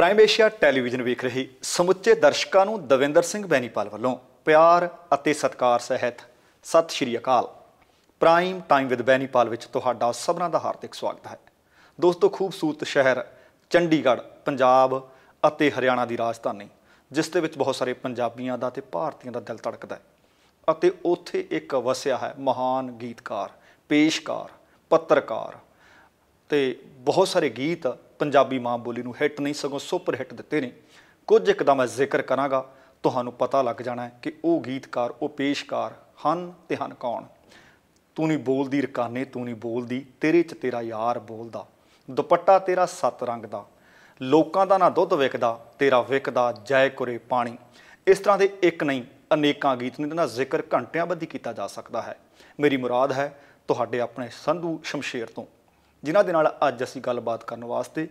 prime Asia television ਵੇਖ ਰਹੀ ਸਮੁੱਚੇ ਦਰਸ਼ਕਾਂ ਨੂੰ ਦਵਿੰਦਰ ਸਿੰਘ ਬੈਣੀਪਾਲ ਵੱਲੋਂ ਪਿਆਰ ਅਤੇ ਸਤਿਕਾਰ ਸਹਿਤ ਸਤਿ ਸ਼੍ਰੀ ਅਕਾਲ ਪ੍ਰਾਈਮ ਟਾਈਮ ਵਿਦ ਬੈਣੀਪਾਲ ਵਿੱਚ ਤੁਹਾਡਾ ਸਭਨਾਂ ਦਾ ਹਾਰਦਿਕ ਸਵਾਗਤ ਹੈ ਦੋਸਤੋ ਖੂਬਸੂਰਤ ਸ਼ਹਿਰ ਚੰਡੀਗੜ੍ਹ ਪੰਜਾਬ ਅਤੇ ਹਰਿਆਣਾ ਦੀ ਰਾਜਧਾਨੀ ਜਿਸ ਦੇ ਵਿੱਚ ਬਹੁਤ ਸਾਰੇ ਪੰਜਾਬੀਆਂ ਦਾ ਤੇ ਭਾਰਤੀਆਂ ਦਾ ਦਿਲ ਧੜਕਦਾ ਹੈ ਅਤੇ ਉੱਥੇ ਇੱਕ ਵਸਿਆ ਹੈ ਮਹਾਨ ਗੀਤਕਾਰ ਪੇਸ਼ਕਾਰ ਪੱਤਰਕਾਰ ਤੇ ਬਹੁਤ ਸਾਰੇ ਗੀਤ ਪੰਜਾਬੀ ਮਾਂ ਬੋਲੀ ਨੂੰ ਹਿੱਟ ਨਹੀਂ ਸਗੋਂ ਸੁਪਰ ਹਿੱਟ ਦਿੱਤੇ ਨੇ ਕੁਝ ਇੱਕਦਮ ਮੈਂ ਜ਼ਿਕਰ ਕਰਾਂਗਾ ਤੁਹਾਨੂੰ ਪਤਾ ਲੱਗ ਜਾਣਾ ਹੈ ਕਿ ਉਹ ਗੀਤਕਾਰ ਉਹ ਪੇਸ਼ਕਾਰ ਹਨ ਤੇ ਹਨ ਕੌਣ ਤੂੰ ਨਹੀਂ ਬੋਲਦੀ ਰਕਾਨੇ ਤੂੰ ਨਹੀਂ ਬੋਲਦੀ ਤੇਰੇ 'ਚ ਤੇਰਾ ਯਾਰ ਬੋਲਦਾ ਦੁਪੱਟਾ ਤੇਰਾ ਸੱਤ ਰੰਗ ਦਾ ਲੋਕਾਂ ਦਾ ਨਾ ਦੁੱਧ ਵਿਕਦਾ ਤੇਰਾ ਵਿਕਦਾ ਜੈ ਕੁਰੇ ਪਾਣੀ ਇਸ ਤਰ੍ਹਾਂ ਦੇ ਇੱਕ ਨਹੀਂ ਅਨੇਕਾਂ ਗੀਤ ਨੇ ਦਾ ਜ਼ਿਕਰ ਘੰਟਿਆਂ ਬੱਧੀ ਕੀਤਾ ਜਾ ਸਕਦਾ ਹੈ ਮੇਰੀ ਮੁਰਾਦ ਹੈ ਤੁਹਾਡੇ ਆਪਣੇ ਸੰਧੂ ਸ਼ਮਸ਼ੇਰ ਤੋਂ ਜਿਨ੍ਹਾਂ ਦੇ ਨਾਲ ਅੱਜ ਅਸੀਂ ਗੱਲਬਾਤ ਕਰਨ ਵਾਸਤੇ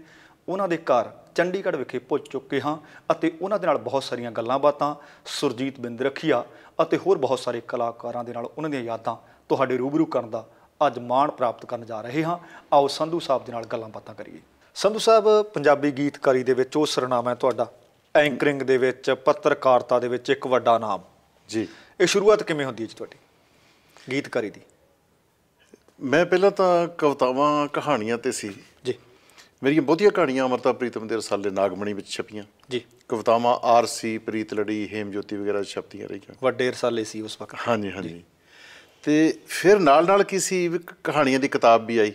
ਉਹਨਾਂ ਦੇ ਘਰ ਚੰਡੀਗੜ੍ਹ ਵਿਖੇ ਪਹੁੰਚ ਚੁੱਕੇ ਹਾਂ ਅਤੇ ਉਹਨਾਂ ਦੇ ਨਾਲ ਬਹੁਤ ਸਾਰੀਆਂ ਗੱਲਾਂ ਬਾਤਾਂ ਸੁਰਜੀਤ ਬਿੰਦ ਰਖੀਆ ਅਤੇ ਹੋਰ ਬਹੁਤ ਸਾਰੇ ਕਲਾਕਾਰਾਂ ਦੇ ਨਾਲ ਉਹਨਾਂ ਦੀਆਂ ਯਾਦਾਂ ਤੁਹਾਡੇ ਰੂਬਰੂ ਕਰਨ ਦਾ ਅੱਜ ਮਾਣ ਪ੍ਰਾਪਤ ਕਰਨ ਜਾ ਰਹੇ ਹਾਂ ਆਓ ਸੰਧੂ ਸਾਹਿਬ ਦੇ ਨਾਲ ਗੱਲਾਂ ਬਾਤਾਂ ਕਰੀਏ ਸੰਧੂ ਸਾਹਿਬ ਪੰਜਾਬੀ ਗੀਤਕਾਰੀ ਦੇ ਵਿੱਚ ਉਹ ਸਰਨਾਮ ਹੈ ਤੁਹਾਡਾ ਐਂਕਰਿੰਗ ਦੇ ਵਿੱਚ ਪੱਤਰਕਾਰਤਾ ਦੇ ਵਿੱਚ ਇੱਕ ਵੱਡਾ ਨਾਮ ਜੀ ਇਹ ਸ਼ੁਰੂਆਤ ਕਿਵੇਂ ਹੁੰਦੀ ਹੈ ਜੀ ਤੁਹਾਡੀ ਗੀਤਕਾਰੀ ਦੀ ਮੈਂ ਪਹਿਲਾਂ ਤਾਂ ਕਵਤਾਵਾਂ ਕਹਾਣੀਆਂ ਤੇ ਸੀ ਜੀ ਮੇਰੀਆਂ ਬਹੁਤੀਆਂ ਕਹਾਣੀਆਂ ਅਮਰਤਾ ਪ੍ਰੀਤਮ ਦੇ ਰਸਾਲੇ ਨਾਗਮਣੀ ਵਿੱਚ ਛਪੀਆਂ ਜੀ ਕਵਤਾਵਾਂ ਆਰ ਸੀ ਪ੍ਰੀਤ ਲੜੀ ਹੇਮ ਜੋਤੀ ਵਗੈਰਾ ਛਪਦੀਆਂ ਰਹੀਆਂ ਵੱਡੇ ਰਸਾਲੇ ਸੀ ਉਸ ਵਕਤ ਹਾਂਜੀ ਹਾਂਜੀ ਤੇ ਫਿਰ ਨਾਲ ਨਾਲ ਕੀ ਸੀ ਕਹਾਣੀਆਂ ਦੀ ਕਿਤਾਬ ਵੀ ਆਈ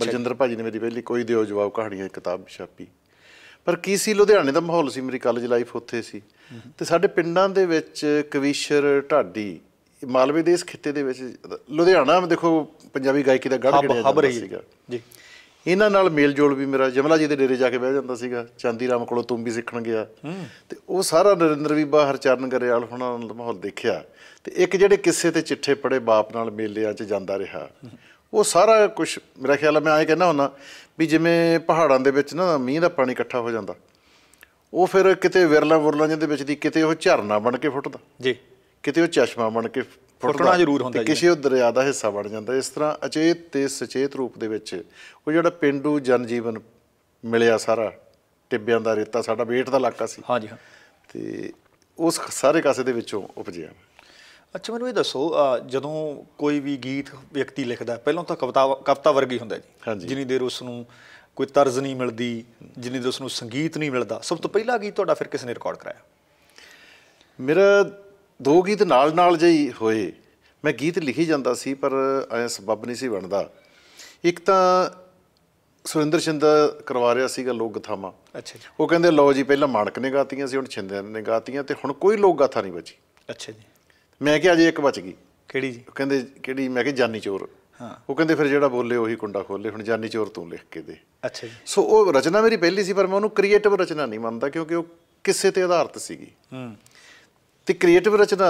ਬਲਜਿੰਦਰ ਭਾਜੀ ਨੇ ਮੇਰੀ ਪਹਿਲੀ ਕੋਈ ਦਿਓ ਜਵਾਬ ਕਹਾਣੀਆਂ ਦੀ ਕਿਤਾਬ ਛਾਪੀ ਪਰ ਕੀ ਸੀ ਲੁਧਿਆਣੇ ਦਾ ਮਾਹੌਲ ਸੀ ਮੇਰੀ ਕਾਲਜ ਲਾਈਫ ਉੱਥੇ ਸੀ ਤੇ ਸਾਡੇ ਪਿੰਡਾਂ ਦੇ ਵਿੱਚ ਕਵੀਸ਼ਰ ਢਾਡੀ ਮਾਲਵੇ ਦੇ ਇਸ ਖਿੱਤੇ ਦੇ ਵਿੱਚ ਲੁਧਿਆਣਾ ਮੈਂ ਦੇਖੋ ਪੰਜਾਬੀ ਗਾਇਕੀ ਦਾ ਗੜ ਗਿਣਿਆ ਜਾਂਦਾ ਸੀਗਾ ਜੀ ਇਹਨਾਂ ਨਾਲ ਮੇਲ ਜੋਲ ਵੀ ਮੇਰਾ ਜਮਲਾ ਜੀ ਦੇ ਡੇਰੇ ਜਾ ਕੇ ਬਹਿ ਜਾਂਦਾ ਸੀਗਾ ਚਾਂਦੀ ਰਾਮ ਕੋਲੋਂ ਤੂੰ ਵੀ ਸਿੱਖਣ ਗਿਆ ਤੇ ਉਹ ਸਾਰਾ ਨਰਿੰਦਰ ਵੀ ਬਾਹਰ ਚਰਨ ਗਰੇਵਾਲ ਹੁਣਾਂ ਦਾ ਮਾਹੌਲ ਦੇਖਿਆ ਤੇ ਇੱਕ ਜਿਹੜੇ ਕਿੱਸੇ ਤੇ ਚਿੱਠੇ ਪੜੇ ਬਾਪ ਨਾਲ ਮੇਲਿਆਂ 'ਚ ਜਾਂਦਾ ਰਿਹਾ ਉਹ ਸਾਰਾ ਕੁਝ ਮੇਰਾ ਖਿਆਲ ਹੈ ਮੈਂ ਆਏ ਕਹਿੰਦਾ ਹੁੰਦਾ ਵੀ ਜਿਵੇਂ ਪਹਾੜਾਂ ਦੇ ਵਿੱਚ ਨਾ ਮੀਂਹ ਦਾ ਪਾਣੀ ਇਕੱਠਾ ਹੋ ਜਾਂਦਾ ਉਹ ਫਿਰ ਕਿਤੇ ਵਿਰਲਾ ਵੁਰਲਾ ਜਿੰਦੇ ਵਿੱਚ ਦੀ ਕਿਤੇ ਉਹ ਝਰਨਾ ਬਣ ਕੇ ਫੁੱਟਦਾ ਜੀ ਕਿਤੇ ਉਹ ਚਸ਼ਮਾ ਬਣ ਕੇ ਫੁੱਟਣਾ ਜ਼ਰੂਰ ਹੁੰਦਾ ਜੀ ਕਿਸੇ ਉਹ ਦਰਿਆ ਦਾ ਹਿੱਸਾ ਬਣ ਜਾਂਦਾ ਇਸ ਤਰ੍ਹਾਂ ਅਚੇਤ ਤੇ ਸਚੇਤ ਰੂਪ ਦੇ ਵਿੱਚ ਉਹ ਜਿਹੜਾ ਪਿੰਡੂ ਜਨਜੀਵਨ ਮਿਲਿਆ ਸਾਰਾ ਟਿੱਬਿਆਂ ਦਾ ਰੇਤਾ ਸਾਡਾ ਵੇਟ ਦਾ ਇਲਾਕਾ ਸੀ ਹਾਂਜੀ ਹਾਂ ਤੇ ਉਸ ਸਾਰੇ ਕਾਸੇ ਦੇ ਵਿੱਚੋਂ ਉਪਜਿਆ ਅੱਛਾ ਮੈਨੂੰ ਇਹ ਦੱਸੋ ਜਦੋਂ ਕੋਈ ਵੀ ਗੀਤ ਵਿਅਕਤੀ ਲਿਖਦਾ ਪਹਿਲਾਂ ਤਾਂ ਕਵਤਾ ਕਵਤਾ ਵਰਗੀ ਹੁੰਦਾ ਜੀ ਜਿੰਨੀ ਦੇਰ ਉਸ ਨੂੰ ਕੋਈ ਤਰਜ਼ ਨਹੀਂ ਮਿਲਦੀ ਜਿੰਨੀ ਦੇਰ ਉਸ ਨੂੰ ਸੰਗੀਤ ਨਹੀਂ ਮਿਲਦਾ ਸਭ ਤੋਂ ਪਹਿਲਾ ਗੀਤ ਤੁਹਾਡਾ ਫਿਰ ਕਿਸ ਨੇ ਰਿਕਾਰਡ ਕਰਾਇਆ ਮੇਰਾ ਦੋ ਗੀਤ ਨਾਲ ਨਾਲ ਜਈ ਹੋਏ ਮੈਂ ਗੀਤ ਲਿਖੀ ਜਾਂਦਾ ਸੀ ਪਰ ਐ ਸਬੱਬ ਨਹੀਂ ਸੀ ਬਣਦਾ ਇੱਕ ਤਾਂ ਸੁਰਿੰਦਰ ਸ਼ਿੰਦਾ ਕਰਵਾ ਰਿਹਾ ਸੀਗਾ ਲੋਕ ਗਥਾਵਾਂ ਅੱਛਾ ਜੀ ਉਹ ਕਹਿੰਦੇ ਲਓ ਜੀ ਪਹਿਲਾਂ ਮਾਣਕ ਨੇ ਗਾਤੀਆਂ ਸੀ ਹੁਣ ਛਿੰਦਿਆਂ ਨੇ ਗਾਤੀਆਂ ਤੇ ਹੁਣ ਕੋਈ ਲੋਕ ਗਾਥਾ ਨਹੀਂ ਬਚੀ ਅੱਛਾ ਜੀ ਮੈਂ ਕਿਹਾ ਜੀ ਇੱਕ ਬਚ ਗਈ ਕਿਹੜੀ ਜੀ ਉਹ ਕਹਿੰਦੇ ਕਿਹੜੀ ਮੈਂ ਕਿਹਾ ਜਾਨੀ ਚੋਰ ਹਾਂ ਉਹ ਕਹਿੰਦੇ ਫਿਰ ਜਿਹੜਾ ਬੋਲੇ ਉਹੀ ਕੁੰਡਾ ਖੋਲੇ ਹੁਣ ਜਾਨੀ ਚੋਰ ਤੂੰ ਲਿਖ ਕੇ ਦੇ ਅੱਛਾ ਜੀ ਸੋ ਉਹ ਰਚਨਾ ਮੇਰੀ ਪਹਿਲੀ ਸੀ ਪਰ ਮੈਂ ਉਹਨੂੰ ਕ੍ਰੀਏਟਿਵ ਰਚਨਾ ਨਹੀਂ ਮੰਨਦਾ ਕਿਉਂਕਿ ਉਹ ਕਿਸੇ ਤੇ ਆਧਾਰਿਤ ਸੀਗੀ ਹੂੰ ਤੇ ਕ੍ਰੀਏਟਿਵ ਰਚਨਾ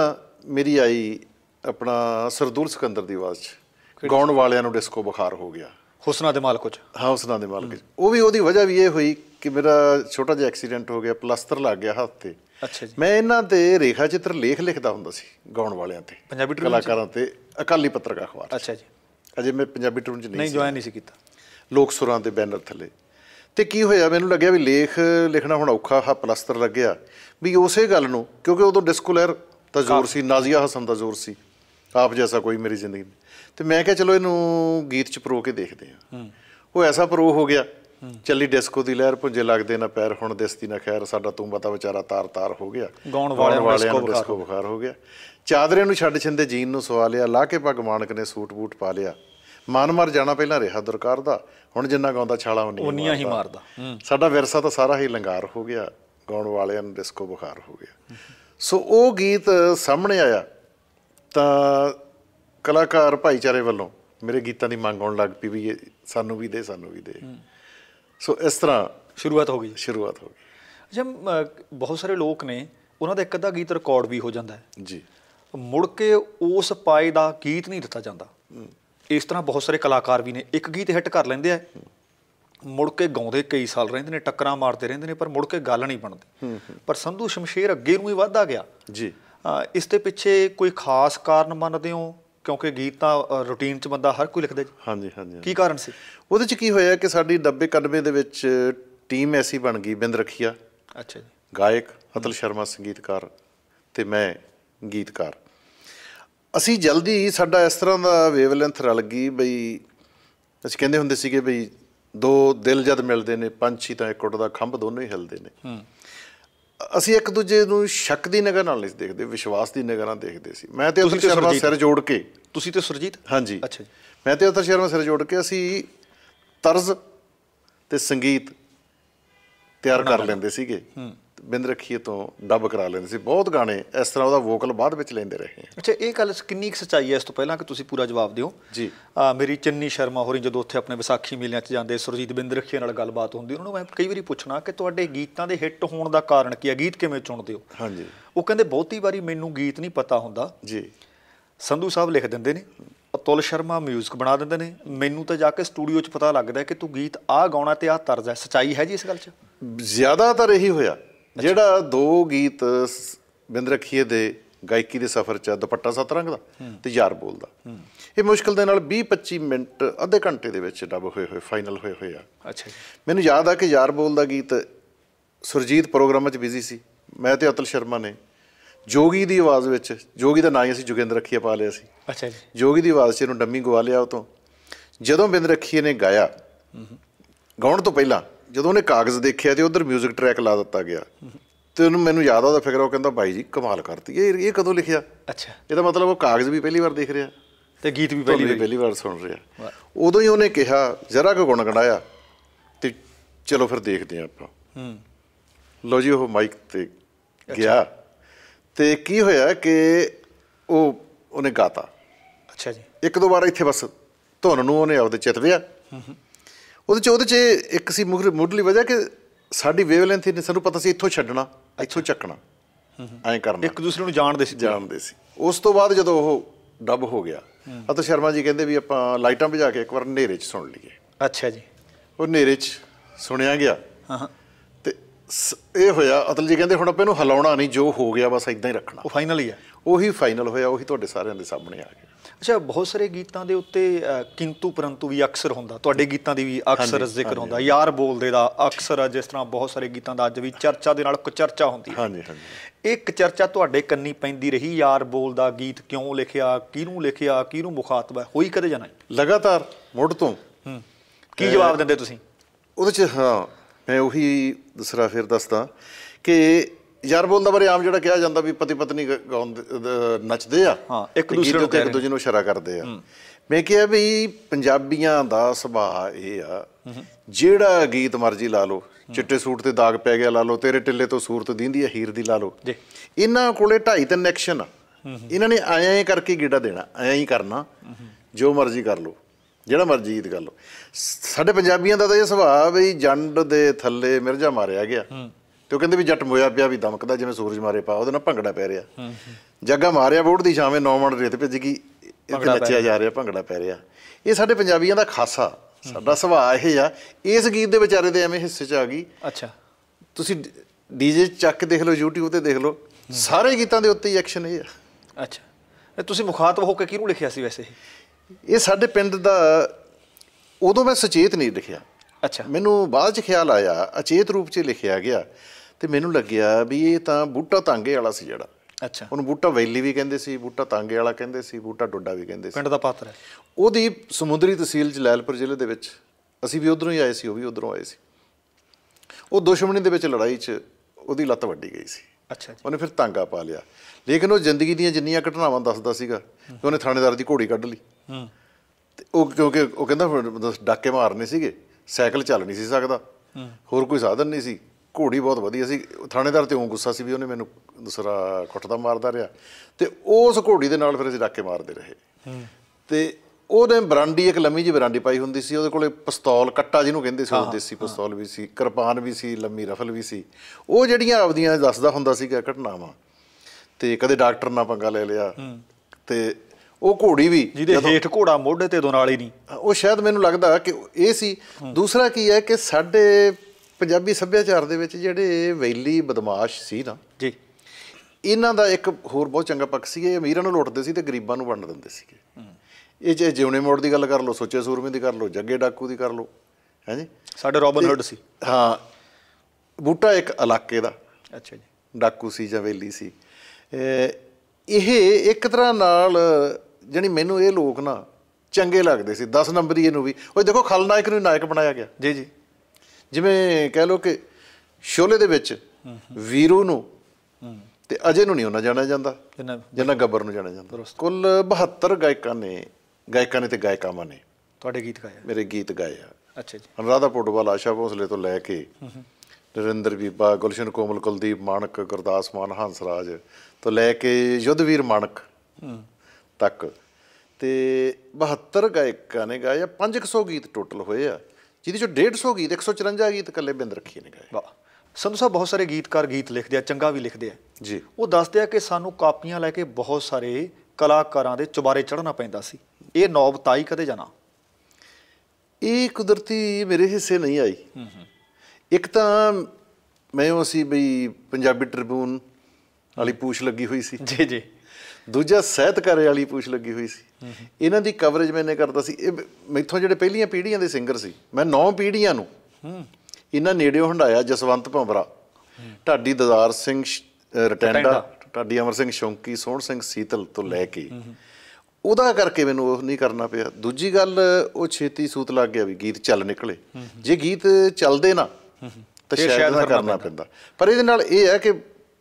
ਮੇਰੀ ਆਈ ਆਪਣਾ ਸਰਦੂਲ ਸਿਕੰਦਰ ਦੀ ਆਵਾਜ਼ 'ਚ ਗਾਉਣ ਵਾਲਿਆਂ ਨੂੰ ਡਿਸਕੋ ਬੁਖਾਰ ਹੋ ਗਿਆ ਹੁਸਨਾ ਦੇ ਮਾਲਕ 'ਚ ਹਾਂ ਹੁਸਨਾ ਦੇ ਮਾਲਕ 'ਚ ਉਹ ਵੀ ਉਹਦੀ ਵਜ੍ਹਾ ਵੀ ਇਹ ਹੋਈ ਕਿ ਮੇਰਾ ਛੋਟਾ ਜਿਹਾ ਐਕਸੀਡੈਂਟ ਹੋ ਗਿਆ ਪਲਸਤਰ ਲੱਗ ਗਿਆ ਹੱਥ ਤੇ ਅੱਛਾ ਜੀ ਮੈਂ ਇਹਨਾਂ ਤੇ ਰੇਖਾ ਚਿੱਤਰ ਲੇਖ ਲਿਖਦਾ ਹੁੰਦਾ ਸੀ ਗਾਉਣ ਵਾਲਿਆਂ ਤੇ ਪੰਜਾਬੀ ਟ੍ਰਿਬਿਊਨ ਕਲਾਕਾਰਾਂ ਤੇ ਅਕਾਲੀ ਪੱਤਰਕਾ ਅਖਬਾਰ ਅੱਛਾ ਜੀ ਅਜੇ ਮੈਂ ਪੰਜਾਬੀ ਟ੍ਰਿਬਿਊਨ 'ਚ ਨਹੀਂ ਨਹੀਂ ਜੁਆਇਨ ਨਹੀਂ ਸੀ ਕੀਤਾ ਲੋਕ ਸੁਰਾਂ ਦੇ ਬੈਨਰ ਥੱਲੇ ਤੇ ਕੀ ਹੋਇਆ ਮੈਨੂੰ ਲੱਗਿਆ ਵੀ ਲੇਖ ਲਿਖਣਾ ਹੁਣ ਔਖਾ ਹਾ ਪਲਸਤਰ ਗਿਆ ਵੀ ਉਸੇ ਗੱਲ ਨੂੰ ਕਿਉਂਕਿ ਉਦੋਂ ਡਿਸਕੋ ਤਾਂ ਜ਼ੋਰ ਸੀ ਨਾਜ਼ੀਆ ਹਸਨ ਦਾ ਜ਼ੋਰ ਸੀ ਆਪ ਜੈਸਾ ਕੋਈ ਮੇਰੀ ਜ਼ਿੰਦਗੀ ਤੇ ਮੈਂ ਕਿਹਾ ਚਲੋ ਇਹਨੂੰ ਗੀਤ ਚ ਪਰੋ ਕੇ ਦੇਖਦੇ ਆ ਉਹ ਐਸਾ ਪਰੋ ਹੋ ਗਿਆ ਚੱਲੀ ਡਿਸਕੋ ਦੀ ਲਹਿਰ ਪੁੰਜੇ ਲੱਗਦੇ ਨਾ ਪੈਰ ਹੁਣ ਦਿਸਦੀ ਨਾ ਖੈਰ ਸਾਡਾ ਤੂੰ ਬਤਾ ਵਿਚਾਰਾ ਤਾਰ-ਤਾਰ ਹੋ ਗਿਆ ਗਾਉਣ ਵਾਲਿਆਂ ਨੂੰ ਡਿਸਕੋ ਬੁਖਾਰ ਹੋ ਗਿਆ ਚਾਦਰੇ ਨੂੰ ਛੱਡ ਛਿੰਦੇ ਜੀਨ ਨੂੰ ਸਵਾ ਲਿਆ ਲਾ ਕੇ ਪੱਗ ਮਾਨਕ ਨੇ ਸੂਟ ਬੂਟ ਪਾ ਲਿਆ ਮਾਨ ਮਰ ਜਾਣਾ ਪਹਿਲਾਂ ਰਿਹਾ ਦਰਕਾਰ ਦਾ ਹੁਣ ਜਿੰਨਾ ਗਾਉਂਦਾ ਛਾਲਾ ਉਨੀਆਂ ਹੀ ਮਾਰਦਾ ਸਾਡਾ ਵਿਰਸਾ ਤਾਂ ਸਾਰਾ ਹੀ ਲੰਗਾਰ ਹੋ ਗਿਆ ਗਾਉਣ ਵਾਲਿਆਂ ਨੂੰ ਡਿਸਕੋ ਬੁਖਾਰ ਹੋ ਗਿਆ ਸੋ ਉਹ ਗੀਤ ਸਾਹਮਣੇ ਆਇਆ ਤਾਂ ਕਲਾਕਾਰ ਭਾਈਚਾਰੇ ਵੱਲੋਂ ਮੇਰੇ ਗੀਤਾਂ ਦੀ ਮੰਗ ਆਉਣ ਲੱਗ ਪਈ ਵੀ ਸਾਨੂੰ ਵੀ ਦੇ ਸਾਨੂੰ ਵੀ ਦੇ ਸੋ ਇਸ ਤਰ੍ਹਾਂ ਸ਼ੁਰੂਆਤ ਹੋ ਗਈ ਸ਼ੁਰੂਆਤ ਹੋ ਗਈ ਅੱਛਾ ਬਹੁਤ ਸਾਰੇ ਲੋਕ ਨੇ ਉਹਨਾਂ ਦਾ ਇੱਕ ਅੱਧਾ ਗੀਤ ਰਿਕਾਰਡ ਵੀ ਹੋ ਜਾਂਦਾ ਹੈ ਜੀ ਮੁੜ ਕੇ ਉਸ ਪਾਏ ਦਾ ਗੀਤ ਨਹੀਂ ਦਿੱਤਾ ਜਾਂਦਾ ਇਸ ਤਰ੍ਹਾਂ ਬਹੁਤ ਸਾਰੇ ਕਲਾਕਾਰ ਵੀ ਨੇ ਇੱਕ ਗੀਤ ਹਿੱਟ ਕਰ ਲੈਂਦੇ ਆ ਮੁੜ ਕੇ ਗਾਉਂਦੇ ਕਈ ਸਾਲ ਰਹਿੰਦੇ ਨੇ ਟੱਕਰਾਂ ਮਾਰਦੇ ਰਹਿੰਦੇ ਨੇ ਪਰ ਮੁੜ ਕੇ ਗੱਲ ਨਹੀਂ ਬਣਦੀ ਪਰ ਸੰਧੂ ਸ਼ਮਸ਼ੇਰ ਅੱਗੇ ਨੂੰ ਹੀ ਵਧਦਾ ਗਿਆ ਜੀ ਇਸ ਦੇ ਪਿੱਛੇ ਕੋਈ ਖਾਸ ਕਾਰਨ ਮੰਨਦੇ ਹੋ ਕਿਉਂਕਿ ਗੀਤ ਤਾਂ ਰੁਟੀਨ 'ਚ ਬੰਦਾ ਹਰ ਕੋਈ ਲਿਖਦਾ ਜੀ ਹਾਂਜੀ ਹਾਂਜੀ ਕੀ ਕਾਰਨ ਸੀ ਉਹਦੇ 'ਚ ਕੀ ਹੋਇਆ ਕਿ ਸਾਡੀ 90 91 ਦੇ ਵਿੱਚ ਟੀਮ ਐਸੀ ਬਣ ਗਈ ਬਿੰਦ ਰਖੀਆ ਅੱਛਾ ਜੀ ਗਾਇਕ ਅਤਲ ਸ਼ਰਮਾ ਸੰਗੀਤਕਾਰ ਤੇ ਮੈਂ ਗੀਤਕਾਰ ਅਸੀਂ ਜਲਦੀ ਸਾਡਾ ਇਸ ਤਰ੍ਹਾਂ ਦਾ ਵੇਵਲੈਂਥ ਰਲ ਗਈ ਬਈ ਅਸੀਂ ਕਹਿੰਦੇ ਹੁੰਦੇ ਸੀਗੇ ਬਈ ਦੋ ਦਿਲ ਜਦ ਮਿਲਦੇ ਨੇ ਪੰਛੀ ਤਾਂ ਇੱਕ ਉੱਡਦਾ ਖੰਭ ਦੋਨੋਂ ਹੀ ਹਿਲਦੇ ਨੇ ਅਸੀਂ ਇੱਕ ਦੂਜੇ ਨੂੰ ਸ਼ੱਕ ਦੀ ਨਗਰ ਨਾਲ ਨਹੀਂ ਦੇਖਦੇ ਵਿਸ਼ਵਾਸ ਦੀ ਨਿਗਾਹ ਨਾਲ ਦੇਖਦੇ ਸੀ ਮੈਂ ਤੇ ਅਤਰ ਸ਼ਰਮਾ ਸਿਰ ਜੋੜ ਕੇ ਤੁਸੀਂ ਤੇ ਸਰਜੀਤ ਹਾਂਜੀ ਅੱਛਾ ਜੀ ਮੈਂ ਤੇ ਅਤਰ ਸ਼ਰਮਾ ਸਿਰ ਜੋੜ ਕੇ ਅਸੀਂ ਤਰਜ਼ ਤੇ ਸੰਗੀਤ ਤਿਆਰ ਕਰ ਲੈਂਦੇ ਸੀਗੇ ਬਿੰਦ ਰਖੀਏ ਤੋਂ ਡੱਬ ਕਰਾ ਲੈਂਦੇ ਸੀ ਬਹੁਤ ਗਾਣੇ ਇਸ ਤਰ੍ਹਾਂ ਉਹਦਾ ਵੋਕਲ ਬਾਅਦ ਵਿੱਚ ਲੈਂਦੇ ਰਹੇ ਅੱਛਾ ਇਹ ਗੱਲ ਕਿੰਨੀ ਸੱਚਾਈ ਹੈ ਇਸ ਤੋਂ ਪਹਿਲਾਂ ਕਿ ਤੁਸੀਂ ਪੂਰਾ ਜਵਾਬ ਦਿਓ ਜੀ ਮੇਰੀ ਚੰਨੀ ਸ਼ਰਮਾ ਹੋਰੀ ਜਦੋਂ ਉੱਥੇ ਆਪਣੇ ਵਿਸਾਖੀ ਮੇਲਿਆਂ 'ਚ ਜਾਂਦੇ ਸੁਰਜੀਤ ਬਿੰਦ ਰਖੀਏ ਨਾਲ ਗੱਲਬਾਤ ਹੁੰਦੀ ਉਹਨਾਂ ਨੂੰ ਮੈਂ ਕਈ ਵਾਰੀ ਪੁੱਛਣਾ ਕਿ ਤੁਹਾਡੇ ਗੀਤਾਂ ਦੇ ਹਿੱਟ ਹੋਣ ਦਾ ਕਾਰਨ ਕੀ ਹੈ ਗੀਤ ਕਿਵੇਂ ਚੁਣਦੇ ਹੋ ਹਾਂਜੀ ਉਹ ਕਹਿੰਦੇ ਬਹੁਤੀ ਵਾਰੀ ਮੈਨੂੰ ਗੀਤ ਨਹੀਂ ਪਤਾ ਹੁੰਦਾ ਜੀ ਸੰਧੂ ਸਾਹਿਬ ਲਿਖ ਦਿੰਦੇ ਨੇ ਅਤੁਲ ਸ਼ਰਮਾ 뮤직 ਬਣਾ ਦਿੰਦੇ ਨੇ ਮੈਨੂੰ ਤਾਂ ਜਾ ਕੇ ਸਟੂਡੀਓ 'ਚ ਪਤਾ ਲੱਗਦਾ ਕਿ ਤੂੰ ਗੀਤ ਆ ਗਾਉਣਾ ਤੇ ਆ ਤਰਜ਼ ਹੈ ਸਚਾਈ ਹੈ ਜੀ ਇਸ ਗੱਲ 'ਚ ਜ਼ਿਆਦਾਤਰ ਇਹੀ ਹੋਇਆ ਜਿਹੜਾ ਦੋ ਗੀਤ ਬਿੰਦ ਰਖੀਏ ਦੇ ਗਾਇਕੀ ਦੇ ਸਫ਼ਰ 'ਚ ਦੁਪੱਟਾ ਸੱਤ ਰੰਗ ਦਾ ਤੇ ਯਾਰ ਬੋਲਦਾ ਇਹ ਮੁਸ਼ਕਲ ਦੇ ਨਾਲ 20-25 ਮਿੰਟ ਅੱਧੇ ਘੰਟੇ ਦੇ ਵਿੱਚ ਡੱਬ ਹੋਏ ਹੋਏ ਫਾਈਨਲ ਹੋਏ ਹੋਏ ਆ ਅੱਛਾ ਮੈਨੂੰ ਯਾਦ ਆ ਕਿ ਯਾਰ ਬੋਲਦਾ ਗੀਤ ਸੁਰਜੀਤ ਪ੍ਰੋਗਰਾਮ 'ਚ ਬਿਜ਼ੀ ਸੀ ਮੈਂ ਤੇ ਅਤਲ ਸ਼ਰਮਾ ਨੇ ਜੋਗੀ ਦੀ ਆਵਾਜ਼ ਵਿੱਚ ਜੋਗੀ ਦਾ ਨਾਂ ਹੀ ਅਸੀਂ ਜੁਗਿੰਦਰ ਰੱਖੀਆ ਪਾ ਲਿਆ ਸੀ ਅੱਛਾ ਜੀ ਜੋਗੀ ਦੀ ਆਵਾਜ਼ 'ਚ ਇਹਨੂੰ ਡੰਮੀ ਗਵਾ ਲਿਆ ਉਹ ਤੋਂ ਜਦੋਂ ਬਿੰਦ ਰੱਖੀਏ ਨੇ ਗਾਇਆ ਗਾਉਣ ਤੋਂ ਪਹਿਲਾਂ ਜਦੋਂ ਉਹਨੇ ਕਾਗਜ਼ ਦੇਖਿਆ ਤੇ ਉਧਰ 뮤직 ਟਰੈਕ ਲਾ ਦਿੱਤਾ ਗਿਆ ਤੇ ਉਹਨੂੰ ਮੈਨੂੰ ਯਾਦ ਆਉਂਦਾ ਫਿਕਰ ਉਹ ਕਹਿੰਦਾ ਭਾਈ ਜੀ ਕਮਾਲ ਕਰਤੀ ਇਹ ਇਹ ਕਦੋਂ ਲਿਖਿਆ ਅੱਛਾ ਇਹਦਾ ਮਤਲਬ ਉਹ ਕਾਗਜ਼ ਵੀ ਪਹਿਲੀ ਵਾਰ ਦੇਖ ਰਿਹਾ ਤੇ ਗੀਤ ਵੀ ਪਹਿਲੀ ਪਹਿਲੀ ਵਾਰ ਸੁਣ ਰਿਹਾ ਉਦੋਂ ਹੀ ਉਹਨੇ ਕਿਹਾ ਜ਼ਰਾ ਕੋ ਗੁਣ ਗਣਾਇਆ ਤੇ ਚਲੋ ਫਿਰ ਦੇਖਦੇ ਆਂ ਆਪਾਂ ਹੂੰ ਲੋ ਜੀ ਉਹ ਮਾਈਕ ਤੇ ਗਿਆ ਤੇ ਕੀ ਹੋਇਆ ਕਿ ਉਹ ਉਹਨੇ ਗਾਤਾ ਅੱਛਾ ਜੀ ਇੱਕ ਦੋ ਵਾਰ ਇੱਥੇ ਬਸ ਧੁਨ ਨੂੰ ਉਹਨੇ ਆਪਦੇ ਚਿਤ ਲਿਆ ਹੂੰ ਹੂੰ ਉਹਦੇ ਚ ਉਹਦੇ ਚ ਇੱਕ ਸੀ ਮੁੱਢਲੀ ਵਜ੍ਹਾ ਕਿ ਸਾਡੀ ਵੇਵਲੈਂਥ ਹੀ ਸਾਨੂੰ ਪਤਾ ਸੀ ਇੱਥੋਂ ਛੱਡਣਾ ਇੱਥੋਂ ਚੱਕਣਾ ਐਂ ਕਰਨਾ ਇੱਕ ਦੂਸਰੇ ਨੂੰ ਜਾਣਦੇ ਸੀ ਜਾਣਦੇ ਸੀ ਉਸ ਤੋਂ ਬਾਅਦ ਜਦੋਂ ਉਹ ਡੱਬ ਹੋ ਗਿਆ ਅਤੇ ਸ਼ਰਮਾ ਜੀ ਕਹਿੰਦੇ ਵੀ ਆਪਾਂ ਲਾਈਟਾਂ ਭਜਾ ਕੇ ਇੱਕ ਵਾਰ ਹਨੇਰੇ 'ਚ ਸੁਣ ਲਈਏ ਅੱਛਾ ਜੀ ਉਹ ਹਨੇਰੇ 'ਚ ਸੁਣਿਆ ਗਿਆ ਹਾਂ ਤੇ ਇਹ ਹੋਇਆ ਅਤਲ ਜੀ ਕਹਿੰਦੇ ਹੁਣ ਆਪਾਂ ਇਹਨੂੰ ਹਲਾਉਣਾ ਨਹੀਂ ਜੋ ਹੋ ਗਿਆ ਬਸ ਇਦਾਂ ਹੀ ਰੱਖਣਾ ਉਹ ਫਾਈਨਲ ਹੀ ਆ ਉਹੀ ਫਾਈਨਲ ਹੋਇਆ ਉਹੀ ਤੁਹਾਡੇ ਸਾਰਿਆਂ ਦੇ ਸਾਹਮਣੇ ਆ ਗਿਆ ਅੱਛਾ ਬਹੁਤ ਸਾਰੇ ਗੀਤਾਂ ਦੇ ਉੱਤੇ ਕਿੰਤੂ ਪਰੰਤੂ ਵੀ ਅਕਸਰ ਹੁੰਦਾ ਤੁਹਾਡੇ ਗੀਤਾਂ ਦੀ ਵੀ ਅਕਸਰ ਜ਼ਿਕਰ ਹੁੰਦਾ ਯਾਰ ਬੋਲਦੇ ਦਾ ਅਕਸਰ ਜਿਸ ਤਰ੍ਹਾਂ ਬਹੁਤ ਸਾਰੇ ਗੀਤਾਂ ਦਾ ਅੱਜ ਵੀ ਚਰਚਾ ਦੇ ਨਾਲ ਚਰਚਾ ਹੁੰਦੀ ਹੈ ਹਾਂਜੀ ਹਾਂਜੀ ਇੱਕ ਚਰਚਾ ਤੁਹਾਡੇ ਕੰਨੀ ਪੈਂਦੀ ਰਹੀ ਯਾਰ ਬੋਲਦਾ ਗੀਤ ਕਿਉਂ ਲਿਖਿਆ ਕਿਹਨੂੰ ਲਿਖਿਆ ਕਿਹਨੂੰ ਮੁਖਾਤਬ ਹੋਈ ਕਦੇ ਜਾਣਾ ਲਗਾਤਾਰ ਮੋੜ ਤੋਂ ਹੂੰ ਕੀ ਜਵਾਬ ਦਿੰਦੇ ਤੁਸੀਂ ਉਹਦੇ ਚ ਹਾਂ ਮੈਂ ਉਹੀ ਦੂਸਰਾ ਫਿਰ ਦੱਸਦਾ ਕਿ ਯਾਰ ਬੋਲਦਾ ਦਾ ਬਾਰੇ ਆਮ ਜਿਹੜਾ ਕਿਹਾ ਜਾਂਦਾ ਵੀ ਪਤੀ ਪਤਨੀ ਨੱਚਦੇ ਆ ਹਾਂ ਇੱਕ ਦੂਸਰੇ ਨੂੰ ਇੱਕ ਦੂਜੇ ਨੂੰ ਇਸ਼ਾਰਾ ਕਰਦੇ ਆ ਮੈਂ ਕਿਹਾ ਵੀ ਪੰਜਾਬੀਆਂ ਦਾ ਸੁਭਾਅ ਇਹ ਆ ਜਿਹੜਾ ਗੀਤ ਮਰਜ਼ੀ ਲਾ ਲਓ ਚਿੱਟੇ ਸੂਟ ਤੇ ਦਾਗ ਪੈ ਗਿਆ ਲਾ ਲਓ ਤੇਰੇ ਟਿੱਲੇ ਤੋਂ ਸੂਰਤ ਦੀਂਦੀ ਹੈ ਹੀਰ ਦੀ ਲਾ ਲਓ ਇਹਨਾਂ ਕੋਲੇ ਢਾਈ ਤਿੰਨ ਐਕਸ਼ਨ ਆ ਇਹਨਾਂ ਨੇ ਆਇਆ ਹੀ ਕਰਕੇ ਗੀੜਾ ਦੇਣਾ ਆਇਆ ਹੀ ਕਰਨਾ ਜੋ ਮਰਜ਼ੀ ਕਰ ਲਓ ਜਿਹੜਾ ਮਰਜ਼ੀ ਗੀਤ ਕਰ ਲਓ ਸਾਡੇ ਪੰਜਾਬੀਆਂ ਦਾ ਤਾਂ ਇਹ ਸੁਭਾਅ ਵੀ ਜੰਡ ਦੇ ਥੱਲੇ ਮਿਰਜ਼ਾ ਮਾਰਿਆ ਗਿਆ ਤੇ ਉਹ ਕਹਿੰਦੇ ਵੀ ਜੱਟ ਮੋਇਆ ਪਿਆ ਵੀ ਦਮਕਦਾ ਜਿਵੇਂ ਸੂਰਜ ਮਾਰੇ ਪਾ ਉਹਦੇ ਨਾਲ ਭੰਗੜਾ ਪੈ ਰਿਹਾ ਜੱਗਾ ਮਾਰਿਆ ਬੋੜ ਦੀ ਛਾਵੇਂ 9 ਮਿੰਟ ਰੇਤ ਭਿੱਜ ਗਈ ਇੱਥੇ ਨੱਚਿਆ ਜਾ ਰਿਹਾ ਭੰਗੜਾ ਪੈ ਰਿਹਾ ਇਹ ਸਾਡੇ ਪੰਜਾਬੀਆਂ ਦਾ ਖਾਸਾ ਸਾਡਾ ਸੁਭਾਅ ਇਹ ਆ ਇਸ ਗੀਤ ਦੇ ਵਿਚਾਰੇ ਦੇ ਐਵੇਂ ਹਿੱਸੇ 'ਚ ਆ ਗਈ ਅੱਛਾ ਤੁਸੀਂ ਡੀਜੇ ਚੱਕ ਕੇ ਦੇਖ ਲਓ YouTube ਤੇ ਦੇਖ ਲਓ ਸਾਰੇ ਗੀਤਾਂ ਦੇ ਉੱਤੇ ਹੀ ਐਕਸ਼ਨ ਇਹ ਆ ਅੱਛਾ ਤੁਸੀਂ ਮੁਖਾਤਬ ਹੋ ਕੇ ਕਿਹਨੂੰ ਲਿਖਿਆ ਸੀ ਵੈਸੇ ਇਹ ਸਾਡੇ ਪਿੰਡ ਦਾ ਉਦੋਂ ਮੈਂ ਸੁਚੇਤ ਨਹੀਂ ਲਿਖਿਆ ਅੱਛਾ ਮੈਨੂੰ ਬਾਅਦ 'ਚ ਖਿਆਲ ਆਇਆ ਅਚੇਤ ਰੂਪ 'ਚ ਲਿਖਿਆ ਗਿਆ ਤੇ ਮੈਨੂੰ ਲੱਗਿਆ ਵੀ ਇਹ ਤਾਂ ਬੂਟਾ ਤਾਂਗੇ ਵਾਲਾ ਸੀ ਜਿਹੜਾ ਅੱਛਾ ਉਹਨੂੰ ਬੂਟਾ ਵੈਲੀ ਵੀ ਕਹਿੰਦੇ ਸੀ ਬੂਟਾ ਤਾਂਗੇ ਵਾਲਾ ਕਹਿੰਦੇ ਸੀ ਬੂਟਾ ਡੋਡਾ ਵੀ ਕਹਿੰਦੇ ਸੀ ਪਿੰਡ ਦਾ ਪਾਤਰ ਹੈ ਉਹਦੀ ਸਮੁੰਦਰੀ ਤਹਿਸੀਲ ਜਲਾਲਪੁਰ ਜ਼ਿਲ੍ਹੇ ਦੇ ਵਿੱਚ ਅਸੀਂ ਵੀ ਉਧਰੋਂ ਹੀ ਆਏ ਸੀ ਉਹ ਵੀ ਉਧਰੋਂ ਆਏ ਸੀ ਉਹ ਦੁਸ਼ਮਣੀ ਦੇ ਵਿੱਚ ਲੜਾਈ 'ਚ ਉਹਦੀ ਲੱਤ ਵੱਡੀ ਗਈ ਸੀ ਅੱਛਾ ਜੀ ਉਹਨੇ ਫਿਰ ਤਾਂਗਾ ਪਾ ਲਿਆ ਲੇਕਿਨ ਉਹ ਜ਼ਿੰਦਗੀ ਦੀਆਂ ਜਿੰਨੀਆਂ ਘਟਨਾਵਾਂ ਦੱਸਦਾ ਸੀਗਾ ਕਿ ਉਹਨੇ ਥਾਣੇਦਾਰ ਦੀ ਘੋੜੀ ਕੱਢ ਲਈ ਹੂੰ ਤੇ ਉਹ ਕਿਉਂਕਿ ਉਹ ਕਹਿੰਦਾ ਡਾਕੇ ਮਾਰਨੇ ਸੀਗੇ ਸਾਈਕਲ ਚੱਲ ਨਹੀਂ ਸੀ ਸਕਦਾ ਹੋਰ ਕੋਈ ਸਾਧਨ ਨਹੀਂ ਸੀ ਘੋੜੀ ਬਹੁਤ ਵਧੀਆ ਸੀ ਥਾਣੇਦਾਰ ਤੇ ਉਹ ਗੁੱਸਾ ਸੀ ਵੀ ਉਹਨੇ ਮੈਨੂੰ ਦੂਸਰਾ ਕੁੱਟਦਾ ਮਾਰਦਾ ਰਿਹਾ ਤੇ ਉਸ ਘੋੜੀ ਦੇ ਨਾਲ ਫਿਰ ਅਸੀਂ ਡਾਕੇ ਮਾਰਦੇ ਰਹੇ ਤੇ ਉਹਦੇ ਬਰਾਂਡੀ ਇੱਕ ਲੰਮੀ ਜਿਹੀ ਬਰਾਂਡੀ ਪਾਈ ਹੁੰਦੀ ਸੀ ਉਹਦੇ ਕੋਲੇ ਪਿਸਤੌਲ ਕੱਟਾ ਜਿਹਨੂੰ ਕਹਿੰਦੇ ਸੀ ਉਹ ਦੇਸੀ ਪਿਸਤੌਲ ਵੀ ਸੀ ਕਿਰਪਾਨ ਵੀ ਸੀ ਲੰਮੀ ਰਫਲ ਵੀ ਸੀ ਉਹ ਜਿਹੜੀਆਂ ਆਪਦੀਆਂ ਦੱਸਦਾ ਹੁੰਦਾ ਸੀ ਕਿ ਘਟਨਾਵਾਂ ਤੇ ਕਦੇ ਡਾਕਟਰ ਨਾਲ ਪੰਗਾ ਲੈ ਲਿਆ ਤੇ ਉਹ ਘੋੜੀ ਵੀ ਜਿਹਦੇ ਹੇਠ ਘੋੜਾ ਮੋਢੇ ਤੇ ਦੋ ਨਾਲ ਹੀ ਨਹੀਂ ਉਹ ਸ਼ਾਇਦ ਮੈਨੂੰ ਲੱਗਦਾ ਕਿ ਇਹ ਸੀ ਦੂਸਰਾ ਕੀ ਹੈ ਕਿ ਸਾਡੇ ਪੰਜਾਬੀ ਸੱਭਿਆਚਾਰ ਦੇ ਵਿੱਚ ਜਿਹੜੇ ਵੈਲੀ ਬਦਮਾਸ਼ ਸੀ ਨਾ ਜੀ ਇਹਨਾਂ ਦਾ ਇੱਕ ਹੋਰ ਬਹੁਤ ਚੰਗਾ ਪੱਖ ਸੀ ਇਹ ਅਮੀਰਾਂ ਨੂੰ ਲੁੱਟਦੇ ਸੀ ਤੇ ਗਰੀਬਾਂ ਨੂੰ ਵੰਡ ਦਿੰਦੇ ਸੀ ਇਹ ਜੇ ਜਿਉਣੇ ਮੋੜ ਦੀ ਗੱਲ ਕਰ ਲਓ ਸੋਚੇ ਸੂਰਮੇ ਦੀ ਕਰ ਲਓ ਜੱਗੇ ਡਾਕੂ ਦੀ ਕਰ ਲਓ ਹੈਂਜੀ ਸਾਡੇ ਰੋਬਨ ਹੁੱਡ ਸੀ ਹਾਂ ਬੂਟਾ ਇੱਕ ਇਲਾਕੇ ਦਾ ਅੱਛਾ ਜੀ ਡਾਕੂ ਸੀ ਜਾਂ ਵੈਲੀ ਸੀ ਇਹ ਇੱਕ ਤਰ੍ਹਾਂ ਨਾਲ ਜਣੀ ਮੈਨੂੰ ਇਹ ਲੋਕ ਨਾ ਚੰਗੇ ਲੱਗਦੇ ਸੀ 10 ਨੰਬਰੀ ਇਹਨੂੰ ਵੀ ਉਹ ਦੇਖੋ ਖਲਨਾਇਕ ਨੂੰ ਨਾਇਕ ਬਣਾਇਆ ਗਿਆ ਜੀ ਜੀ ਜਿਵੇਂ ਕਹਿ ਲੋ ਕਿ ਸ਼ੋਲੇ ਦੇ ਵਿੱਚ ਵੀਰੂ ਨੂੰ ਤੇ ਅਜੇ ਨੂੰ ਨਹੀਂ ਉਹਨਾਂ ਜਾਣਿਆ ਜਾਂਦਾ ਜਿੰਨਾ ਗੱਬਰ ਨੂੰ ਜਾਣਿਆ ਜਾਂਦਾ ਕੁੱਲ 72 ਗਾਇਕਾਂ ਨੇ ਗਾਇਕਾਂ ਨੇ ਤੇ ਗਾਇਕਾਵਾਂ ਨੇ ਤੁਹਾਡੇ ਗੀਤ ਗਾਏ ਮੇਰੇ ਗੀਤ ਗਾਏ ਆ ਅੱਛਾ ਜੀ ਅਨਰਾਧਾ ਪੋਟਵਾਲ ਆਸ਼ਾ ਭੋਸਲੇ ਤੋਂ ਲੈ ਕੇ ਨਰਿੰਦਰ ਬੀਬਾ ਗੁਲਸ਼ਨ ਕੋਮਲ ਕੁਲਦੀਪ ਮਾਨਕ ਗੁਰਦਾਸ ਮਾਨ ਹੰਸਰਾਜ ਤੋਂ ਲੈ ਕੇ ਯੁੱਧਵੀਰ ਮਾਨਕ ਤੱਕ ਤੇ 72 ਗਾਇਕਾਂ ਨੇ ਗਾਇਆ 500 ਗੀਤ ਟੋਟਲ ਹੋਏ ਆ ਜਿਹਦੇ ਚੋਂ 150 ਗੀਤ 154 ਗੀਤ ਇਕੱਲੇ ਬਿੰਦ ਰੱਖੀ ਨੇ ਗਾਏ ਵਾਹ ਸੰਧੂ ਸਾਹਿਬ ਬਹੁਤ ਸਾਰੇ ਗੀਤਕਾਰ ਗੀਤ ਲਿਖਦੇ ਆ ਚੰਗਾ ਵੀ ਲਿਖਦੇ ਆ ਜੀ ਉਹ ਦੱਸਦੇ ਆ ਕਿ ਸਾਨੂੰ ਕਾਪੀਆਂ ਲੈ ਕੇ ਬਹੁਤ ਸਾਰੇ ਕਲਾਕਾਰਾਂ ਦੇ ਚੁਬਾਰੇ ਚੜ੍ਹਨਾ ਪੈਂਦਾ ਸੀ ਇਹ ਨੌਬਤਾਈ ਕਦੇ ਜਾਣਾ ਇਹ ਕੁਦਰਤੀ ਮੇਰੇ ਹਿੱਸੇ ਨਹੀਂ ਆਈ ਇੱਕ ਤਾਂ ਮੈਂ ਉਹ ਸੀ ਬਈ ਪੰਜਾਬੀ ਟ੍ਰਿਬਿਊਨ ਵਾਲੀ ਪੂਛ ਲੱਗੀ ਹੋਈ ਸੀ ਜੀ ਜੀ ਦੂਜਾ ਸਹਿਤਕਾਰ ਵਾਲੀ ਪੂਛ ਲੱਗੀ ਹੋਈ ਸੀ ਇਹਨਾਂ ਦੀ ਕਵਰੇਜ ਮੈਨੇ ਕਰਦਾ ਸੀ ਇਹ ਮੈਥੋਂ ਜਿਹੜੇ ਪਹਿਲੀਆਂ ਪੀੜ੍ਹੀਆਂ ਦੇ ਸਿੰਗਰ ਸੀ ਮੈਂ ਨੌ ਪੀੜ੍ਹੀਆਂ ਨੂੰ ਇਹਨਾਂ ਨੇੜੇ ਹੰਡਾਇਆ ਜਸਵੰਤ ਭੰਬਰਾ ਢਾਡੀ ਦਜ਼ਾਰ ਸਿੰਘ ਰਟੈਂਡਾ ਢਾਡੀ ਅਮਰ ਸਿੰਘ ਸ਼ੌਂਕੀ ਸੋਹਣ ਸਿੰਘ ਸੀਤਲ ਤੋਂ ਲੈ ਕੇ ਉਹਦਾ ਕਰਕੇ ਮੈਨੂੰ ਉਹ ਨਹੀਂ ਕਰਨਾ ਪਿਆ ਦੂਜੀ ਗੱਲ ਉਹ ਛੇਤੀ ਸੂਤ ਲੱਗ ਗਿਆ ਵੀ ਗੀਤ ਚੱਲ ਨਿਕਲੇ ਜੇ ਗੀਤ ਚੱਲਦੇ ਨਾ ਤਾਂ ਸ਼ਾਇਦ ਕਰਨਾ ਪੈਂਦਾ ਪਰ ਇਹਦੇ ਨਾਲ ਇਹ ਹੈ ਕਿ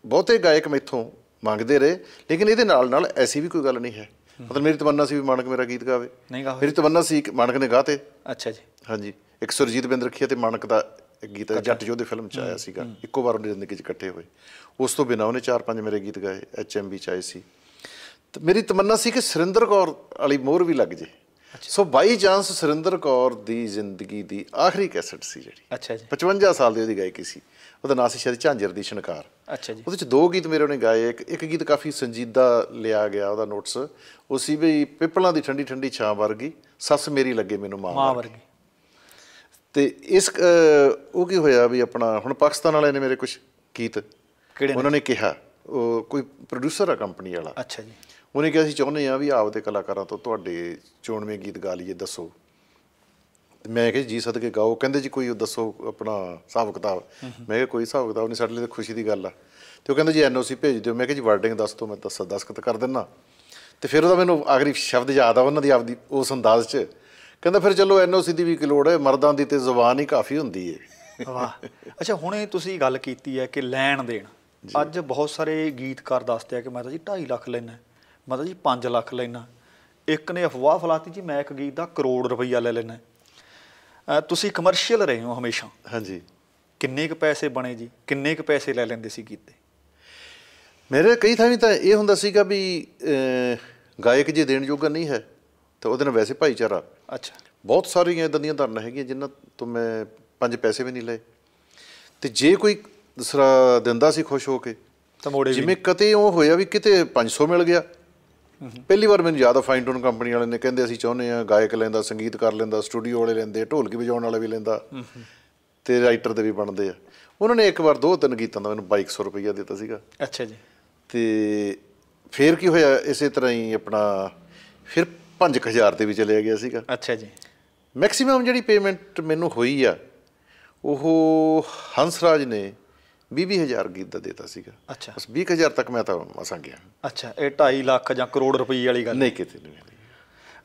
ਬਹੁਤੇ ਗਾਇਕ ਮੈਥੋਂ ਮੰਗਦੇ ਰਹੇ ਲੇਕਿਨ ਇਹਦੇ ਨਾਲ ਨਾਲ ਐਸੀ ਵੀ ਕੋਈ ਗੱਲ ਨਹੀਂ ਹੈ ਮਤਲਬ ਮੇਰੀ ਤਮੰਨਾ ਸੀ ਵੀ ਮਾਨਕ ਮੇਰਾ ਗੀਤ ਗਾਵੇ ਨਹੀਂ ਗਾਵੇ ਮੇਰੀ ਤਮੰਨਾ ਸੀ ਕਿ ਮਾਨਕ ਨੇ ਗਾਤੇ ਅੱਛਾ ਜੀ ਹਾਂਜੀ ਇੱਕ ਸੁਰਜੀਤ ਬਿੰਦਰ ਤੇ ਮਾਨਕ ਦਾ ਗੀਤ ਜੱਟ ਜੋਧੇ ਫਿਲਮ ਚ ਆਇਆ ਸੀਗਾ ਇੱਕੋ ਵਾਰ ਉਹਨੇ ਜ਼ਿੰਦਗੀ ਚ ਇਕੱਠੇ ਹੋਏ ਉਸ ਤੋਂ ਬਿਨਾ ਉਹਨੇ 4-5 ਮੇਰੇ ਗੀਤ ਗਾਏ ਐਚ ਐਮ ਬੀ ਚ ਆਏ ਸੀ ਤੇ ਮੇਰੀ ਤਮੰਨਾ ਸੀ ਕਿ ਸਰਿੰਦਰ ਕੌਰ ਵਾਲੀ ਮੋਹਰ ਵੀ ਲੱਗ ਜੇ so by chance Surinder Kaur ਦੀ ਜ਼ਿੰਦਗੀ ਦੀ ਆਖਰੀ ਕੈਸਟ ਸੀ ਜਿਹੜੀ ਅੱਛਾ ਜੀ 55 ਸਾਲ ਦੀ ਉਹਦੀ ਗਾਇਕੀ ਸੀ ਉਹਦਾ ਨਾਂ ਸੀ ਸ਼ਾਇਦ ਝਾਂਜਰ ਦੀ ਸ਼ਨਕਾਰ ਅੱਛਾ ਜੀ ਉਹਦੇ ਚ ਦੋ ਗੀਤ ਮੇਰੇ ਉਹਨੇ ਗਾਏ ਇੱਕ ਇੱਕ ਗੀਤ ਕਾਫੀ ਸੰਜੀਦਾ ਲਿਆ ਗਿਆ ਉਹਦਾ ਨੋਟਸ ਉਹ ਸੀ ਵੀ ਪਿੱਪਲਾਂ ਦੀ ਠੰਡੀ ਠੰਡੀ ਛਾਂ ਵਰਗੀ ਸੱਸ ਮੇਰੀ ਲੱਗੇ ਮੈਨੂੰ ਮਾਂ ਵਰਗੀ ਤੇ ਇਸ ਉਹ ਕੀ ਹੋਇਆ ਵੀ ਆਪਣਾ ਹੁਣ ਪਾਕਿਸਤਾਨ ਵਾਲਿਆਂ ਨੇ ਮੇਰੇ ਕੁਝ ਗੀਤ ਕਿਹੜੇ ਉਹਨਾਂ ਨੇ ਕਿਹਾ ਉਹ ਕੋਈ ਪ੍ਰੋਡਿਊਸਰ ਆ ਕੰਪਨੀ ਵਾਲਾ ਅੱਛਾ ਜੀ ਉਹਨੇ ਕਿਹਾ ਸੀ ਚਾਹੁੰਦੇ ਆ ਵੀ ਆਪ ਦੇ ਕਲਾਕਾਰਾਂ ਤੋਂ ਤੁਹਾਡੇ ਚੋਣਵੇਂ ਗੀਤ ਗਾ ਲਈਏ ਦੱਸੋ ਮੈਂ ਕਿਹਾ ਜੀ ਸਦਕੇ ਗਾਓ ਕਹਿੰਦੇ ਜੀ ਕੋਈ ਦੱਸੋ ਆਪਣਾ ਹਿਸਾਬ ਕਿਤਾਬ ਮੈਂ ਕਿਹਾ ਕੋਈ ਹਿਸਾਬ ਕਿਤਾਬ ਨਹੀਂ ਸਾਡੇ ਲਈ ਖੁਸ਼ੀ ਦੀ ਗੱਲ ਆ ਤੇ ਉਹ ਕਹਿੰਦਾ ਜੀ ਐਨਓਸੀ ਭੇਜ ਦਿਓ ਮੈਂ ਕਿਹਾ ਜੀ ਵਰਡਿੰਗ ਦੱਸ ਤੋ ਮੈਂ ਦੱਸ ਦਸਖਤ ਕਰ ਦਿੰਨਾ ਤੇ ਫਿਰ ਉਹਦਾ ਮੈਨੂੰ ਆਖਰੀ ਸ਼ਬਦ ਯਾਦ ਆ ਉਹਨਾਂ ਦੀ ਆਪਦੀ ਉਸ ਅੰਦਾਜ਼ 'ਚ ਕਹਿੰਦਾ ਫਿਰ ਚਲੋ ਐਨਓਸੀ ਦੀ ਵੀ ਕਿ ਲੋੜ ਹੈ ਮਰਦਾਂ ਦੀ ਤੇ ਜ਼ੁਬਾਨ ਹੀ ਕਾਫੀ ਹੁੰਦੀ ਹੈ ਵਾਹ ਅੱਛਾ ਹੁਣੇ ਤੁਸੀਂ ਗੱਲ ਕੀਤੀ ਹੈ ਕਿ ਲੈਣ ਦੇਣ ਅੱਜ ਬਹੁਤ ਸਾਰੇ ਗੀਤਕਾਰ ਦੱਸਦੇ ਆ ਕਿ ਮੈਂ ਤਾਂ ਜੀ 2.5 ਲੱਖ ਲੈਣਾ ਮੈਂ ਤਾਂ ਜੀ 5 ਲੱਖ ਲੈਣਾ ਇੱਕ ਨੇ ਅਫਵਾਹ ਫਲਾਤੀ ਜੀ ਮੈਂ ਇੱਕ ਗੀਤ ਦਾ ਕਰੋੜ ਰੁਪਈਆ ਲੈ ਲੈਣਾ ਤੁਸੀਂ ਕਮਰਸ਼ੀਅਲ ਰਹੇ ਹੋ ਹਮੇਸ਼ਾ ਹਾਂਜੀ ਕਿੰਨੇ ਕੁ ਪੈਸੇ ਬਣੇ ਜੀ ਕਿੰਨੇ ਕੁ ਪੈਸੇ ਲੈ ਲੈਂਦੇ ਸੀ ਕੀਤੇ ਮੇਰੇ ਕਈ ਥਾਂ ਤਾਂ ਇਹ ਹੁੰਦਾ ਸੀਗਾ ਵੀ ਗਾਇਕ ਜੀ ਦੇਣ ਯੋਗਾ ਨਹੀਂ ਹੈ ਤਾਂ ਉਹਦੇ ਨਾਲ ਵੈਸੇ ਭਾਈਚਾਰਾ ਅੱਛਾ ਬਹੁਤ ਸਾਰੀਆਂ ਇਦਾਂ ਦੀਆਂ ਧਾਰਨਾ ਹੈਗੀਆਂ ਜਿਨ੍ਹਾਂ ਤੋਂ ਮੈਂ ਪੰਜ ਪੈਸੇ ਵੀ ਨਹੀਂ ਲਏ ਤੇ ਜੇ ਕੋਈ ਦੂਸਰਾ ਦਿੰਦਾ ਸੀ ਖੁਸ਼ ਹੋ ਕੇ ਤਾਂ ਮੋੜੇ ਜਿਵੇਂ ਕਤੇ ਉਹ ਹੋਇਆ ਵੀ ਕਿਤੇ 500 ਮਿਲ ਗਿਆ ਪਹਿਲੀ ਵਾਰ ਮੈਨੂੰ ਯਾਦ ਆ ਫਾਈਨ ਟੂਨ ਕੰਪਨੀ ਵਾਲੇ ਨੇ ਕਹਿੰਦੇ ਅਸੀਂ ਚਾਹੁੰਦੇ ਆ ਗਾਇਕ ਲੈਂਦਾ ਸੰਗੀਤ ਕਰ ਲੈਂਦਾ ਸਟੂਡੀਓ ਵਾਲੇ ਲੈਂਦੇ ਢੋਲਕੀ ਵਜਾਉਣ ਵਾਲਾ ਵੀ ਲੈਂਦਾ ਤੇ ਰਾਈਟਰ ਦੇ ਵੀ ਬਣਦੇ ਆ ਉਹਨਾਂ ਨੇ ਇੱਕ ਵਾਰ ਦੋ ਤਿੰਨ ਗੀਤਾਂ ਦਾ ਮੈਨੂੰ 2200 ਰੁਪਈਆ ਦਿੱਤਾ ਸੀਗਾ ਅੱਛਾ ਜੀ ਤੇ ਫੇਰ ਕੀ ਹੋਇਆ ਇਸੇ ਤਰ੍ਹਾਂ ਹੀ ਆਪਣਾ ਫਿਰ 5000 ਤੇ ਵੀ ਚਲੇ ਗਿਆ ਸੀਗਾ ਅੱਛਾ ਜੀ ਮੈਕਸਿਮਮ ਜਿਹੜੀ ਪੇਮੈਂਟ ਮੈਨੂੰ ਹੋਈ ਆ ਉਹ ਹੰਸਰਾਜ ਨੇ 20000 ਗੀਤ ਦਾ ਦਿੱਤਾ ਸੀਗਾ ਅੱਛਾ ਬਸ 20000 ਤੱਕ ਮੈਂ ਤਾਂ ਅਸਾਂ ਗਿਆ ਅੱਛਾ ਇਹ 2.5 ਲੱਖ ਜਾਂ ਕਰੋੜ ਰੁਪਏ ਵਾਲੀ ਗੱਲ ਨਹੀਂ ਕਿਤੇ ਨਹੀਂ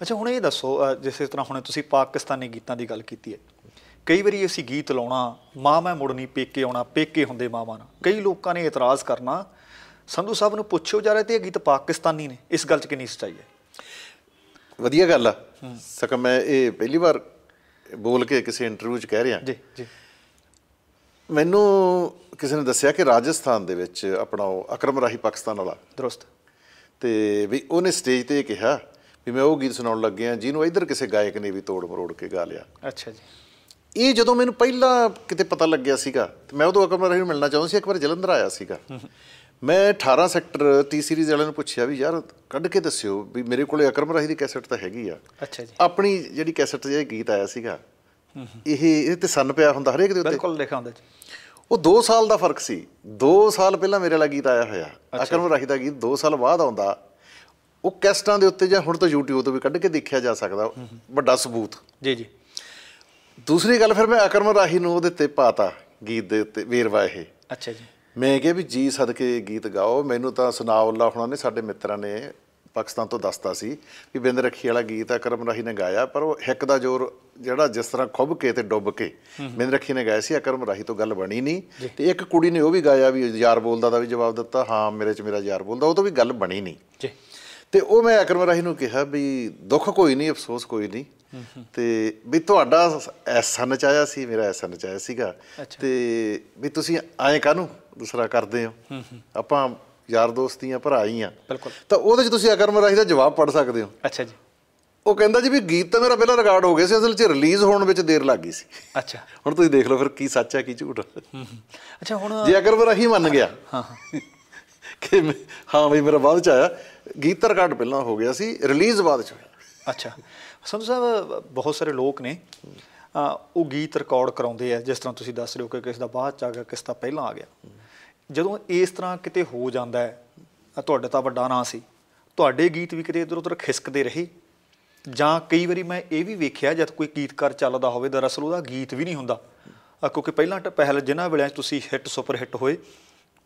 ਅੱਛਾ ਹੁਣ ਇਹ ਦੱਸੋ ਜਿਸੇ ਤਰ੍ਹਾਂ ਹੁਣ ਤੁਸੀਂ ਪਾਕਿਸਤਾਨੀ ਗੀਤਾਂ ਦੀ ਗੱਲ ਕੀਤੀ ਹੈ ਕਈ ਵਾਰੀ ਅਸੀਂ ਗੀਤ ਲਾਉਣਾ ਮਾਂ ਮੈਂ ਮੁੜਨੀ ਪੇਕੇ ਆਉਣਾ ਪੇਕੇ ਹੁੰਦੇ ਮਾਵਾਂ ਨਾਲ ਕਈ ਲੋਕਾਂ ਨੇ ਇਤਰਾਜ਼ ਕਰਨਾ ਸੰਧੂ ਸਾਹਿਬ ਨੂੰ ਪੁੱਛਿਓ ਜਾ ਰਹੇ ਤੇ ਇਹ ਗੀਤ ਪਾਕਿਸਤਾਨੀ ਨੇ ਇਸ ਗੱਲ 'ਚ ਕਿੰਨੀ ਸੱਚਾਈ ਹੈ ਵਧੀਆ ਗੱਲ ਆ ਸਕਾ ਮੈਂ ਇਹ ਪਹਿਲੀ ਵਾਰ ਬੋਲ ਕੇ ਕਿਸੇ ਇੰਟਰਵਿਊ 'ਚ ਕਹਿ ਰਿਹਾ ਜੀ ਜੀ ਮੈਨੂੰ ਕਿਸੇ ਨੇ ਦੱਸਿਆ ਕਿ ਰਾਜਸਥਾਨ ਦੇ ਵਿੱਚ ਆਪਣਾ ਅਕਰਮ ਰਾਹੀ ਪਾਕਿਸਤਾਨ ਵਾਲਾ ਦਰਸਤ ਤੇ ਵੀ ਉਹਨੇ ਸਟੇਜ ਤੇ ਕਿਹਾ ਵੀ ਮੈਂ ਉਹ ਗੀਤ ਸੁਣਾਉਣ ਲੱਗਿਆ ਜਿਹਨੂੰ ਇਧਰ ਕਿਸੇ ਗਾਇਕ ਨੇ ਵੀ ਤੋੜ ਮਰੋੜ ਕੇ ਗਾ ਲਿਆ ਅੱਛਾ ਜੀ ਇਹ ਜਦੋਂ ਮੈਨੂੰ ਪਹਿਲਾਂ ਕਿਤੇ ਪਤਾ ਲੱਗਿਆ ਸੀਗਾ ਤੇ ਮੈਂ ਉਦੋਂ ਅਕਰਮ ਰਾਹੀ ਨੂੰ ਮਿਲਣਾ ਚਾਹੁੰਦਾ ਸੀ ਇੱਕ ਵਾਰ ਜਲੰਧਰ ਆਇਆ ਸੀਗਾ ਮੈਂ 18 ਸੈਕਟਰ 30 ਸੀਰੀਜ਼ ਵਾਲਿਆਂ ਨੂੰ ਪੁੱਛਿਆ ਵੀ ਯਾਰ ਕੱਢ ਕੇ ਦੱਸਿਓ ਵੀ ਮੇਰੇ ਕੋਲੇ ਅਕਰਮ ਰਾਹੀ ਦੀ ਕੈਸਟ ਤਾਂ ਹੈਗੀ ਆ ਅੱਛਾ ਜੀ ਆਪਣੀ ਜਿਹੜੀ ਕੈਸਟ 'ਚ ਗੀਤ ਆਇਆ ਸੀਗਾ ਇਹ ਇਹ ਤੇ ਸੰਨ ਪਿਆ ਹੁੰਦਾ ਹਰੇਕ ਦੇ ਉੱਤੇ ਬਿਲਕੁਲ ਲਿਖਿਆ ਹੁੰਦਾ ਜੀ ਉਹ 2 ਸਾਲ ਦਾ ਫਰਕ ਸੀ 2 ਸਾਲ ਪਹਿਲਾਂ ਮੇਰੇ ਵਾਲਾ ਗੀਤ ਆਇਆ ਹੋਇਆ ਅਕਰਮ ਰਾਹੀ ਦਾ ਗੀਤ 2 ਸਾਲ ਬਾਅਦ ਆਉਂਦਾ ਉਹ ਕੈਸਟਾਂ ਦੇ ਉੱਤੇ ਜਾਂ ਹੁਣ ਤਾਂ YouTube ਤੋਂ ਵੀ ਕੱਢ ਕੇ ਦੇਖਿਆ ਜਾ ਸਕਦਾ ਵੱਡਾ ਸਬੂਤ ਜੀ ਜੀ ਦੂਸਰੀ ਗੱਲ ਫਿਰ ਮੈਂ ਅਕਰਮ ਰਾਹੀ ਨੂੰ ਉਹਦੇ ਤੇ ਪਾਤਾ ਗੀਤ ਦੇ ਉੱਤੇ ਵੇਰਵਾ ਇਹ ਅੱਛਾ ਜੀ ਮੈਂ ਕਿਹਾ ਵੀ ਜੀ ਸਦਕੇ ਗੀਤ ਗਾਓ ਮੈਨੂੰ ਤਾਂ ਸਨਾਉੱਲਾ ਹੁਣਾਂ ਨੇ ਸਾਡੇ ਮਿੱਤਰਾਂ ਨੇ ਪਾਕਿਸਤਾਨ ਤੋਂ ਦੱਸਦਾ ਸੀ ਕਿ ਬਿੰਦ ਰੱਖੀ ਵਾਲਾ ਗੀਤ ਆ ਕਰਮ ਰਾਹੀ ਨੇ ਗਾਇਆ ਪਰ ਉਹ ਹਿੱਕ ਦਾ ਜ਼ੋਰ ਜਿਹੜਾ ਜਿਸ ਤਰ੍ਹਾਂ ਖੁੱਭ ਕੇ ਤੇ ਡੁੱਬ ਕੇ ਬਿੰਦ ਰੱਖੀ ਨੇ ਗਾਇਆ ਸੀ ਕਰਮ ਰਾਹੀ ਤੋਂ ਗੱਲ ਬਣੀ ਨਹੀਂ ਤੇ ਇੱਕ ਕੁੜੀ ਨੇ ਉਹ ਵੀ ਗਾਇਆ ਵੀ ਯਾਰ ਬੋਲਦਾ ਦਾ ਵੀ ਜਵਾਬ ਦਿੱਤਾ ਹਾਂ ਮੇਰੇ ਚ ਮੇਰਾ ਯਾਰ ਬੋਲਦਾ ਉਹ ਤੋਂ ਵੀ ਗੱਲ ਬਣੀ ਨਹੀਂ ਜੀ ਤੇ ਉਹ ਮੈਂ ਅਕਰਮ ਰਾਹੀ ਨੂੰ ਕਿਹਾ ਵੀ ਦੁੱਖ ਕੋਈ ਨਹੀਂ ਅਫਸੋਸ ਕੋਈ ਨਹੀਂ ਤੇ ਵੀ ਤੁਹਾਡਾ ਐਸਾ ਨਚਾਇਆ ਸੀ ਮੇਰਾ ਐਸਾ ਨਚਾਇਆ ਸੀਗਾ ਤੇ ਵੀ ਤੁਸੀਂ ਐਂ ਕਾਹਨੂੰ ਦੂਸਰਾ ਕਰਦੇ ਹੋ ਆਪਾਂ ਯਾਰ ਦੋਸਤੀਆਂ ਭਰਾਈਆਂ ਭਰਾ ਹੀ ਆ ਬਿਲਕੁਲ ਤਾਂ ਉਹਦੇ 'ਚ ਤੁਸੀਂ ਅਕਰਮ ਰਾਹੀ ਦਾ ਜਵਾਬ ਪੜ ਸਕਦੇ ਹੋ ਅੱਛਾ ਜੀ ਉਹ ਕਹਿੰਦਾ ਜੀ ਵੀ ਗੀਤ ਤਾਂ ਮੇਰਾ ਪਹਿਲਾਂ ਰਿਕਾਰਡ ਹੋ ਗਿਆ ਸੀ ਅਸਲ 'ਚ ਰਿਲੀਜ਼ ਹੋਣ ਵਿੱਚ ਦੇਰ ਲੱਗ ਗਈ ਸੀ ਅੱਛਾ ਹੁਣ ਤੁਸੀਂ ਦੇਖ ਲਓ ਫਿਰ ਕੀ ਸੱਚ ਹੈ ਕੀ ਝੂਠ ਅੱਛਾ ਹੁਣ ਜੇ ਅਕਰਮ ਰਾਹੀ ਮੰਨ ਗਿਆ ਹਾਂ ਕਿ ਹਾਂ ਵੀ ਮੇਰਾ ਬਾਅਦ 'ਚ ਆਇਆ ਗੀਤ ਤਾਂ ਰਿਕਾਰਡ ਪਹਿਲਾਂ ਹੋ ਗਿਆ ਸੀ ਰਿਲੀਜ਼ ਬਾਅਦ 'ਚ ਅੱਛਾ ਸੰਧੂ ਸਾਹਿਬ ਬਹੁਤ ਸਾਰੇ ਲੋਕ ਨੇ ਉਹ ਗੀਤ ਰਿਕਾਰਡ ਕਰਾਉਂਦੇ ਆ ਜਿਸ ਤਰ੍ਹਾਂ ਤੁਸੀਂ ਦੱਸ ਰਹੇ ਹੋ ਕਿ ਕਿਸ ਦਾ ਬਾਅਦ ਚ ਆ ਗਿਆ ਕਿਸ ਦਾ ਪਹਿਲਾਂ ਆ ਗਿਆ ਜਦੋਂ ਇਸ ਤਰ੍ਹਾਂ ਕਿਤੇ ਹੋ ਜਾਂਦਾ ਹੈ ਤੁਹਾਡੇ ਤਾਂ ਵੱਡਾ ਨਾਂ ਸੀ ਤੁਹਾਡੇ ਗੀਤ ਵੀ ਕਿਤੇ ਇਧਰ ਉਧਰ ਖਿਸਕਦੇ ਰਹੇ ਜਾਂ ਕਈ ਵਾਰੀ ਮੈਂ ਇਹ ਵੀ ਵੇਖਿਆ ਜਦ ਕੋਈ ਗੀਤਕਾਰ ਚੱਲਦਾ ਹੋਵੇ ਦਰਅਸਲ ਉਹਦਾ ਗੀਤ ਵੀ ਨਹੀਂ ਹੁੰਦਾ ਕਿਉਂਕਿ ਪਹਿਲਾਂ ਪਹਿਲ ਜਿਨ੍ਹਾਂ ਵੇਲੇ ਤੁਸੀਂ ਹਿੱਟ ਸੁਪਰ ਹਿੱਟ ਹੋਏ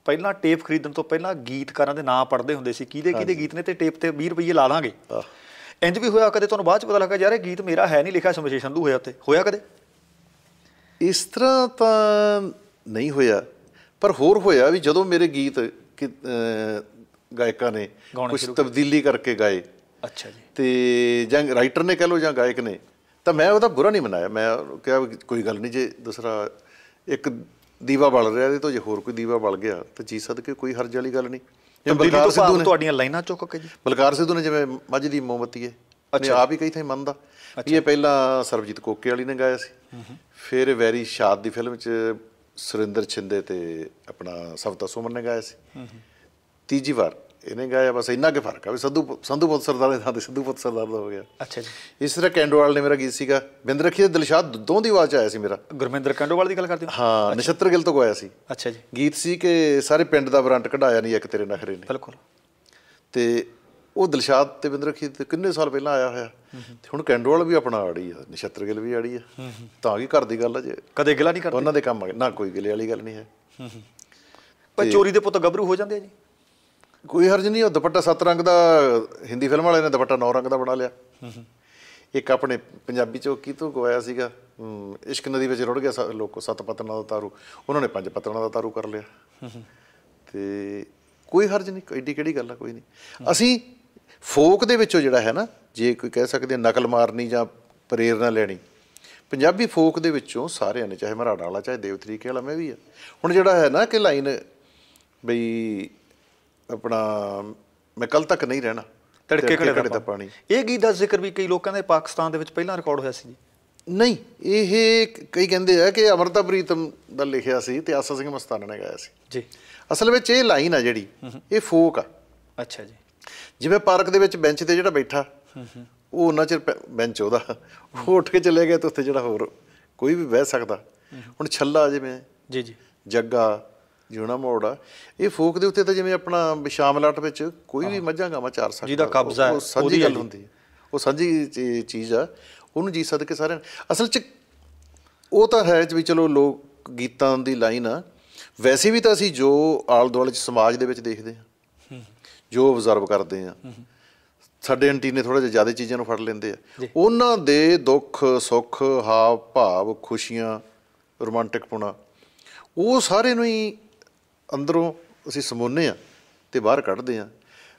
ਪਹਿਲਾਂ ਟੇਪ ਖਰੀਦਣ ਤੋਂ ਪਹਿਲਾਂ ਗੀਤਕਾਰਾਂ ਦੇ ਨਾਂ ਪੜਦੇ ਹੁੰਦੇ ਸੀ ਕਿਹਦੇ ਕਿਹਦੇ ਗੀਤ ਨੇ ਤੇ ਟੇਪ ਤੇ 20 ਰੁਪਏ ਲਾ ਦਾਂਗੇ ਇੰਜ ਵੀ ਹੋਇਆ ਕਦੇ ਤੁਹਾਨੂੰ ਬਾਅਦ ਚ ਪਤਾ ਲੱਗਾ ਯਾਰ ਇਹ ਗੀਤ ਮੇਰਾ ਹੈ ਨਹੀਂ ਲਿਖਿਆ ਸਮਸ਼ੇ ਸੰਧੂ ਹੋਇਆ ਉੱਤੇ ਹੋਇਆ ਕਦੇ ਇਸ ਤਰ੍ਹਾਂ ਤਾਂ ਨਹੀਂ ਹੋਇਆ ਪਰ ਹੋਰ ਹੋਇਆ ਵੀ ਜਦੋਂ ਮੇਰੇ ਗੀਤ ਕਿ ਗਾਇਕਾਂ ਨੇ ਕੁਝ ਤਬਦੀਲੀ ਕਰਕੇ ਗਾਏ ਅੱਛਾ ਜੀ ਤੇ ਜਾਂ ਰਾਈਟਰ ਨੇ ਕਹ ਲੋ ਜਾਂ ਗਾਇਕ ਨੇ ਤਾਂ ਮੈਂ ਉਹਦਾ ਬੁਰਾ ਨਹੀਂ ਮਨਾਇਆ ਮੈਂ ਕਿਹਾ ਕੋਈ ਗੱਲ ਨਹੀਂ ਜੇ ਦੂਸਰਾ ਇੱਕ ਦੀਵਾ ਬਲ ਰਿਹਾ ਤੇ ਤੋਂ ਜੇ ਹੋਰ ਕੋਈ ਦੀਵਾ ਬਲ ਗਿਆ ਤਾਂ ਜੀ ਸਦਕੇ ਕੋਈ ਹਰਜ ਵਾਲੀ ਗੱਲ ਨਹੀਂ ਤੇ ਬਲਕਾਰ ਸਿੱਧੂ ਨੇ ਤੁਹਾਡੀਆਂ ਲਾਈਨਾਂ ਚੁੱਕ ਕੇ ਜੀ ਬਲਕਾਰ ਸਿੱਧੂ ਨੇ ਜਿਵੇਂ ਮੱਝ ਦੀ ਮੋਮਬਤੀ ਹੈ ਅੱਛਾ ਆਪ ਹੀ ਕਈ ਥਾਂ ਮੰਨਦਾ ਇਹ ਪਹਿਲਾਂ ਸਰਬਜੀਤ ਕੋਕੇ ਵਾਲੀ ਨੇ ਗਾਇਆ ਸੀ ਫਿਰ ਵੈਰੀ ਸ਼ਾਦ ਦੀ ਫਿਲਮ 'ਚ ਸੁਰਿੰਦਰ ਛਿੰਦੇ ਤੇ ਆਪਣਾ ਸਵਤਾ ਸੁਮਨ ਨੇ ਗਾਇਆ ਸੀ ਤੀਜੀ ਵਾਰ ਇਹਨੇ ਗਾਇਆ ਬਸ ਇੰਨਾ ਕੇ ਫਰਕ ਆ ਵੀ ਸੰਧੂ ਸੰਧੂ ਪੁੱਤ ਸਰਦਾਰ ਦੇ ਥਾਂ ਤੇ ਸੰਧੂ ਪੁੱਤ ਸਰਦਾਰ ਦਾ ਹੋ ਗਿਆ ਅੱਛਾ ਜੀ ਇਸ ਤਰ੍ਹਾਂ ਕੈਂਡੋਵਾਲ ਨੇ ਮੇਰਾ ਗੀਤ ਸੀਗਾ ਬਿੰਦ ਰਖੀ ਤੇ ਦਿਲਸ਼ਾਦ ਦੋਹਾਂ ਦੀ ਆਵਾਜ਼ ਆਇਆ ਸੀ ਮੇਰਾ ਗੁਰਮਿੰਦਰ ਕੈਂਡੋਵਾਲ ਦੀ ਗੱਲ ਕਰਦੇ ਹੋ ਹਾਂ ਨਛੱਤਰ ਗਿੱਲ ਤੋਂ ਗਾਇਆ ਸੀ ਅੱਛਾ ਜੀ ਗੀਤ ਸੀ ਕਿ ਸਾਰੇ ਪਿੰਡ ਦਾ ਬਰੰਟ ਕਢਾਇਆ ਨਹੀਂ ਇੱਕ ਤੇਰੇ ਨਖਰੇ ਨੇ ਬਿਲਕੁਲ ਤੇ ਉਹ ਦਿਲਸ਼ਾਦ ਤੇ ਬਿੰਦਰ ਖੀਰ ਤੇ ਕਿੰਨੇ ਸਾਲ ਪਹਿਲਾਂ ਆਇਆ ਹੋਇਆ ਤੇ ਹੁਣ ਕੈਂਡੋਲ ਵੀ ਆਪਣਾ ਆੜੀ ਆ ਨਛੱਤਰ ਗਿੱਲ ਵੀ ਆੜੀ ਆ ਤਾਂ ਕੀ ਘਰ ਦੀ ਗੱਲ ਆ ਜੇ ਕਦੇ ਗਿਲਾ ਨਹੀਂ ਕਰਦੇ ਉਹਨਾਂ ਦੇ ਕੰਮ ਨਾ ਕੋਈ ਗਿਲੇ ਵਾਲੀ ਗੱਲ ਨਹੀਂ ਹੈ ਪਰ ਚੋਰੀ ਦੇ ਪੁੱਤ ਗੱਭਰੂ ਹੋ ਜਾਂਦੇ ਆ ਜੀ ਕੋਈ ਹਰਜ ਨਹੀਂ ਉਹ ਦੁਪੱਟਾ ਸੱਤ ਰੰਗ ਦਾ ਹਿੰਦੀ ਫਿਲਮ ਵਾਲੇ ਨੇ ਦੁਪੱਟਾ ਨੌ ਰੰਗ ਦਾ ਬਣਾ ਲਿਆ ਇੱਕ ਆਪਣੇ ਪੰਜਾਬੀ ਚੋਂ ਕੀ ਤੋਂ ਗਵਾਇਆ ਸੀਗਾ ਇਸ਼ਕ ਨਦੀ ਵਿੱਚ ਰੁੜ ਗਿਆ ਲੋਕੋ ਸੱਤ ਪਤਨਾਂ ਦਾ ਤਾਰੂ ਉਹਨਾਂ ਨੇ ਪੰਜ ਪਤਨਾਂ ਦਾ ਤਾਰੂ ਕਰ ਲਿਆ ਤੇ ਕੋਈ ਹਰਜ ਨਹੀਂ ਐਡੀ ਕਿਹੜੀ ਗੱਲ ਆ ਕੋਈ ਨਹੀਂ ਅਸੀਂ ਫੋਕ ਦੇ ਵਿੱਚੋਂ ਜਿਹੜਾ ਹੈ ਨਾ ਜੇ ਕੋਈ ਕਹਿ ਸਕਦੇ ਨਕਲ ਮਾਰਨੀ ਜਾਂ ਪ੍ਰੇਰਣਾ ਲੈਣੀ ਪੰਜਾਬੀ ਫੋਕ ਦੇ ਵਿੱਚੋਂ ਸਾਰਿਆਂ ਨੇ ਚਾਹੇ ਮਰਾੜਾ ਵਾਲਾ ਚਾਹੇ ਦੇਵਤਰੀਕੇ ਵਾਲਾ ਮੈਂ ਵੀ ਆ ਹੁਣ ਜਿਹੜਾ ਹੈ ਨਾ ਕਿ ਲਾਈਨ ਬਈ ਆਪਣਾ ਮੈਂ ਕੱਲ ਤੱਕ ਨਹੀਂ ਰਹਿਣਾ ਤੜਕੇ ਘੜੇ ਦਾ ਪਾਣੀ ਇਹ ਗੀਤ ਦਾ ਜ਼ਿਕਰ ਵੀ ਕਈ ਲੋਕਾਂ ਦੇ ਪਾਕਿਸਤਾਨ ਦੇ ਵਿੱਚ ਪਹਿਲਾਂ ਰਿਕਾਰਡ ਹੋਇਆ ਸੀ ਜੀ ਨਹੀਂ ਇਹ ਕਈ ਕਹਿੰਦੇ ਆ ਕਿ ਅਮਰਤਾ ਪ੍ਰੀਤਮ ਦਾ ਲਿਖਿਆ ਸੀ ਤੇ ਆਸਾ ਸਿੰਘ ਮਸਤਾਨਾ ਨੇ ਗਾਇਆ ਸੀ ਜੀ ਅਸਲ ਵਿੱਚ ਇਹ ਲਾਈਨ ਆ ਜਿਹੜੀ ਇਹ ਫੋਕ ਆ ਅੱਛਾ ਜੀ ਜਿਵੇਂ ਪਾਰਕ ਦੇ ਵਿੱਚ ਬੈਂਚ ਤੇ ਜਿਹੜਾ ਬੈਠਾ ਉਹ ਉਹਨਾਂ ਚਿਰ ਬੈਂਚ ਉਹਦਾ ਉਹ ਉੱਠ ਕੇ ਚਲੇ ਗਿਆ ਤੇ ਉੱਥੇ ਜਿਹੜਾ ਹੋਰ ਕੋਈ ਵੀ ਬਹਿ ਸਕਦਾ ਹੁਣ ਛੱਲਾ ਜਿਵੇਂ ਜੀ ਜੀ ਜੱਗਾ ਮੋੜ ਆ ਇਹ ਫੋਕ ਦੇ ਉੱਤੇ ਤਾਂ ਜਿਵੇਂ ਆਪਣਾ ਲਾਟ ਵਿੱਚ ਕੋਈ ਵੀ ਮੱਝਾਂ ਗਾਵਾਂ ਚਾਰ ਸਕਦਾ ਜਿਹਦਾ ਕਬਜ਼ਾ ਉਹਦੀ ਗੱਲ ਹੁੰਦੀ ਹੈ ਉਹ ਸਾਂਝੀ ਚੀਜ਼ ਆ ਉਹਨੂੰ ਜੀ ਸਦਕੇ ਸਾਰਿਆਂ ਅਸਲ 'ਚ ਉਹ ਤਾਂ ਹੈ ਜਿਵੇਂ ਚਲੋ ਲੋਕ ਗੀਤਾਂ ਦੀ ਲਾਈਨ ਆ ਵੈਸੇ ਵੀ ਤਾਂ ਅਸੀਂ ਜੋ ਆਲ ਦੁਆਲੇ ਚ ਸਮਾਜ ਦੇ ਵਿੱਚ ਦੇਖਦੇ ਆ ਜੋ ਅਬਜ਼ਰਵ ਕਰਦੇ ਆ ਸਾਡੇ ਐਂਟੀਨੇ ਥੋੜਾ ਜਿਹਾ ਜ਼ਿਆਦਾ ਚੀਜ਼ਾਂ ਨੂੰ ਫੜ ਲੈਂਦੇ ਆ ਉਹਨਾਂ ਦੇ ਦੁੱਖ ਸੁੱਖ ਹਾਵ ਭਾਵ ਖੁਸ਼ੀਆਂ ਰੋਮਾਂਟਿਕ ਪੁਣਾ ਉਹ ਸਾਰੇ ਨੂੰ ਹੀ ਅੰਦਰੋਂ ਅਸੀਂ ਸਮੋਨੇ ਆ ਤੇ ਬਾਹਰ ਕੱਢਦੇ ਆ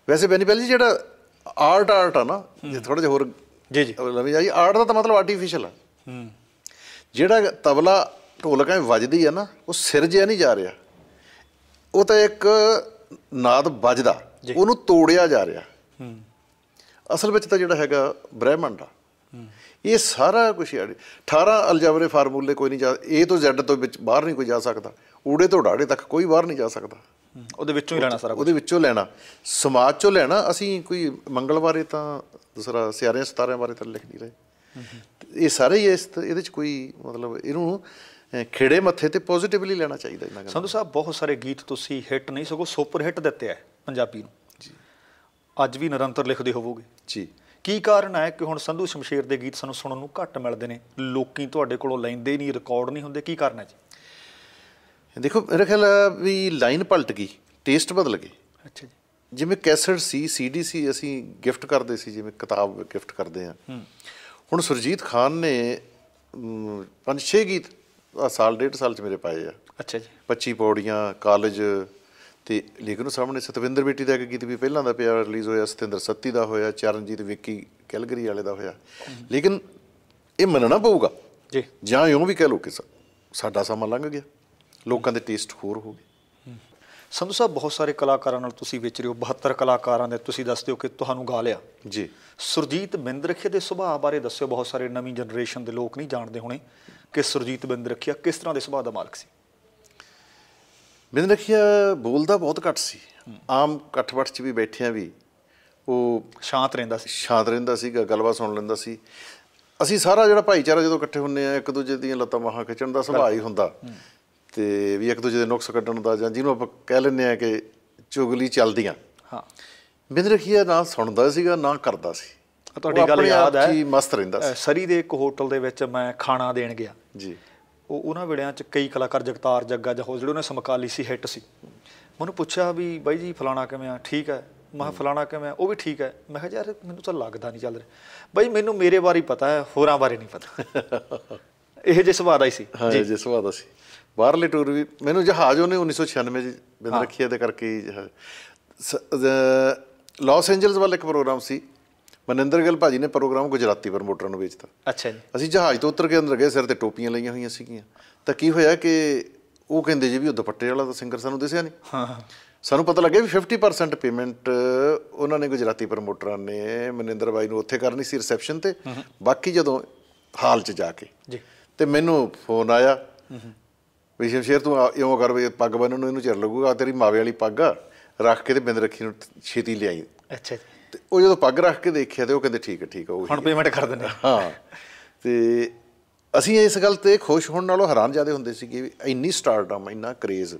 ਵੈਸੇ ਬੈਨੀ ਪਹਿਲੀ ਜਿਹੜਾ ਆਰਟ ਆਰਟ ਆ ਨਾ ਜੇ ਥੋੜਾ ਜਿਹਾ ਹੋਰ ਜੀ ਜੀ ਲਵੀ ਜੀ ਆਰਟ ਦਾ ਤਾਂ ਮਤਲਬ ਆਰਟੀਫੀਸ਼ੀਅਲ ਆ ਹੂੰ ਜਿਹੜਾ ਤਬਲਾ ਢੋਲਕਾਂ ਵੱਜਦੀ ਆ ਨਾ ਉਹ ਸਿਰ ਜਿਆ ਨਹੀਂ ਜਾ ਰਿਹਾ ਉਹ ਤਾਂ ਇੱਕ ਨਾਦ ਵੱਜਦਾ ਉਹਨੂੰ ਤੋੜਿਆ ਜਾ ਰਿਹਾ ਅਸਲ ਵਿੱਚ ਤਾਂ ਜਿਹੜਾ ਹੈਗਾ ਬ੍ਰਹਿਮੰਡ ਆ ਇਹ ਸਾਰਾ ਕੁਝ 18 ਅਲਜਬਰੇ ਫਾਰਮੂਲੇ ਕੋਈ ਨਹੀਂ ਜਾ ਇਹ ਤੋਂ Z ਤੋਂ ਵਿੱਚ ਬਾਹਰ ਨਹੀਂ ਕੋਈ ਜਾ ਸਕਦਾ ਊੜੇ ਤੋਂ ਢਾੜੇ ਤੱਕ ਕੋਈ ਬਾਹਰ ਨਹੀਂ ਜਾ ਸਕਦਾ ਉਹਦੇ ਵਿੱਚੋਂ ਹੀ ਲੈਣਾ ਸਾਰਾ ਉਹਦੇ ਵਿੱਚੋਂ ਲੈਣਾ ਸਮਾਜ ਚੋਂ ਲੈਣਾ ਅਸੀਂ ਕੋਈ ਮੰਗਲਵਾਰੇ ਤਾਂ ਦੂਸਰਾ ਸਿਆਰਿਆਂ ਸਤਾਰਿਆਂ ਬਾਰੇ ਤਾਂ ਲਿਖ ਨਹੀਂ ਰਹੇ ਇਹ ਸਾਰੇ ਇਸ ਇਹਦੇ ਚ ਕੋਈ ਮਤਲਬ ਇਹਨੂੰ ਖੇੜੇ ਮੱਥੇ ਤੇ ਪੋਜ਼ਿਟਿਵਲੀ ਲੈਣਾ ਚਾਹੀਦਾ ਇਹਨਾਂ ਗੱਲਾਂ ਸੰਧੂ ਸਾਹਿਬ ਬਹੁਤ ਸਾਰੇ ਗੀਤ ਤੁਸੀਂ ਹਿੱਟ ਨਹੀਂ ਸਗੋ ਸੁਪਰ ਹਿੱਟ ਦਿੱਤੇ ਆ ਪੰਜਾਬੀ ਨੂੰ ਜੀ ਅੱਜ ਵੀ ਨਿਰੰਤਰ ਲਿਖਦੇ ਹੋਵੋਗੇ ਜੀ ਕੀ ਕਾਰਨ ਹੈ ਕਿ ਹੁਣ ਸੰਧੂ ਸ਼ਮਸ਼ੀਰ ਦੇ ਗੀਤ ਸਾਨੂੰ ਸੁਣਨ ਨੂੰ ਘੱਟ ਮਿਲਦੇ ਨੇ ਲੋਕੀ ਤੁਹਾਡੇ ਕੋਲੋਂ ਲੈਂਦੇ ਨਹੀਂ ਰਿਕਾਰਡ ਨਹੀਂ ਹੁੰਦੇ ਕੀ ਕਾਰਨ ਹੈ ਜੀ ਦੇਖੋ ਮੇਰੇ ਖਿਆਲ ਵੀ ਲਾਈਨ ਪਲਟ ਗਈ ਟੇਸਟ ਬਦਲ ਗਏ ਅੱਛਾ ਜੀ ਜਿਵੇਂ ਕੈਸਟ ਸੀ ਸੀਡੀ ਸੀ ਅਸੀਂ ਗਿਫਟ ਕਰਦੇ ਸੀ ਜਿਵੇਂ ਕਿਤਾਬ ਗਿਫਟ ਕਰਦੇ ਆ ਹੁਣ ਸੁਰਜੀਤ ਖਾਨ ਨੇ ਪੰਜ ਛੇ ਗੀਤ ਸਾਲ ਡੇਢ ਸਾਲ ਚ ਮੇਰੇ ਪਾਏ ਆ ਅੱਛਾ ਜੀ 25 ਪੌੜੀਆਂ ਕਾਲਜ ਤੇ ਲੇਕਿਨ ਉਹ ਸਾਹਮਣੇ ਸਤਵਿੰਦਰ ਬੇਟੀ ਦਾ ਇੱਕ ਗੀਤ ਵੀ ਪਹਿਲਾਂ ਦਾ ਪਿਆ ਰਿਲੀਜ਼ ਹੋਇਆ ਸਤਿੰਦਰ ਸੱਤੀ ਦਾ ਹੋਇਆ ਚਰਨਜੀਤ ਵਿੱਕੀ ਕੈਲਗਰੀ ਵਾਲੇ ਦਾ ਹੋਇਆ ਲੇਕਿਨ ਇਹ ਮੰਨਣਾ ਪਊਗਾ ਜੀ ਜਾਂ ਇਹੋ ਵੀ ਕਹਿ ਲੋ ਕਿ ਸਾਡਾ ਸਮਾਂ ਲੰਘ ਗਿਆ ਲੋਕਾਂ ਦੇ ਟੇਸਟ ਹੋਰ ਹੋ ਗਏ ਸੰਧੂ ਸਾਹਿਬ ਬਹੁਤ ਸਾਰੇ ਕਲਾਕਾਰਾਂ ਨਾਲ ਤੁਸੀਂ ਵਿਚ ਰਹੇ ਹੋ 72 ਕਲਾਕਾਰਾਂ ਦੇ ਤੁਸੀਂ ਦੱਸਦੇ ਹੋ ਕਿ ਤੁਹਾਨੂੰ ਗਾ ਲਿਆ ਜੀ ਸੁਰਜੀਤ ਬਿੰਦਰਖੀਆ ਦੇ ਸੁਭਾਅ ਬਾਰੇ ਦੱਸਿਓ ਬਹੁਤ ਸਾਰੇ ਨਵੀਂ ਜਨਰੇਸ਼ਨ ਦੇ ਲੋਕ ਨਹੀਂ ਜਾਣਦੇ ਹੋਣੇ ਕਿ ਸੁਰਜੀਤ ਬਿੰਦਰਖੀਆ ਕਿਸ ਤਰ੍ਹਾਂ ਦੇ ਸੁਭਾਅ ਦਾ ਮਾਲਕ ਸੀ ਮੈਨੂੰ ਰੱਖਿਆ ਬੋਲਦਾ ਬਹੁਤ ਘੱਟ ਸੀ ਆਮ ਕੱਠਵਟ 'ਚ ਵੀ ਬੈਠਿਆਂ ਵੀ ਉਹ ਸ਼ਾਂਤ ਰਹਿੰਦਾ ਸੀ ਸ਼ਾਂਤ ਰਹਿੰਦਾ ਸੀਗਾ ਗੱਲਬਾਤ ਸੁਣ ਲੈਂਦਾ ਸੀ ਅਸੀਂ ਸਾਰਾ ਜਿਹੜਾ ਭਾਈਚਾਰਾ ਜਦੋਂ ਇਕੱਠੇ ਹੁੰਨੇ ਆ ਇੱਕ ਦੂਜੇ ਦੀਆਂ ਲੱਤਾਂ ਮਾਹਾਂ ਖਿੱਚਣ ਦਾ ਸੁਭਾਅ ਹੀ ਹੁੰਦਾ ਤੇ ਵੀ ਇੱਕ ਦੂਜੇ ਦੇ ਨੁਕਸ ਕੱਢਣ ਦਾ ਜਾਂ ਜਿਹਨੂੰ ਆਪਾਂ ਕਹਿ ਲੈਂਦੇ ਆ ਕਿ ਚੁਗਲੀ ਚੱਲਦੀਆਂ ਹਾਂ ਬਿੰਦ ਰਖੀਆ ਨਾ ਸੁਣਦਾ ਸੀਗਾ ਨਾ ਕਰਦਾ ਸੀ ਤੁਹਾਡੀ ਗੱਲ ਯਾਦ ਹੈ ਜੀ ਮਸਤ ਰਹਿੰਦਾ ਸੀ ਸਰੀ ਦੇ ਇੱਕ ਹੋਟਲ ਦੇ ਵਿੱਚ ਮੈਂ ਖਾਣਾ ਦੇਣ ਗਿਆ ਜੀ ਉਹ ਉਹਨਾਂ ਵੇੜਿਆਂ 'ਚ ਕਈ ਕਲਾਕਾਰ ਜਗਤਾਰ ਜੱਗਾ ਜਹੋ ਜਿਹੜੇ ਉਹਨੇ ਸਮਕਾਲੀ ਸੀ ਹਿੱਟ ਸੀ ਮੈਨੂੰ ਪੁੱਛਿਆ ਵੀ ਬਾਈ ਜੀ ਫਲਾਣਾ ਕਿਵੇਂ ਆ ਠੀਕ ਹੈ ਮੈਂ ਫਲਾਣਾ ਕਿਵੇਂ ਉਹ ਵੀ ਠੀਕ ਹੈ ਮੈਂ ਕਿਹਾ ਯਾਰ ਮੈਨੂੰ ਤਾਂ ਲੱਗਦਾ ਨਹੀਂ ਚੱਲ ਰਿਹਾ ਬਾਈ ਮੈਨੂੰ ਮੇਰੇ ਬਾਰੇ ਪਤਾ ਹੈ ਹੋਰਾਂ ਬਾਰੇ ਨਹੀਂ ਪਤਾ ਇਹ ਜੇ ਸੁਭਾਅ ਦਾ ਹੀ ਸੀ ਹਾਂ ਜੀ ਸੁਭਾਅ ਦਾ ਸੀ ਬਾਹਰਲੇ ਟੂਰ ਵੀ ਮੈਨੂੰ ਜਹਾਜ਼ ਉਹਨੇ 1996 ਚ ਬਿੰਦ ਰੱਖਿਆ ਦੇ ਕਰਕੇ ਲਾਸ ਐਂਜਲਸ ਵਾਲਾ ਇੱਕ ਪ੍ਰੋਗਰਾਮ ਸੀ ਮਨਿੰਦਰ ਗਿੱਲ ਭਾਜੀ ਨੇ ਪ੍ਰੋਗਰਾਮ ਗੁਜਰਾਤੀ ਪ੍ਰਮੋਟਰਾਂ ਨੂੰ ਵੇਚਤਾ ਅੱਛਾ ਜੀ ਅਸੀਂ ਜਹਾਜ਼ ਤੋਂ ਉਤਰ ਕੇ ਅੰਦਰ ਗਏ ਸਿਰ ਤੇ ਟੋਪੀਆਂ ਲਈਆਂ ਹੋਈਆਂ ਸੀਗੀਆਂ ਤਾਂ ਕੀ ਹੋਇਆ ਕਿ ਉਹ ਕਹਿੰਦੇ ਜੀ ਵੀ ਉਹ ਦੁਪੱਟੇ ਵਾਲਾ ਤਾਂ ਸਿੰਗਰ ਸਾਨੂੰ ਦਿਸਿਆ ਨਹੀਂ ਹਾਂ ਸਾਨੂੰ ਪਤਾ ਲੱਗਿਆ ਵੀ 50% ਪੇਮੈਂਟ ਉਹਨਾਂ ਨੇ ਗੁਜਰਾਤੀ ਪ੍ਰਮੋਟਰਾਂ ਨੇ ਮਨਿੰਦਰ ਬਾਈ ਨੂੰ ਉੱਥੇ ਕਰਨੀ ਸੀ ਰਿਸੈਪਸ਼ਨ ਤੇ ਬਾਕੀ ਜਦੋਂ ਹਾਲ 'ਚ ਜਾ ਕੇ ਜੀ ਤੇ ਮੈਨੂੰ ਫੋਨ ਆਇਆ ਵੀ ਸ਼ਮਸ਼ੇਰ ਤੂੰ ਇਉਂ ਕਰ ਵੀ ਪੱਗ ਬੰਨਣ ਨੂੰ ਇਹਨੂੰ ਚਿਰ ਲੱਗੂਗਾ ਤੇਰੀ ਮਾਵੇ ਵਾਲੀ ਪੱਗ ਰੱਖ ਕੇ ਤੇ ਬਿੰਦ ਰੱਖੀ ਨੂੰ ਛੇਤੀ ਲਿਆਈ ਅੱਛਾ ਜੀ ਤੇ ਉਹ ਜਦੋਂ ਪੱਗ ਰੱਖ ਕੇ ਦੇਖਿਆ ਤੇ ਉਹ ਕਹਿੰਦੇ ਠੀਕ ਹੈ ਠੀਕ ਹੈ ਉਹ ਹੁਣ ਪੇਮੈਂਟ ਕਰ ਦਿੰਦੇ ਹਾਂ ਤੇ ਅਸੀਂ ਇਸ ਗੱਲ ਤੇ ਖੁਸ਼ ਹੋਣ ਨਾਲੋਂ ਹੈਰਾਨ ਜਿਆਦੇ ਹੁੰਦੇ ਸੀ ਕਿ ਇੰਨੀ ਸਟਾਰਡਮ ਇੰਨਾ ਕ੍ਰੇਜ਼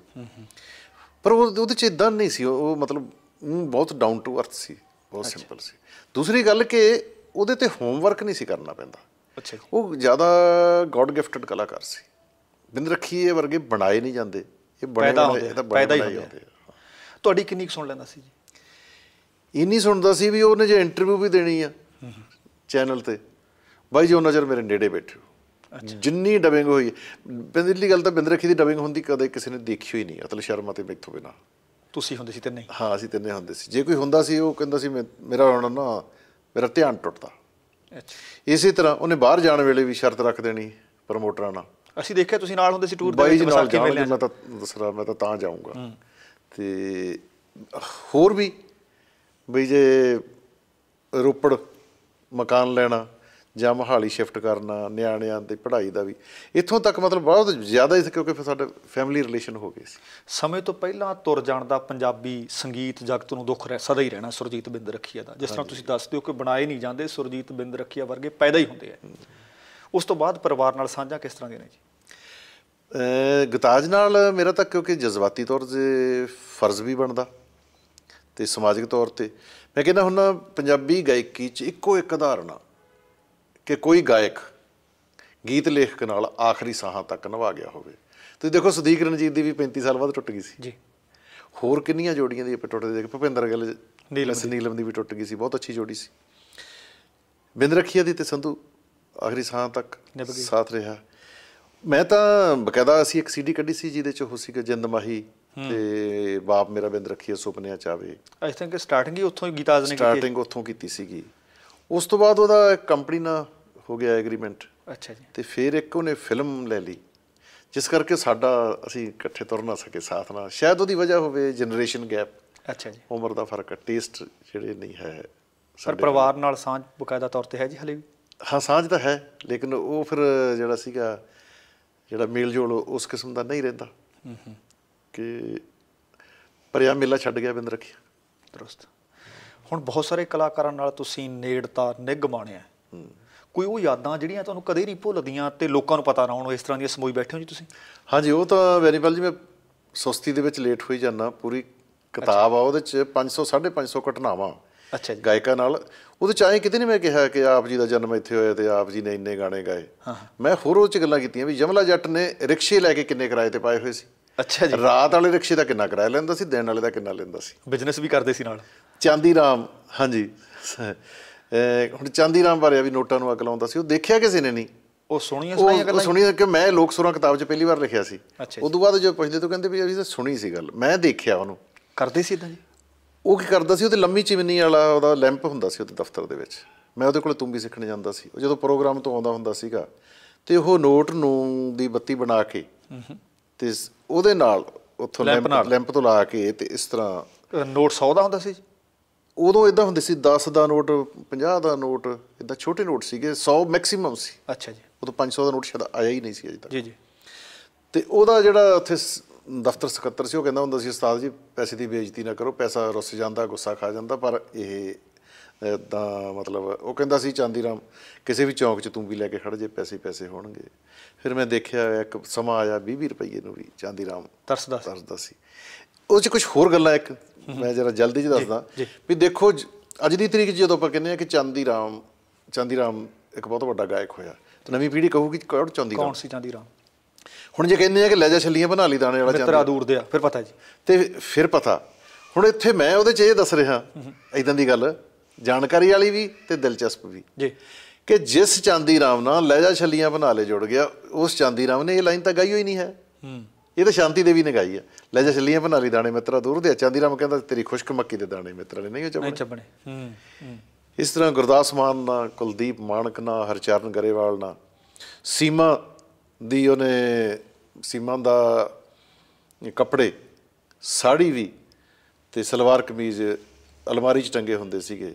ਪਰ ਉਹ ਉਹਦੇ ਚ ਇਦਾਂ ਨਹੀਂ ਸੀ ਉਹ ਮਤਲਬ ਬਹੁਤ ਡਾਊਨ ਟੂ ਅਰਥ ਸੀ ਬਹੁਤ ਸਿੰਪਲ ਸੀ ਦੂਸਰੀ ਗੱਲ ਕਿ ਉਹਦੇ ਤੇ ਹੋਮਵਰਕ ਨਹੀਂ ਸੀ ਕਰਨਾ ਪੈਂਦਾ ਅੱਛਾ ਉਹ ਜ਼ਿਆਦਾ ਗੋਡ ਗਿਫਟਡ ਕਲਾਕਾਰ ਸੀ ਬਿੰਦ ਰੱਖੀਏ ਵਰਗੇ ਬਣਾਏ ਨਹੀਂ ਜਾਂਦੇ ਇਹ ਬਣੇ ਇਹ ਤਾਂ ਪੈਦਾ ਹੀ ਹੁੰਦੇ ਤੁਹਾਡੀ ਕਿੰਨੀ ਸੁਣ ਲੈਂਦਾ ਸੀ ਜੀ ਇਹ ਨਹੀਂ ਸੁਣਦਾ ਸੀ ਵੀ ਉਹਨੇ ਜੇ ਇੰਟਰਵਿਊ ਵੀ ਦੇਣੀ ਆ ਚੈਨਲ ਤੇ ਬਾਈ ਜੀ ਉਹ ਨਜ਼ਰ ਮੇਰੇ ਨੇੜੇ ਬੈਠੇ ਜਿੰਨੀ ਡਬਿੰਗ ਹੋਈ ਬਿੰਦਰਲੀ ਗੱਲ ਤਾਂ ਬਿੰਦਰ ਰੱਖੀ ਦੀ ਡਬਿੰਗ ਹੁੰਦੀ ਕਦੇ ਕਿਸੇ ਨੇ ਦੇਖੀ ਹੋਈ ਨਹੀਂ ਅਤਲ ਸ਼ਰਮਾ ਤੇ ਮੈਥੋਂ ਬਿਨਾ ਤੁਸੀਂ ਹੁੰਦੇ ਸੀ ਤਿੰਨੇ ਹਾਂ ਅਸੀਂ ਤਿੰਨੇ ਹੁੰਦੇ ਸੀ ਜੇ ਕੋਈ ਹੁੰਦਾ ਸੀ ਉਹ ਕਹਿੰਦਾ ਸੀ ਮੇਰਾ ਆਉਣਾ ਨਾ ਮੇਰਾ ਧਿਆਨ ਟੁੱਟਦਾ ਇਸੇ ਤਰ੍ਹਾਂ ਉਹਨੇ ਬਾਹਰ ਜਾਣ ਵੇਲੇ ਵੀ ਸ਼ਰਤ ਰੱਖ ਦੇਣੀ ਪ੍ਰਮੋਟਰਾਂ ਨਾਲ ਅਸੀਂ ਦੇਖਿਆ ਤੁਸੀਂ ਨਾਲ ਹੁੰਦੇ ਸੀ ਟੂਰ ਦੇ ਵਿੱਚ ਬਾਈ ਜੀ ਨਾਲ ਮੈਂ ਤਾਂ ਦਸਰਾ ਮੈਂ ਤਾਂ ਤਾਂ ਜਾਊਂਗਾ ਤੇ ਹੋਰ ਵੀ ਵੀ ਜੇ ਰੋਪੜ ਮਕਾਨ ਲੈਣਾ ਜਾਂ ਮਹਾਲੀ ਸ਼ਿਫਟ ਕਰਨਾ ਨਿਆਣਿਆਂ ਦੀ ਪੜ੍ਹਾਈ ਦਾ ਵੀ ਇੱਥੋਂ ਤੱਕ ਮਤਲਬ ਬਹੁਤ ਜ਼ਿਆਦਾ ਇਸ ਕਿਉਂਕਿ ਫਿਰ ਫੈਮਿਲੀ ਰਿਲੇਸ਼ਨ ਹੋ ਗਏ ਸੀ ਸਮੇਂ ਤੋਂ ਪਹਿਲਾਂ ਤੁਰ ਜਾਣ ਦਾ ਪੰਜਾਬੀ ਸੰਗੀਤ ਜਗਤ ਨੂੰ ਦੁੱਖ ਰਹਿ ਸਦਾ ਹੀ ਰਹਿਣਾ ਸੁਰਜੀਤ ਬਿੰਦ ਰਖੀਆ ਦਾ ਜਿਸ ਤਰ੍ਹਾਂ ਤੁਸੀਂ ਦੱਸਦੇ ਹੋ ਕਿ ਬਣਾਏ ਨਹੀਂ ਜਾਂਦੇ ਸੁਰਜੀਤ ਬਿੰਦ ਰਖੀਆ ਵਰਗੇ ਪੈਦਾ ਹੀ ਹੁੰਦੇ ਆ ਉਸ ਤੋਂ ਬਾਅਦ ਪਰਿਵਾਰ ਨਾਲ ਸਾਂਝਾ ਕਿਸ ਤਰ੍ਹਾਂ ਦੇ ਨੇ ਜੀ ਗਤਾਜ ਨਾਲ ਮੇਰਾ ਤਾਂ ਕਿਉਂਕਿ ਜਜ਼ਬਾਤੀ ਤੌਰ 'ਤੇ ਫਰਜ਼ ਵੀ ਬਣਦਾ ਤੇ ਸਮਾਜਿਕ ਤੌਰ ਤੇ ਮੈਂ ਕਹਿੰਦਾ ਹੁਣ ਪੰਜਾਬੀ ਗਾਇਕੀ 'ਚ ਇੱਕੋ ਇੱਕ ਉਦਾਹਰਣ ਆ ਕਿ ਕੋਈ ਗਾਇਕ ਗੀਤ ਲੇਖਕ ਨਾਲ ਆਖਰੀ ਸਾਹਾਂ ਤੱਕ ਨਿਭਾ ਗਿਆ ਹੋਵੇ ਤੁਸੀਂ ਦੇਖੋ ਸਦੀਕ ਰਣਜੀਤ ਦੀ ਵੀ 35 ਸਾਲ ਬਾਅਦ ਟੁੱਟ ਗਈ ਸੀ ਜੀ ਹੋਰ ਕਿੰਨੀਆਂ ਜੋੜੀਆਂ ਦੀ ਆਪਾਂ ਟੁੱਟਦੇ ਦੇਖ ਭਪਿੰਦਰ ਗਿੱਲ ਨੀਲਮ ਨੀਲਮ ਦੀ ਵੀ ਟੁੱਟ ਗਈ ਸੀ ਬਹੁਤ ਅੱਛੀ ਜੋੜੀ ਸੀ ਬਿੰਦ ਦੀ ਤੇ ਸੰਧੂ ਆਖਰੀ ਸਾਹਾਂ ਤੱਕ ਸਾਥ ਰਿਹਾ ਮੈਂ ਤਾਂ ਬਕਾਇਦਾ ਅਸੀਂ ਇੱਕ ਸੀਡੀ ਕੱਢੀ ਸੀ ਜਿਹਦੇ ਚ ਹੋ ਕਿ ਜਿੰਦ ਮਾਹੀ ਤੇ ਬਾਪ ਮੇਰਾ ਬਿੰਦ ਰੱਖੀਏ ਸੁਪਨਿਆਂ ਚ ਆਵੇ ਆਈ ਥਿੰਕ ਸਟਾਰਟਿੰਗ ਹੀ ਉੱਥੋਂ ਹੀ ਗੀਤਾਜ ਨੇ ਕੀਤੀ ਸਟਾਰਟਿੰਗ ਉੱਥੋਂ ਕੀਤੀ ਸੀਗੀ ਉਸ ਤੋਂ ਬਾਅਦ ਉਹਦਾ ਕੰਪਨੀ ਨਾਲ ਹੋ ਗਿਆ ਐਗਰੀਮੈਂਟ ਅੱਛਾ ਜੀ ਤੇ ਫਿਰ ਇੱਕ ਉਹਨੇ ਫਿਲਮ ਲੈ ਲਈ ਜਿਸ ਕਰਕੇ ਸਾਡਾ ਅਸੀਂ ਇਕੱਠੇ ਤੁਰ ਨਾ ਸਕੇ ਸਾਥ ਨਾਲ ਸ਼ਾਇਦ ਉਹਦੀ ਵਜ੍ਹਾ ਹੋਵੇ ਜਨਰੇਸ਼ਨ ਗੈਪ ਅੱਛਾ ਜੀ ਉਮਰ ਦਾ ਫਰਕ ਹੈ ਟੇਸਟ ਜਿਹੜੇ ਨਹੀਂ ਹੈ ਸਰ ਪਰਿਵਾਰ ਨਾਲ ਸਾਂਝ ਬਕਾਇਦਾ ਤੌਰ ਤੇ ਹੈ ਜੀ ਹਲੇ ਵੀ ਹਾਂ ਸਾਂਝ ਤਾਂ ਹੈ ਲੇਕਿਨ ਉਹ ਫਿਰ ਜਿਹੜਾ ਸੀਗਾ ਜਿਹੜਾ ਮੇਲ ਜੋਲ ਉਸ ਕਿਸਮ ਦਾ ਨਹੀਂ ਰਹਿੰਦਾ ਹੂੰ ਹੂੰ ਕਿ ਪਰਿਆ ਮੇਲਾ ਛੱਡ ਗਿਆ ਬਿੰਦ ਰੱਖਿਆ ਦਰਸਤ ਹੁਣ ਬਹੁਤ ਸਾਰੇ ਕਲਾਕਾਰਾਂ ਨਾਲ ਤੁਸੀਂ ਨੇੜਤਾ ਨਿੱਗ ਮਾਣਿਆ ਕੋਈ ਉਹ ਯਾਦਾਂ ਜਿਹੜੀਆਂ ਤੁਹਾਨੂੰ ਕਦੇ ਨਹੀਂ ਭੁੱਲਦੀਆਂ ਤੇ ਲੋਕਾਂ ਨੂੰ ਪਤਾ ਨਾ ਹੋਣ ਇਸ ਤਰ੍ਹਾਂ ਦੀ ਸਮੋਈ ਬੈਠੇ ਹੋ ਜੀ ਤੁਸੀਂ ਹਾਂਜੀ ਉਹ ਤਾਂ ਵੈਰੀਪਲ ਜੀ ਮੈਂ ਸੁਸਤੀ ਦੇ ਵਿੱਚ ਲੇਟ ਹੋਈ ਜਾਂਦਾ ਪੂਰੀ ਕਿਤਾਬ ਆ ਉਹਦੇ ਚ 500 550 ਘਟਨਾਵਾਂ ਅੱਛਾ ਜੀ ਗਾਇਕਾਂ ਨਾਲ ਉਹਦੇ ਚ ਆਏ ਕਿਤੇ ਨਹੀਂ ਮੈਂ ਕਿਹਾ ਕਿ ਆਪ ਜੀ ਦਾ ਜਨਮ ਇੱਥੇ ਹੋਇਆ ਤੇ ਆਪ ਜੀ ਨੇ ਇੰਨੇ ਗਾਣੇ ਗਾਏ ਮੈਂ ਹੋਰ ਉਹ ਚ ਗੱਲਾਂ ਕੀਤੀਆਂ ਵੀ ਜਮਲਾ ਜੱਟ ਨੇ ਰਿਕਸ਼ੇ ਲੈ ਕੇ ਕਿੰਨੇ ਕਿਰਾਏ ਤੇ ਪਾਏ ਹੋਏ ਸੀ ਅੱਛਾ ਜੀ ਰਾਤ ਵਾਲੇ ਰਿਕਸ਼ੇ ਦਾ ਕਿੰਨਾ ਕਿਰਾਇਆ ਲੈਂਦਾ ਸੀ ਦਿਨ ਵਾਲੇ ਦਾ ਕਿੰਨਾ ਲੈਂਦਾ ਸੀ ਬਿਜ਼ਨਸ ਵੀ ਕਰਦੇ ਸੀ ਨਾਲ ਚਾਂਦੀ ਰਾਮ ਹਾਂਜੀ ਹੁਣ ਚਾਂਦੀ ਰਾਮ ਬਾਰੇ ਵੀ ਨੋਟਾਂ ਨੂੰ ਅਕ ਲਾਉਂਦਾ ਸੀ ਉਹ ਦੇਖਿਆ ਕਿਸੇ ਨੇ ਨਹੀਂ ਉਹ ਸੁਣੀਆਂ ਸੁਣੀਆਂ ਗੱਲਾਂ ਸੁਣੀਆਂ ਕਿ ਮੈਂ ਲੋਕ ਸੁਰਾਂ ਕਿਤਾਬ 'ਚ ਪਹਿਲੀ ਵਾਰ ਲਿਖਿਆ ਸੀ ਉਸ ਤੋਂ ਬਾਅਦ ਜੋ ਪੁੱਛਦੇ ਤਾਂ ਕਹਿੰਦੇ ਵੀ ਅਸੀਂ ਤਾਂ ਸੁਣੀ ਸੀ ਗੱਲ ਮੈਂ ਦੇਖਿਆ ਉਹਨੂੰ ਕਰਦੇ ਸੀ ਇਦਾਂ ਜੀ ਉਹ ਕੀ ਕਰਦਾ ਸੀ ਉਹ ਤੇ ਲੰਮੀ ਚਿਮਨੀ ਵਾਲਾ ਉਹਦਾ ਲੈਂਪ ਹੁੰਦਾ ਸੀ ਉਹਦੇ ਦਫ਼ਤਰ ਦੇ ਵਿੱਚ ਮੈਂ ਉਹਦੇ ਕੋਲ ਤੁੰਬੀ ਸਿੱਖਣ ਜਾਂਦਾ ਸੀ ਉਹ ਜਦੋਂ ਪ੍ਰੋਗਰਾਮ ਤੋਂ ਆਉਂਦਾ ਹੁੰਦਾ ਸੀਗਾ ਤੇ ਉਹ ਨੋਟ ਨੂੰ ਦੀ ਬੱਤੀ ਬਣਾ ਕੇ ਤੇ ਉਹਦੇ ਨਾਲ ਉੱਥੋਂ ਲੈਂਪ ਲੈਂਪ ਤੋਂ ਲਾ ਕੇ ਤੇ ਇਸ ਤਰ੍ਹਾਂ ਨੋਟ 100 ਦਾ ਹੁੰਦਾ ਸੀ ਉਦੋਂ ਇਦਾਂ ਹੁੰਦੇ ਸੀ 10 ਦਾ ਨੋਟ 50 ਦਾ ਨੋਟ ਇਦਾਂ ਛੋਟੇ ਨੋਟ ਸੀਗੇ 100 ਮੈਕਸਿਮਮ ਸੀ ਅੱਛਾ ਜੀ ਉਦੋਂ 500 ਦਾ ਨੋਟ ਸ਼ਾਇਦ ਆਇਆ ਹੀ ਨਹੀਂ ਸੀ ਅਜੇ ਤੱਕ ਜੀ ਜੀ ਤੇ ਉਹਦਾ ਜਿਹੜਾ ਉੱਥੇ ਦਫ਼ਤਰ ਸਕੱਤਰ ਸੀ ਉਹ ਕਹਿੰਦਾ ਹੁੰਦਾ ਸੀ ਉਸਤਾਦ ਜੀ ਪੈਸੇ ਦੀ ਬੇਇੱਜ਼ਤੀ ਨਾ ਕਰੋ ਪੈਸਾ ਰੁੱਸ ਜਾਂਦਾ ਗੁੱਸਾ ਖਾ ਜਾਂਦਾ ਪਰ ਇਹ ਤਾਂ ਮਤਲਬ ਉਹ ਕਹਿੰਦਾ ਸੀ ਚਾਂਦੀ ਰਾਮ ਕਿਸੇ ਵੀ ਚੌਂਕ 'ਚ ਤੂੰ ਵੀ ਲੈ ਕੇ ਖੜ ਜੇ ਪੈਸੇ ਪੈਸੇ ਹੋਣਗੇ ਫਿਰ ਮੈਂ ਦੇਖਿਆ ਇੱਕ ਸਮਾਂ ਆਇਆ 20 20 ਰੁਪਏ ਨੂੰ ਵੀ ਚਾਂਦੀ ਰਾਮ ਤਰਸਦਾ ਤਰਸਦਾ ਸੀ ਉਹ 'ਚ ਕੁਝ ਹੋਰ ਗੱਲਾਂ ਇੱਕ ਮੈਂ ਜਰਾ ਜਲਦੀ 'ਚ ਦੱਸਦਾ ਵੀ ਦੇਖੋ ਅੱਜ ਦੀ ਤਰੀਕ ਜਦੋਂ ਆਪਾਂ ਕਹਿੰਦੇ ਆ ਕਿ ਚਾਂਦੀ ਰਾਮ ਚਾਂਦੀ ਰਾਮ ਇੱਕ ਬਹੁਤ ਵੱਡਾ ਗਾਇਕ ਹੋਇਆ ਤਾਂ ਨਵੀਂ ਪੀੜ੍ਹੀ ਕਹੂਗੀ ਕੌਣ ਚਾਂਦੀ ਰਾਮ ਕੌਣ ਸੀ ਚਾਂਦੀ ਰਾਮ ਹੁਣ ਜੇ ਕਹਿੰਦੇ ਆ ਕਿ ਲੈ ਜਾ ਛੱਲੀਆਂ ਬਣਾ ਲਈ ਦਾਣੇ ਵਾਲਾ ਚਾਂਦੀ ਮਿੱਤਰਾ ਦੂਰ ਦੇ ਆ ਫਿਰ ਪਤਾ ਜੀ ਤੇ ਫਿਰ ਪਤਾ ਹੁਣ ਇੱਥੇ ਮੈਂ ਉਹਦੇ 'ਚ ਇਹ ਦੱਸ ਰਿਹਾ ਇਦਾਂ ਦੀ ਗੱਲ ਜਾਣਕਾਰੀ ਵਾਲੀ ਵੀ ਤੇ ਦਿਲਚਸਪ ਵੀ ਜੀ ਕਿ ਜਿਸ ਚਾਂਦੀ ਰਾਮ ਨਾਲ ਲਹਿਜਾ ਛਲੀਆਂ ਬਣਾ ਲੈ ਜੁੜ ਗਿਆ ਉਸ ਚਾਂਦੀ ਰਾਮ ਨੇ ਇਹ ਲਾਈਨ ਤਾਂ ਗਾਈ ਹੋਈ ਨਹੀਂ ਹੈ ਹੂੰ ਇਹ ਤਾਂ ਸ਼ਾਂਤੀ ਦੇਵੀ ਨੇ ਗਾਈ ਹੈ ਲਹਿਜਾ ਛਲੀਆਂ ਬਣਾ ਲਈ ਦਾਣੇ ਮਿੱਤਰਾ ਦੂਰ ਦੇ ਚਾਂਦੀ ਰਾਮ ਕਹਿੰਦਾ ਤੇਰੀ ਖੁਸ਼ਕ ਮੱਕੀ ਦੇ ਦਾਣੇ ਮਿੱਤਰਾ ਨੇ ਨਹੀਂ ਉਹ ਚੱਬਣੇ ਚੱਬਣੇ ਹੂੰ ਇਸ ਤਰ੍ਹਾਂ ਗੁਰਦਾਸ ਮਾਨ ਨਾਲ ਕੁਲਦੀਪ ਮਾਨਕ ਨਾਲ ਹਰਚਰਨ ਗਰੇਵਾਲ ਨਾਲ ਸੀਮਾ ਦੀ ਉਹਨੇ ਸੀਮਾ ਦਾ ਕੱਪੜੇ ਸਾੜੀ ਵੀ ਤੇ ਸਲਵਾਰ ਕਮੀਜ਼ ਅਲਮਾਰੀ 'ਚ ਟੰਗੇ ਹੁੰਦੇ ਸੀਗੇ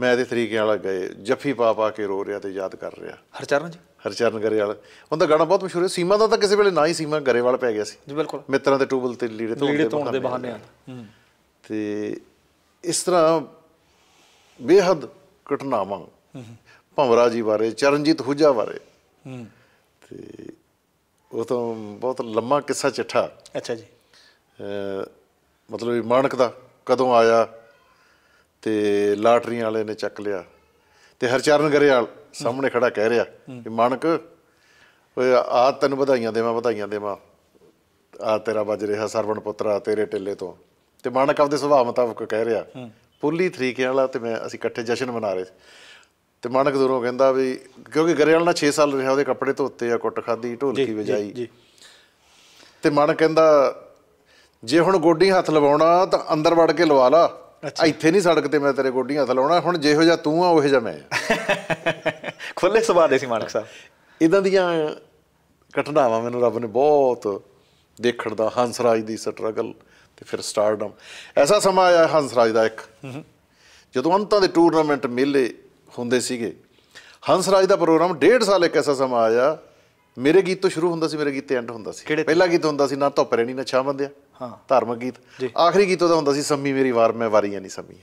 ਮੈਂ ਇਹਦੇ ਤਰੀਕੇ ਵਾਲਾ ਗਏ ਜੱਫੀ ਪਾ ਪਾ ਕੇ ਰੋ ਰਿਹਾ ਤੇ ਯਾਦ ਕਰ ਰਿਹਾ ਹਰਚਰਨ ਜੀ ਹਰਚਰਨ ਗਰੇਵਾਲ ਉਹਦਾ ਗਾਣਾ ਬਹੁਤ ਮਸ਼ਹੂਰ ਹੈ ਸੀਮਾ ਦਾ ਤਾਂ ਕਿਸੇ ਵੇਲੇ ਨਾ ਹੀ ਸੀਮਾ ਗਰੇਵਾਲ ਪੈ ਗਿਆ ਸੀ ਜੀ ਬਿਲਕੁਲ ਮਿੱਤਰਾਂ ਦੇ ਟੂਬਲ ਤੇ ਲੀੜੇ ਤੋਂ ਲੀੜੇ ਤੋਂ ਦੇ ਬਹਾਨੇ ਆ ਤੇ ਇਸ ਤਰ੍ਹਾਂ ਬੇਹੱਦ ਘਟਨਾਵਾਂ ਭੰਵਰਾ ਜੀ ਬਾਰੇ ਚਰਨਜੀਤ ਹੁਜਾ ਬਾਰੇ ਤੇ ਉਹ ਤਾਂ ਬਹੁਤ ਲੰਮਾ ਕਿੱਸਾ ਚਿੱਠਾ ਅੱਛਾ ਜੀ ਮਤਲਬ ਮਾਨਕ ਦਾ ਕਦੋਂ ਆਇਆ ਤੇ ਲਾਟਰੀਆਂ ਵਾਲੇ ਨੇ ਚੱਕ ਲਿਆ ਤੇ ਹਰਚਰਨ ਗਰੇਵਾਲ ਸਾਹਮਣੇ ਖੜਾ ਕਹਿ ਰਿਹਾ ਕਿ ਮਾਨਕ ਓਏ ਆ ਤੈਨੂੰ ਵਧਾਈਆਂ ਦੇਵਾਂ ਵਧਾਈਆਂ ਦੇਵਾਂ ਆ ਤੇਰਾ ਵੱਜ ਰਿਹਾ ਸਰਵਣ ਪੁੱਤਰਾ ਤੇਰੇ ਟਿੱਲੇ ਤੋਂ ਤੇ ਮਾਨਕ ਆਪਦੇ ਸੁਭਾਅ ਮੁਤਾਬਕ ਕਹਿ ਰਿਹਾ ਪੁੱਲੀ ਤਰੀਕੇ ਵਾਲਾ ਤੇ ਮੈਂ ਅਸੀਂ ਇਕੱਠੇ ਜਸ਼ਨ ਮਨਾ ਰਹੇ ਤੇ ਮਾਨਕ ਦੂਰੋਂ ਕਹਿੰਦਾ ਵੀ ਕਿਉਂਕਿ ਗਰੇਵਾਲ ਨਾਲ 6 ਸਾਲ ਰਿਹਾ ਉਹਦੇ ਕੱਪੜੇ ਧੋਤੇ ਆ ਕੁੱਟ ਖਾਦੀ ਢੋਲਕੀ ਵਜਾਈ ਤੇ ਮਾਨਕ ਕਹਿੰਦਾ ਜੇ ਹੁਣ ਗੋਡੀ ਹੱਥ ਲਵਾਉਣਾ ਤਾਂ ਅੰਦਰ ਵੜ ਕੇ ਲਵਾ ਲਾ ਇੱਥੇ ਨਹੀਂ ਸੜਕ ਤੇ ਮੈਂ ਤੇਰੇ ਗੋਡੀਆਂ ਹੱਥ ਲਾਉਣਾ ਹੁਣ ਜਿਹੋ ਜਿਹਾ ਤੂੰ ਆ ਉਹੋ ਜਿਹਾ ਮੈਂ ਆ ਖੁੱਲੇ ਸੁਭਾਅ ਦੇ ਸੀ ਮਾਨਕ ਸਾਹਿਬ ਇਦਾਂ ਦੀਆਂ ਘਟਨਾਵਾਂ ਮੈਨੂੰ ਰੱਬ ਨੇ ਬਹੁਤ ਦੇਖਣ ਦਾ ਹੰਸਰਾਜ ਦੀ ਸਟਰਗਲ ਤੇ ਫਿਰ ਸਟਾਰਡਮ ਐਸਾ ਸਮਾਂ ਆਇਆ ਹੰਸਰਾਜ ਦਾ ਇੱਕ ਜਦੋਂ ਅੰਤਾਂ ਦੇ ਟੂਰਨਾਮੈਂਟ ਮੇਲੇ ਹੁੰਦੇ ਸੀਗੇ ਹੰਸਰਾਜ ਦਾ ਪ੍ਰੋਗਰਾਮ ਡੇਢ ਸਾਲ ਇੱਕ ਐਸਾ ਸਮਾਂ ਆਇਆ ਮੇਰੇ ਗੀਤ ਤੋਂ ਸ਼ੁਰੂ ਹੁੰਦਾ ਸੀ ਮੇਰੇ ਗੀਤ ਤੇ ਐਂਡ ਹੁੰਦਾ ਸੀ ਪਹਿਲਾ ਗੀਤ ਹੁੰਦਾ ਸੀ ਨਾ ਧੁੱਪ ਰਹਿਣੀ ਨਾ ਛਾਂ ਬੰਦਿਆ ਹਾਂ ਧਾਰਮਿਕ ਗੀਤ ਆਖਰੀ ਗੀਤ ਉਹਦਾ ਹੁੰਦਾ ਸੀ ਸੰਮੀ ਮੇਰੀ ਵਾਰ ਮੈਂ ਵਾਰੀਆਂ ਨਹੀਂ ਸੰਮੀ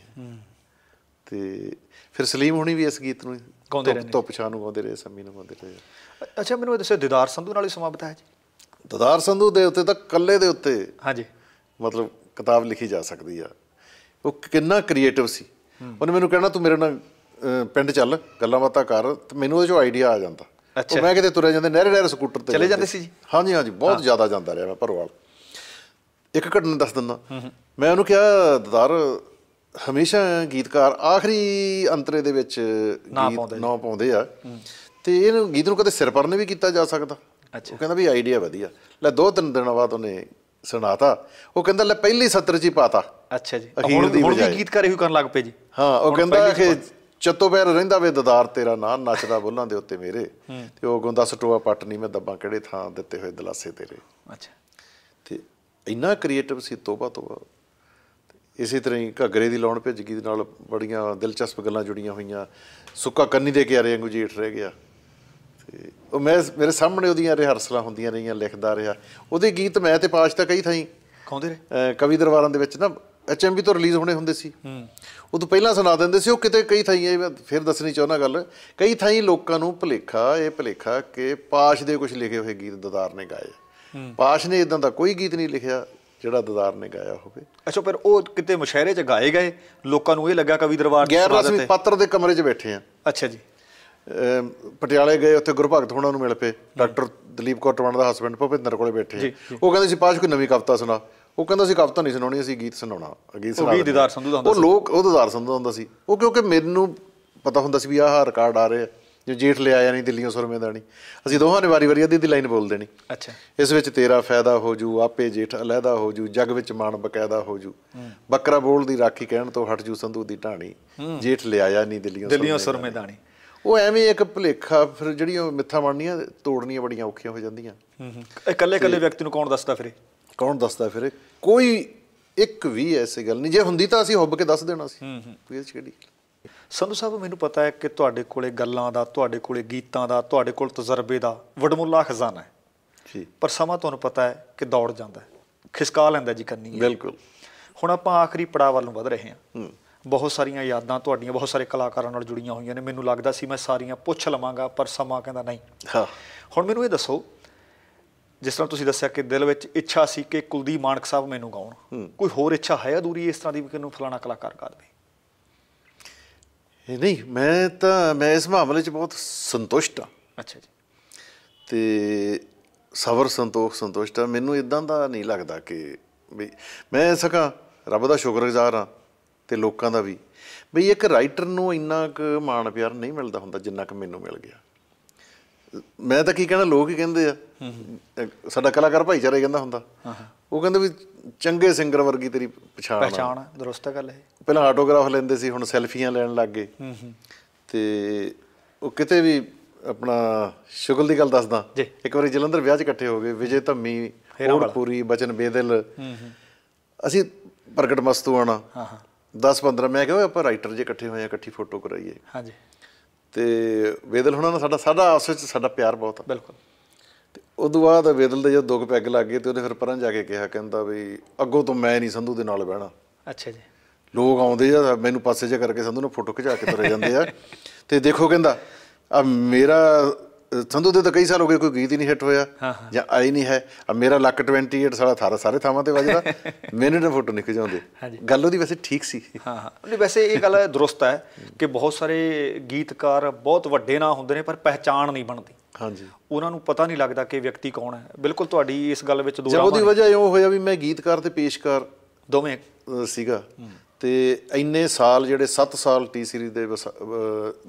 ਤੇ ਫਿਰ ਸਲੀਮ ਹੁਣੀ ਵੀ ਇਸ ਗੀਤ ਨੂੰ ਗਾਉਂਦੇ ਰਹੇ ਤੋਂ ਪਛਾਣ ਨੂੰ ਗਾਉਂਦੇ ਰਹੇ ਸੰਮੀ ਨੂੰ ਗਾਉਂਦੇ ਰਹੇ ਅੱਛਾ ਮੈਨੂੰ ਇਹ ਦੱਸੋ ਦਿਦਾਰ ਸੰਧੂ ਨਾਲ ਹੀ ਸਮਾਂ ਬਤਾਇਆ ਜੀ ਦਿਦਾਰ ਸੰਧੂ ਦੇ ਉੱਤੇ ਤਾਂ ਕੱਲੇ ਦੇ ਉੱਤੇ ਹਾਂਜੀ ਮਤਲਬ ਕਿਤਾਬ ਲਿਖੀ ਜਾ ਸਕਦੀ ਆ ਉਹ ਕਿੰਨਾ ਕ੍ਰੀਏਟਿਵ ਸੀ ਉਹਨੇ ਮੈਨੂੰ ਕਹਿਣਾ ਤੂੰ ਮੇਰੇ ਨਾਲ ਪਿੰਡ ਚੱਲ ਗੱਲਾਂ ਬਾਤਾਂ ਕਰ ਤੇ ਮੈਨੂੰ ਉਹਦੇ ਚੋਂ ਆਈਡੀਆ ਆ ਜਾਂਦਾ ਅੱਛਾ ਮੈਂ ਕਿਤੇ ਤੁਰੇ ਜਾਂਦੇ ਨਹਿਰੇ ਨਹਿਰੇ ਸਕੂਟਰ ਤੇ ਚਲੇ ਜਾਂਦੇ ਸੀ ਜੀ ਹਾਂਜੀ ਹਾਂਜੀ ਬਹੁਤ ਜ਼ਿਆਦਾ ਜਾਂਦਾ ਰਿਹਾ ਮੈਂ ਪਰਵਾਲ ਇੱਕ ਘਟਨਾ ਦੱਸ ਦਿੰਦਾ ਮੈਂ ਉਹਨੂੰ ਕਿਹਾ ਦਦਾਰ ਹਮੇਸ਼ਾ ਗੀਤਕਾਰ ਆਖਰੀ ਅੰਤਰੇ ਦੇ ਵਿੱਚ ਗੀਤ ਨਾ ਪਾਉਂਦੇ ਆ ਤੇ ਇਹਨੂੰ ਗੀਤ ਨੂੰ ਕਦੇ ਸਿਰ ਪਰ ਵੀ ਕੀਤਾ ਜਾ ਸਕਦਾ ਉਹ ਕਹਿੰਦਾ ਵੀ ਆਈਡੀਆ ਵਧੀਆ ਲੈ ਦੋ ਤਿੰਨ ਦਿਨਾਂ ਬਾਅਦ ਉਹਨੇ ਸੁਣਾਤਾ ਉਹ ਕਹਿੰਦਾ ਲੈ ਪਹਿਲੀ ਸਤਰ ਚ ਹੀ ਪਾਤਾ ਅੱਛਾ ਜੀ ਹੁਣ ਹੁਣ ਵੀ ਗੀਤਕਾਰ ਇਹੋ ਕਰਨ ਲੱਗ ਪਏ ਜੀ ਹਾਂ ਉਹ ਕਹਿੰਦਾ ਕਿ ਚੱਤੋ ਪੈਰ ਰਹਿੰਦਾ ਵੇ ਦਦਾਰ ਤੇਰਾ ਨਾਂ ਨੱਚਦਾ ਬੁੱਲਾਂ ਦੇ ਉੱਤੇ ਮੇਰੇ ਤੇ ਉਹ ਗੁੰਦਾ ਸਟੋਆ ਪੱਟ ਨਹੀਂ ਮੈਂ ਦੱਬਾਂ ਕਿਹੜੇ ਥਾਂ ਦਿੱਤੇ ਹੋਏ ਦਲਾਸੇ ਤੇਰੇ ਅੱਛਾ ਇੰਨਾ ਕ੍ਰੀਏਟਿਵ ਸੀ ਤੋਬਾ ਤੋਬਾ ਇਸੇ ਤਰ੍ਹਾਂ ਹੀ ਘਗਰੇ ਦੀ ਲਾਉਣ ਭੇਜ ਗਈ ਦੇ ਨਾਲ ਬੜੀਆਂ ਦਿਲਚਸਪ ਗੱਲਾਂ ਜੁੜੀਆਂ ਹੋਈਆਂ ਸੁੱਕਾ ਕੰਨੀ ਦੇ ਕੇ ਆ ਜੀਠ ਰਹਿ ਗਿਆ ਤੇ ਉਹ ਮੈਂ ਮੇਰੇ ਸਾਹਮਣੇ ਉਹਦੀਆਂ ਰਿਹਰਸਲਾਂ ਹੁੰਦੀਆਂ ਰਹੀਆਂ ਲਿਖਦਾ ਰਿਹਾ ਉਹਦੇ ਗੀਤ ਮੈਂ ਤੇ ਪਾਸ਼ ਤਾਂ ਕਈ ਥਾਈ ਗਾਉਂਦੇ ਰਹੇ ਕਵੀ ਦਰਬਾਰਾਂ ਦੇ ਵਿੱਚ ਨਾ ਐਚਐਮਬੀ ਤੋਂ ਰਿਲੀਜ਼ ਹੋਣੇ ਹੁੰਦੇ ਸੀ ਹੂੰ ਉਦੋਂ ਪਹਿਲਾਂ ਸੁਣਾ ਦਿੰਦੇ ਸੀ ਉਹ ਕਿਤੇ ਕਈ ਥਾਈਂ ਇਹ ਫਿਰ ਦੱਸਣੀ ਚਾਹੁੰਦਾ ਗੱਲ ਕਈ ਥਾਈਂ ਲੋਕਾਂ ਨੂੰ ਭਲੇਖਾ ਇਹ ਭਲੇਖਾ ਕਿ ਪਾਸ਼ ਦੇ ਕੁਝ ਲਿਖੇ ਹੋਏ ਗੀਤ ਦਦਾਰ ਨੇ ਗਾਏ ਪਾਸ਼ ਨੇ ਇਦਾਂ ਦਾ ਕੋਈ ਗੀਤ ਨਹੀਂ ਲਿਖਿਆ ਜਿਹੜਾ ਦਦਾਰ ਨੇ ਗਾਇਆ ਹੋਵੇ ਅੱਛਾ ਪਰ ਉਹ ਕਿਤੇ ਮਸ਼ਾਇਰੇ 'ਚ ਗਾਏ ਗਏ ਲੋਕਾਂ ਨੂੰ ਇਹ ਲੱਗਾ ਕਵੀ ਦਰਬਾਰ ਦੀ ਗੈਰ ਰਸਮੀ ਪੱਤਰ ਦੇ ਕਮਰੇ 'ਚ ਬੈਠੇ ਆ ਅੱਛਾ ਜੀ ਪਟਿਆਲੇ ਗਏ ਉੱਥੇ ਗੁਰਭਗਤ ਹੋਣਾ ਨੂੰ ਮਿਲ ਪਏ ਡਾਕਟਰ ਦਲੀਪ ਕੌਰ ਟਵਣ ਦਾ ਹਸਬੰਡ ਭਵਿੰਦਰ ਕੋਲੇ ਬੈਠੇ ਉਹ ਕਹਿੰਦੇ ਸੀ ਪਾਸ਼ ਕੋਈ ਨਵੀਂ ਕਵਿਤਾ ਸੁਣਾ ਉਹ ਕਹਿੰਦਾ ਸੀ ਕਵਿਤਾ ਨਹੀਂ ਸੁਣਾਉਣੀ ਅਸੀਂ ਗੀਤ ਸੁਣਾਉਣਾ ਗੀਤ ਸੁਣਾ ਉਹ ਵੀ ਦੀਦਾਰ ਸੰਧੂ ਦਾ ਹੁੰਦਾ ਸੀ ਉਹ ਲੋਕ ਉਹ ਦੀਦਾਰ ਸੰਧੂ ਦਾ ਹੁੰਦਾ ਸੀ ਉਹ ਕਿਉਂਕਿ ਮੈਨੂੰ ਪਤਾ ਹੁੰਦਾ ਸੀ ਵੀ ਆਹ ਰਿਕਾਰਡ ਆ ਰਿਹਾ ਜੋ ਜੀਠ ਲਿਆ ਜਾਣੀ ਦਿੱਲੀੋਂ ਸੁਰਮੇ ਅਸੀਂ ਦੋਹਾਂ ਨੇ ਵਾਰੀ ਵਾਰੀ ਅੱਧੀ ਦੀ ਲਾਈਨ ਬੋਲ ਦੇਣੀ ਅੱਛਾ ਇਸ ਵਿੱਚ ਤੇਰਾ ਫਾਇਦਾ ਹੋ ਜੂ ਆਪੇ ਜੀਠ ਅਲੈਦਾ ਹੋ ਜੂ ਜਗ ਵਿੱਚ ਮਾਣ ਬਕਾਇਦਾ ਹੋ ਜੂ ਬੱਕਰਾ ਬੋਲ ਦੀ ਰਾਖੀ ਕਹਿਣ ਤੋਂ ਹਟ ਜੂ ਸੰਧੂ ਦੀ ਢਾਣੀ ਜੀਠ ਲਿਆ ਜਾਣੀ ਦਿੱਲੀੋਂ ਦਿੱਲੀੋਂ ਸੁਰਮੇ ਉਹ ਐਵੇਂ ਇੱਕ ਭਲੇਖਾ ਫਿਰ ਜਿਹੜੀਆਂ ਮਿੱਥਾਂ ਬਣਨੀਆਂ ਤੋੜਨੀਆਂ ਬੜੀਆਂ ਔਖੀਆਂ ਹੋ ਜਾਂਦੀਆਂ ਹੂੰ ਇਕੱਲੇ ਇਕੱਲੇ ਵਿਅਕਤੀ ਨੂੰ ਕੌਣ ਦੱਸਦਾ ਫਿਰੇ ਕੌਣ ਦੱਸਦਾ ਫਿਰੇ ਕੋਈ ਇੱਕ ਵੀ ਐਸੀ ਗੱਲ ਨਹੀਂ ਜੇ ਹੁੰਦੀ ਤਾਂ ਅਸੀਂ ਹੁੱਬ ਕੇ ਦੱਸ ਦੇਣਾ ਸੀ ਹੂੰ ਹੂੰ ਇਹ ਕਿਹੜੀ ਸੰਧੂ ਸਾਹਿਬ ਮੈਨੂੰ ਪਤਾ ਹੈ ਕਿ ਤੁਹਾਡੇ ਕੋਲੇ ਗੱਲਾਂ ਦਾ ਤੁਹਾਡੇ ਕੋਲੇ ਗੀਤਾਂ ਦਾ ਤੁਹਾਡੇ ਕੋਲ ਤਜਰਬੇ ਦਾ ਵਡਮੁੱਲਾ ਖਜ਼ਾਨਾ ਹੈ ਜੀ ਪਰ ਸਮਾਂ ਤੁਹਾਨੂੰ ਪਤਾ ਹੈ ਕਿ ਦੌੜ ਜਾਂਦਾ ਹੈ ਖਿਸਕਾ ਲੈਂਦਾ ਜੀ ਕੰਨੀ ਬਿਲਕੁਲ ਹੁਣ ਆਪਾਂ ਆਖਰੀ ਪੜਾਅ ਵੱਲ ਨੂੰ ਵਧ ਰਹੇ ਹਾਂ ਬਹੁਤ ਸਾਰੀਆਂ ਯਾਦਾਂ ਤੁਹਾਡੀਆਂ ਬਹੁਤ ਸਾਰੇ ਕਲਾਕਾਰਾਂ ਨਾਲ ਜੁੜੀਆਂ ਹੋਈਆਂ ਨੇ ਮੈਨੂੰ ਲੱਗਦਾ ਸੀ ਮੈਂ ਸਾਰੀਆਂ ਪੁੱਛ ਲਵਾਂਗਾ ਪਰ ਸਮਾਂ ਕਹਿੰਦਾ ਨਹੀਂ ਹਾਂ ਹੁਣ ਮੈਨੂੰ ਇਹ ਦੱਸੋ ਜਿਸ ਤਰ੍ਹਾਂ ਤੁਸੀਂ ਦੱਸਿਆ ਕਿ ਦਿਲ ਵਿੱਚ ਇੱਛਾ ਸੀ ਕਿ ਕੁਲਦੀਪ ਮਾਨਕ ਸਾਹਿਬ ਮੈਨੂੰ ਗਾਉਣ ਕੋਈ ਹੋਰ ਇੱਛਾ ਹੈ ਅਧੂਰੀ ਇਸ ਤਰ੍ਹਾਂ ਦੀ ਕਿ ਨੂੰ ਫਲਾਣਾ ਕਲਾਕਾਰ ਗਾ ਦੇ ਨਹੀਂ ਮੈਂ ਤਾਂ ਮੈਂ ਇਸ ਮਾਮਲੇ 'ਚ ਬਹੁਤ ਸੰਤੁਸ਼ਟ ਹਾਂ ਅੱਛਾ ਜੀ ਤੇ ਸਬਰ ਸੰਤੋਖ ਸੰਤੁਸ਼ਟ ਆ ਮੈਨੂੰ ਇਦਾਂ ਦਾ ਨਹੀਂ ਲੱਗਦਾ ਕਿ ਵੀ ਮੈਂ ਸਕਾਂ ਰੱਬ ਦਾ ਸ਼ੁਕਰਗੁਜ਼ਾਰ ਹਾਂ ਤੇ ਲੋਕਾਂ ਦਾ ਵੀ ਬਈ ਇੱਕ ਰਾਈਟਰ ਨੂੰ ਇੰਨਾ ਕੁ ਮਾਣ ਪਿਆਰ ਨਹੀਂ ਮਿਲਦਾ ਹੁੰਦਾ ਜਿੰਨਾ ਕਿ ਮੈਨੂੰ ਮਿਲ ਗਿਆ ਮੈਂ ਤਾਂ ਕੀ ਕਹਿੰਦਾ ਲੋਕ ਹੀ ਕਹਿੰਦੇ ਆ ਸਾਡਾ ਕਲਾਕਾਰ ਭਾਈਚਾਰਾ ਹੀ ਕਹਿੰਦਾ ਹੁੰਦਾ ਉਹ ਕਹਿੰਦੇ ਵੀ ਚੰਗੇ ਸਿੰਗਰ ਵਰਗੀ ਤੇਰੀ ਪਛਾਣ ਪਛਾਣ ਦਰਸਤ ਗੱਲ ਹੈ ਪਹਿਲਾਂ ਆਟੋਗ੍ਰਾਫ ਲੈਂਦੇ ਸੀ ਹੁਣ ਸੈਲਫੀਆਂ ਲੈਣ ਲੱਗ ਗਏ ਤੇ ਉਹ ਕਿਤੇ ਵੀ ਆਪਣਾ ਸ਼ੁਗਲ ਦੀ ਗੱਲ ਦੱਸਦਾ ਇੱਕ ਵਾਰੀ ਜਲੰਧਰ ਵਿਆਹ 'ਚ ਇਕੱਠੇ ਹੋ ਗਏ ਵਿਜੇ ਧੰਮੀ ਹੋਰ ਪੂਰੀ ਬਚਨ ਬੇਦਲ ਅਸੀਂ ਪ੍ਰਗਟ ਮਸਤੂ ਆਣਾ 10 15 ਮੈਂ ਕਿਹਾ ਆਪਾਂ ਰਾਈਟਰ ਜੇ ਇਕੱਠੇ ਹੋਏ ਆ ਇਕੱਠੀ ਫੋਟੋ ਕਰਾਈਏ ਹਾਂਜੀ ਤੇ ਵੇਦਲ ਹੁਣਾਂ ਨਾਲ ਸਾਡਾ ਸਾਡਾ ਆਪਸ ਵਿੱਚ ਸਾਡਾ ਪਿਆਰ ਬਹੁਤ ਆ ਬਿਲਕੁਲ ਤੇ ਉਦੋਂ ਬਾਅਦ ਵੇਦਲ ਦੇ ਜਦ ਦੁੱਖ ਪੈਗ ਲੱਗ ਗਏ ਤੇ ਉਹਨੇ ਫਿਰ ਪਰਾਂ ਜਾ ਕੇ ਕਿਹਾ ਕਹਿੰਦਾ ਵੀ ਅੱਗੋਂ ਤੋਂ ਮੈਂ ਨਹੀਂ ਸੰਧੂ ਦੇ ਨਾਲ ਬਹਿਣਾ ਅੱਛਾ ਜੀ ਲੋਕ ਆਉਂਦੇ ਆ ਮੈਨੂੰ ਪਾਸੇ ਜਾ ਕਰਕੇ ਸੰਧੂ ਨੂੰ ਫੋਟੋ ਖਿਚਾ ਕੇ ਤੁਰੇ ਜਾਂਦੇ ਆ ਤੇ ਦੇਖੋ ਕਹਿੰਦਾ ਆ ਮੇਰਾ ਸੰਧੂ ਦੇ ਤਾਂ ਕਈ ਸਾਲ ਹੋ ਗਏ ਕੋਈ ਗੀਤ ਹੀ ਨਹੀਂ ਹਿੱਟ ਹੋਇਆ ਜਾਂ ਆਈ ਨਹੀਂ ਹੈ ਮੇਰਾ ਲੱਕ 28 ਸਾਲਾ ਥਾਰਾ ਸਾਰੇ ਥਾਵਾਂ ਤੇ ਵੱਜਦਾ ਮੈਨੂੰ ਨਾ ਫੋਟੋ ਨਿਕ ਖਿਚਾਉਂਦੇ ਗੱਲ ਉਹਦੀ ਵੈਸੇ ਠੀਕ ਸੀ ਹਾਂ ਨਹੀਂ ਵੈਸੇ ਇਹ ਗੱਲ ਦਰੁਸਤ ਹੈ ਕਿ ਬਹੁਤ ਸਾਰੇ ਗੀਤਕਾਰ ਬਹੁਤ ਵੱਡੇ ਨਾਂ ਹੁੰਦੇ ਨੇ ਪਰ ਪਹਿਚਾਣ ਨਹੀਂ ਬਣਦੀ ਹਾਂਜੀ ਉਹਨਾਂ ਨੂੰ ਪਤਾ ਨਹੀਂ ਲੱਗਦਾ ਕਿ ਵਿਅਕਤੀ ਕੌਣ ਹੈ ਬਿਲਕੁਲ ਤੁਹਾਡੀ ਇਸ ਗੱਲ ਵਿੱਚ ਦੋਰਾ ਉਹਦੀ ਵਜ੍ਹਾ ਇਹ ਹੋਇਆ ਵੀ ਮੈਂ ਗੀਤਕਾਰ ਤੇ ਪੇਸ਼ਕਾਰ ਦੋਵੇਂ ਸੀਗਾ ਤੇ ਇੰਨੇ ਸਾਲ ਜਿਹੜੇ 7 ਸਾਲ ਟੀ ਸੀਰੀਜ਼ ਦੇ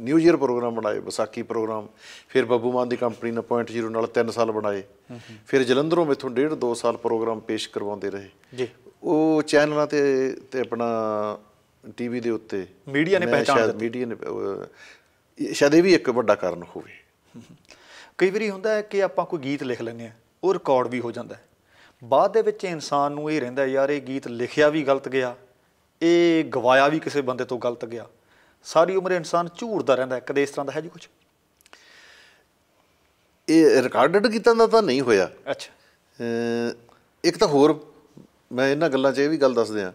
ਨਿਊ ਈਅਰ ਪ੍ਰੋਗਰਾਮ ਬਣਾਏ ਵਿਸਾਖੀ ਪ੍ਰੋਗਰਾਮ ਫਿਰ ਬੱਬੂ ਮਾਨ ਦੀ ਕੰਪਨੀ ਨੇ ਪੁਆਇੰਟ 0 ਨਾਲ 3 ਸਾਲ ਬਣਾਏ ਫਿਰ ਜਲੰਧਰੋਂ ਮੇਥੋਂ ਡੇਢ 2 ਸਾਲ ਪ੍ਰੋਗਰਾਮ ਪੇਸ਼ ਕਰਵਾਉਂਦੇ ਰਹੇ ਜੀ ਉਹ ਚੈਨਲਾਂ ਤੇ ਤੇ ਆਪਣਾ ਟੀਵੀ ਦੇ ਉੱਤੇ ਮੀਡੀਆ ਨੇ ਪਹਿਚਾਣ ਦਿੱਤੀ ਮੀਡੀਆ ਨੇ ਸ਼ਾਇਦ ਇਹ ਵੀ ਇੱਕ ਵੱਡਾ ਕਾਰਨ ਹੋਵੇ ਕਈ ਵਾਰੀ ਹੁੰਦਾ ਹੈ ਕਿ ਆਪਾਂ ਕੋਈ ਗੀਤ ਲਿਖ ਲੈਂਦੇ ਆ ਉਹ ਰਿਕਾਰਡ ਵੀ ਹੋ ਜਾਂਦਾ ਬਾਅਦ ਦੇ ਵਿੱਚ ਇਨਸਾਨ ਨੂੰ ਇਹ ਰਹਿੰਦਾ ਯਾਰ ਇਹ ਗੀਤ ਲਿਖਿਆ ਵੀ ਗਲਤ ਗਿਆ ਇਹ ਗਵਾਇਆ ਵੀ ਕਿਸੇ ਬੰਦੇ ਤੋਂ ਗਲਤ ਗਿਆ ਸਾਰੀ ਉਮਰ ਇਨਸਾਨ ਝੂਰਦਾ ਰਹਿੰਦਾ ਕਦੇ ਇਸ ਤਰ੍ਹਾਂ ਦਾ ਹੈ ਜੀ ਕੁਝ ਇਹ ਰਿਕਾਰਡਡ ਕੀਤਾ ਦਾ ਤਾਂ ਨਹੀਂ ਹੋਇਆ ਅੱਛਾ ਇੱਕ ਤਾਂ ਹੋਰ ਮੈਂ ਇਹਨਾਂ ਗੱਲਾਂ 'ਚ ਇਹ ਵੀ ਗੱਲ ਦੱਸ ਦਿਆਂ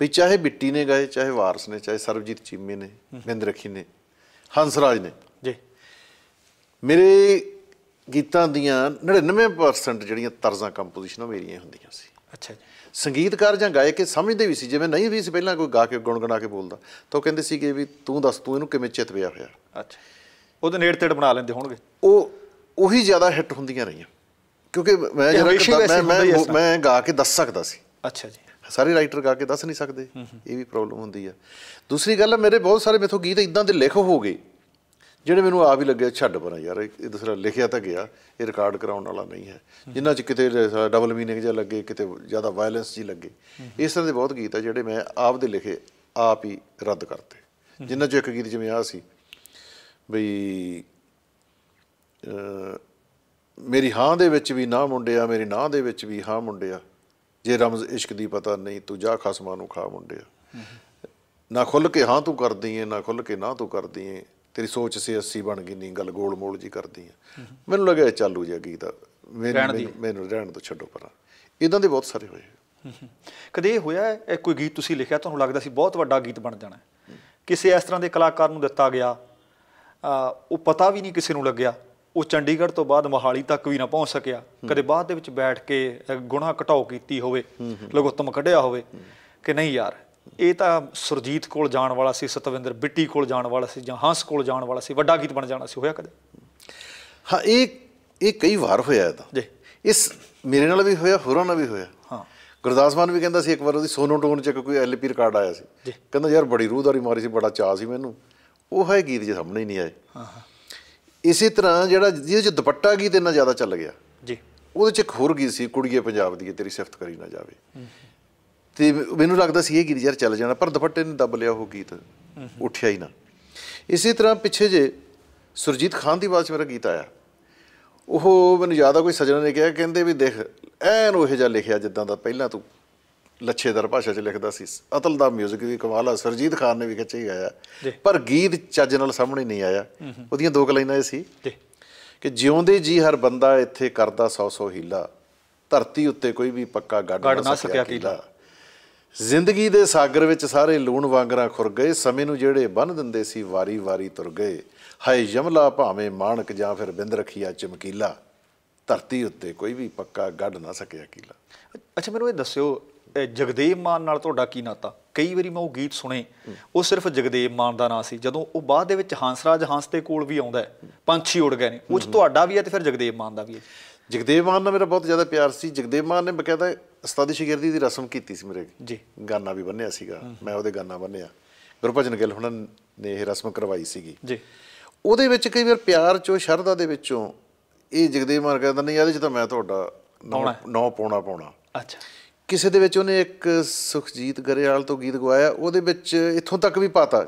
ਵੀ ਚਾਹੇ ਬਿੱਟੀ ਨੇ ਗਾਏ ਚਾਹੇ ਵਾਰਸ ਨੇ ਚਾਹੇ ਸਰਬਜੀਤ ਚੀਮੇ ਨੇ ਬਿੰਦ ਰਖੀ ਨੇ ਹੰਸਰਾਜ ਨੇ ਜੀ ਮੇਰੇ ਗੀਤਾਂ ਦੀਆਂ 99% ਜਿਹੜੀਆਂ ਤਰਜ਼ਾਂ ਕੰਪੋਜੀਸ਼ਨਾਂ ਮੇਰੀਆਂ ਹੁੰਦੀਆਂ ਸੀ ਅੱਛਾ ਜੀ ਸੰਗੀਤਕਾਰ ਜਾਂ ਗਾਇਕ ਇਹ ਸਮਝਦੇ ਵੀ ਸੀ ਜਿਵੇਂ ਨਹੀਂ ਵੀ ਸੀ ਪਹਿਲਾਂ ਕੋਈ ਗਾ ਕੇ ਗੁੰਗਣਾ ਕੇ ਬੋਲਦਾ ਤਾਂ ਉਹ ਕਹਿੰਦੇ ਸੀਗੇ ਵੀ ਤੂੰ ਦੱਸ ਤੂੰ ਇਹਨੂੰ ਕਿਵੇਂ ਚਿਤ ਪਿਆ ਹੋਇਆ ਅੱਛਾ ਉਹਦੇ ਨੇੜ ਤੇੜ ਬਣਾ ਲੈਂਦੇ ਹੋਣਗੇ ਉਹ ਉਹੀ ਜ਼ਿਆਦਾ ਹਿੱਟ ਹੁੰਦੀਆਂ ਰਹੀਆਂ ਕਿਉਂਕਿ ਮੈਂ ਜਿਹੜਾ ਮੈਂ ਮੈਂ ਗਾ ਕੇ ਦੱਸ ਸਕਦਾ ਸੀ ਅੱਛਾ ਜੀ ਸਾਰੇ ਰਾਈਟਰ ਗਾ ਕੇ ਦੱਸ ਨਹੀਂ ਸਕਦੇ ਇਹ ਵੀ ਪ੍ਰੋਬਲਮ ਹੁੰਦੀ ਆ ਦੂਸਰੀ ਗੱਲ ਹੈ ਮੇਰੇ ਬਹੁਤ ਸਾਰੇ ਮੇਥੋਂ ਗੀਤ ਇਦਾਂ ਦੇ ਲਿਖ ਹੋ ਗਏ ਜਿਹੜੇ ਮੈਨੂੰ ਆਪ ਹੀ ਲੱਗਿਆ ਛੱਡ ਪਰਾਂ ਯਾਰ ਇਹ ਦੂਸਰਾ ਲਿਖਿਆ ਤਾਂ ਗਿਆ ਇਹ ਰਿਕਾਰਡ ਕਰਾਉਣ ਵਾਲਾ ਨਹੀਂ ਹੈ ਜਿੰਨਾ ਚ ਕਿਤੇ ਡਬਲ ਮੀਨਿੰਗ ਜਿਹਾ ਲੱਗੇ ਕਿਤੇ ਜ਼ਿਆਦਾ ਵਾਇਲੈਂਸ ਜੀ ਲੱਗੇ ਇਸ ਤਰ੍ਹਾਂ ਦੇ ਬਹੁਤ ਗੀਤ ਆ ਜਿਹੜੇ ਮੈਂ ਆਪ ਦੇ ਲਿਖੇ ਆਪ ਹੀ ਰੱਦ ਕਰਤੇ ਜਿੰਨਾ ਚ ਇੱਕ ਗੀਤ ਜਿਵੇਂ ਆ ਸੀ ਬਈ ਮੇਰੀ ਹਾਂ ਦੇ ਵਿੱਚ ਵੀ ਨਾ ਮੁੰਡਿਆ ਮੇਰੀ ਨਾਂ ਦੇ ਵਿੱਚ ਵੀ ਹਾਂ ਮੁੰਡਿਆ ਜੇ ਰਮਜ਼ ਇਸ਼ਕ ਦੀ ਪਤਾ ਨਹੀਂ ਤੂੰ ਜਾ ਖਸਮਾਂ ਨੂੰ ਖਾ ਮੁੰਡਿਆ ਨਾ ਖੁੱਲ ਕੇ ਹਾਂ ਤੂੰ ਕਰਦੀ ਏ ਨਾ ਖੁੱਲ ਕੇ ਨਾ ਤੂੰ ਕਰਦੀ ਏ ਤੇਰੀ ਸੋਚ ਸੀ 80 ਬਣ ਗਈ ਨਹੀਂ ਗੱਲ ਗੋਲ ਮੋਲ ਜੀ ਕਰਦੀ ਆ ਮੈਨੂੰ ਲੱਗਿਆ ਚਾਲੂ ਜਿਹਾ ਗੀਤ ਮੈਨੂੰ ਰਹਿਣ ਤੋਂ ਛੱਡੋ ਪਰ ਇਦਾਂ ਦੇ ਬਹੁਤ ਸਾਰੇ ਹੋਏ ਕਦੇ ਇਹ ਹੋਇਆ ਹੈ ਕੋਈ ਗੀਤ ਤੁਸੀਂ ਲਿਖਿਆ ਤੁਹਾਨੂੰ ਲੱਗਦਾ ਸੀ ਬਹੁਤ ਵੱਡਾ ਗੀਤ ਬਣ ਜਾਣਾ ਕਿਸੇ ਇਸ ਤਰ੍ਹਾਂ ਦੇ ਕਲਾਕਾਰ ਨੂੰ ਦਿੱਤਾ ਗਿਆ ਉਹ ਪਤਾ ਵੀ ਨਹੀਂ ਕਿਸੇ ਨੂੰ ਲੱਗਿਆ ਉਹ ਚੰਡੀਗੜ੍ਹ ਤੋਂ ਬਾਅਦ ਮੋਹਾਲੀ ਤੱਕ ਵੀ ਨਾ ਪਹੁੰਚ ਸਕਿਆ ਕਦੇ ਬਾਅਦ ਦੇ ਵਿੱਚ ਬੈਠ ਕੇ ਗੁਣਾ ਘਟਾਓ ਕੀਤੀ ਹੋਵੇ ਲਗੋਤਮ ਕੱਢਿਆ ਹੋਵੇ ਕਿ ਨਹੀਂ ਯਾਰ ਇਹ ਤਾਂ ਸੁਰਜੀਤ ਕੋਲ ਜਾਣ ਵਾਲਾ ਸੀ ਸਤਵਿੰਦਰ ਬਿੱਟੀ ਕੋਲ ਜਾਣ ਵਾਲਾ ਸੀ ਜਾਂ ਹੰਸ ਕੋਲ ਜਾਣ ਵਾਲਾ ਸੀ ਵੱਡਾ ਗੀਤ ਬਣ ਜਾਣਾ ਸੀ ਹੋਇਆ ਕਦੇ ਹਾਂ ਇਹ ਇਹ ਕਈ ਵਾਰ ਹੋਇਆ ਇਹ ਤਾਂ ਜੀ ਇਸ ਮੇਰੇ ਨਾਲ ਵੀ ਹੋਇਆ ਹੋਰਾਂ ਨਾਲ ਵੀ ਹੋਇਆ ਹਾਂ ਗੁਰਦਾਸ ਮਾਨ ਵੀ ਕਹਿੰਦਾ ਸੀ ਇੱਕ ਵਾਰ ਉਹਦੀ ਸੋਨੋ ਟੋਨ ਚ ਕੋਈ ਐਲਪੀ ਰਿਕਾਰਡ ਆਇਆ ਸੀ ਕਹਿੰਦਾ ਯਾਰ ਬੜੀ ਰੂਹਦਾਰੀ ਮਾਰੀ ਸੀ ਬੜਾ ਚਾਹ ਸੀ ਮੈਨੂੰ ਉਹ ਹੈ ਗੀਤ ਜੇ ਸਾਹਮਣੇ ਨਹੀਂ ਆਏ ਹਾਂ ਇਸੇ ਤਰ੍ਹਾਂ ਜਿਹੜਾ ਜਿਹਦੇ ਚ ਦੁਪੱਟਾ ਗੀਤ ਇੰਨਾ ਜ਼ਿਆਦਾ ਚੱਲ ਗਿਆ ਜੀ ਉਹਦੇ ਚ ਇੱਕ ਹੋਰ ਗੀਤ ਸੀ ਕੁੜੀਏ ਪੰਜਾਬ ਦੀ ਤੇਰੀ ਸਿਫਤ ਕਰੀ ਨਾ ਜਾਵੇ ਤੇ ਮੈਨੂੰ ਲੱਗਦਾ ਸੀ ਇਹ ਗੀਤ ਯਾਰ ਚੱਲ ਜਾਣਾ ਪਰ ਦੁਪੱਟੇ ਨੇ ਦੱਬ ਲਿਆ ਉਹ ਗੀਤ ਉੱਠਿਆ ਹੀ ਨਾ ਇਸੇ ਤਰ੍ਹਾਂ ਪਿੱਛੇ ਜੇ ਸੁਰਜੀਤ ਖਾਨ ਦੀ ਆਵਾਜ਼ ਮੇਰਾ ਗੀਤ ਆਇਆ ਉਹ ਮੈਨੂੰ ਜਿਆਦਾ ਕੋਈ ਸਜਣ ਨੇ ਕਿਹਾ ਕਹਿੰਦੇ ਵੀ ਦੇਖ ਐਨ ਉਹ ਜਿਹਾ ਲਿਖਿਆ ਜਿੱਦਾਂ ਦਾ ਪਹਿਲਾਂ ਤੂੰ ਲੱਛੇਦਰ ਭਾਸ਼ਾ 'ਚ ਲਿਖਦਾ ਸੀ ਅਤਲ ਦਾ 뮤직 ਵੀ ਕਮਾਲ ਆ ਸਰਜੀਤ ਖਾਨ ਨੇ ਵੀ ਖਿੱਚਿਆ ਹੀ ਆਇਆ ਪਰ ਗੀਤ ਚੱਜ ਨਾਲ ਸਾਹਮਣੇ ਨਹੀਂ ਆਇਆ ਉਹਦੀਆਂ ਦੋ ਲਾਈਨਾਂ ਇਹ ਸੀ ਕਿ ਜਿਉਂਦੇ ਜੀ ਹਰ ਬੰਦਾ ਇੱਥੇ ਕਰਦਾ 100 100 ਹੀਲਾ ਧਰਤੀ ਉੱਤੇ ਕੋਈ ਵੀ ਪੱਕਾ ਗੱਡ ਨਾ ਸਕਿਆ ਕੀਲਾ ਜ਼ਿੰਦਗੀ ਦੇ ਸਾਗਰ ਵਿੱਚ ਸਾਰੇ ਲੂਣ ਵਾਂਗਰਾ ਖੁਰ ਗਏ ਸਮੇਂ ਨੂੰ ਜਿਹੜੇ ਬੰਨ ਦਿੰਦੇ ਸੀ ਵਾਰੀ-ਵਾਰੀ ਤੁਰ ਗਏ ਹਾਏ ਯਮਲਾ ਭਾਵੇਂ ਮਾਨਕ ਜਾਂ ਫਿਰ ਬਿੰਦ ਰਖੀਆ ਚਮਕੀਲਾ ਧਰਤੀ ਉੱਤੇ ਕੋਈ ਵੀ ਪੱਕਾ ਗੱਡ ਨਾ ਸਕਿਆ ਕੀਲਾ ਅੱਛਾ ਮੈਨੂੰ ਇਹ ਦੱਸਿਓ ਜਗਦੇਵ ਮਾਨ ਨਾਲ ਤੁਹਾਡਾ ਕੀ ਨਾਤਾ ਕਈ ਵਾਰੀ ਮੈਂ ਉਹ ਗੀਤ ਸੁਣੇ ਉਹ ਸਿਰਫ ਜਗਦੇਵ ਮਾਨ ਦਾ ਨਾਂ ਸੀ ਜਦੋਂ ਉਹ ਬਾਅਦ ਦੇ ਵਿੱਚ ਹੰਸਰਾਜ ਹਾਂਸ ਤੇ ਕੋਲ ਵੀ ਆਉਂਦਾ ਪੰਛੀ ਉੜ ਗਏ ਨੇ ਉਹ ਤੁਹਾਡਾ ਵੀ ਹੈ ਤੇ ਫਿਰ ਜਗਦੇਵ ਮਾਨ ਦਾ ਵੀ ਹੈ ਜਗਦੇਵ ਮਾਨ ਨਾਲ ਮੇਰਾ ਬਹੁਤ ਜ਼ਿਆਦਾ ਪਿਆਰ ਸੀ ਜਗਦੇਵ ਮਾਨ ਨੇ ਬਕਾਇਦਾ ਸਤਾਦੀ ਸ਼ਗਿਰਦੀ ਦੀ ਰਸਮ ਕੀਤੀ ਸੀ ਮੇਰੇ ਜੀ ਗਾਨਾ ਵੀ ਬੰਨਿਆ ਸੀਗਾ ਮੈਂ ਉਹਦੇ ਗਾਨਾ ਬੰਨਿਆ ਗੁਰਭਜਨ ਗਿੱਲ ਹੁਣਾਂ ਨੇ ਇਹ ਰਸਮ ਕਰਵਾਈ ਸੀਗੀ ਜੀ ਉਹਦੇ ਵਿੱਚ ਕਈ ਵਾਰ ਪਿਆਰ ਚੋਂ ਸ਼ਰਧਾ ਦੇ ਵਿੱਚੋਂ ਇਹ ਜਗਦੇਵ ਮਾਰ ਕਹਿੰਦਾ ਨਹੀਂ ਇਹਦੇ 'ਚ ਤਾਂ ਮੈਂ ਤੁਹਾਡਾ ਨੌ ਪਾਉਣਾ ਪਾਉਣਾ ਅੱਛਾ ਕਿਸੇ ਦੇ ਵਿੱਚ ਉਹਨੇ ਇੱਕ ਸੁਖਜੀਤ ਗਰੇਵਾਲ ਤੋਂ ਗੀਤ ਗਵਾਇਆ ਉਹਦੇ ਵਿੱਚ ਇੱਥੋਂ ਤੱਕ ਵੀ ਪਾਤਾ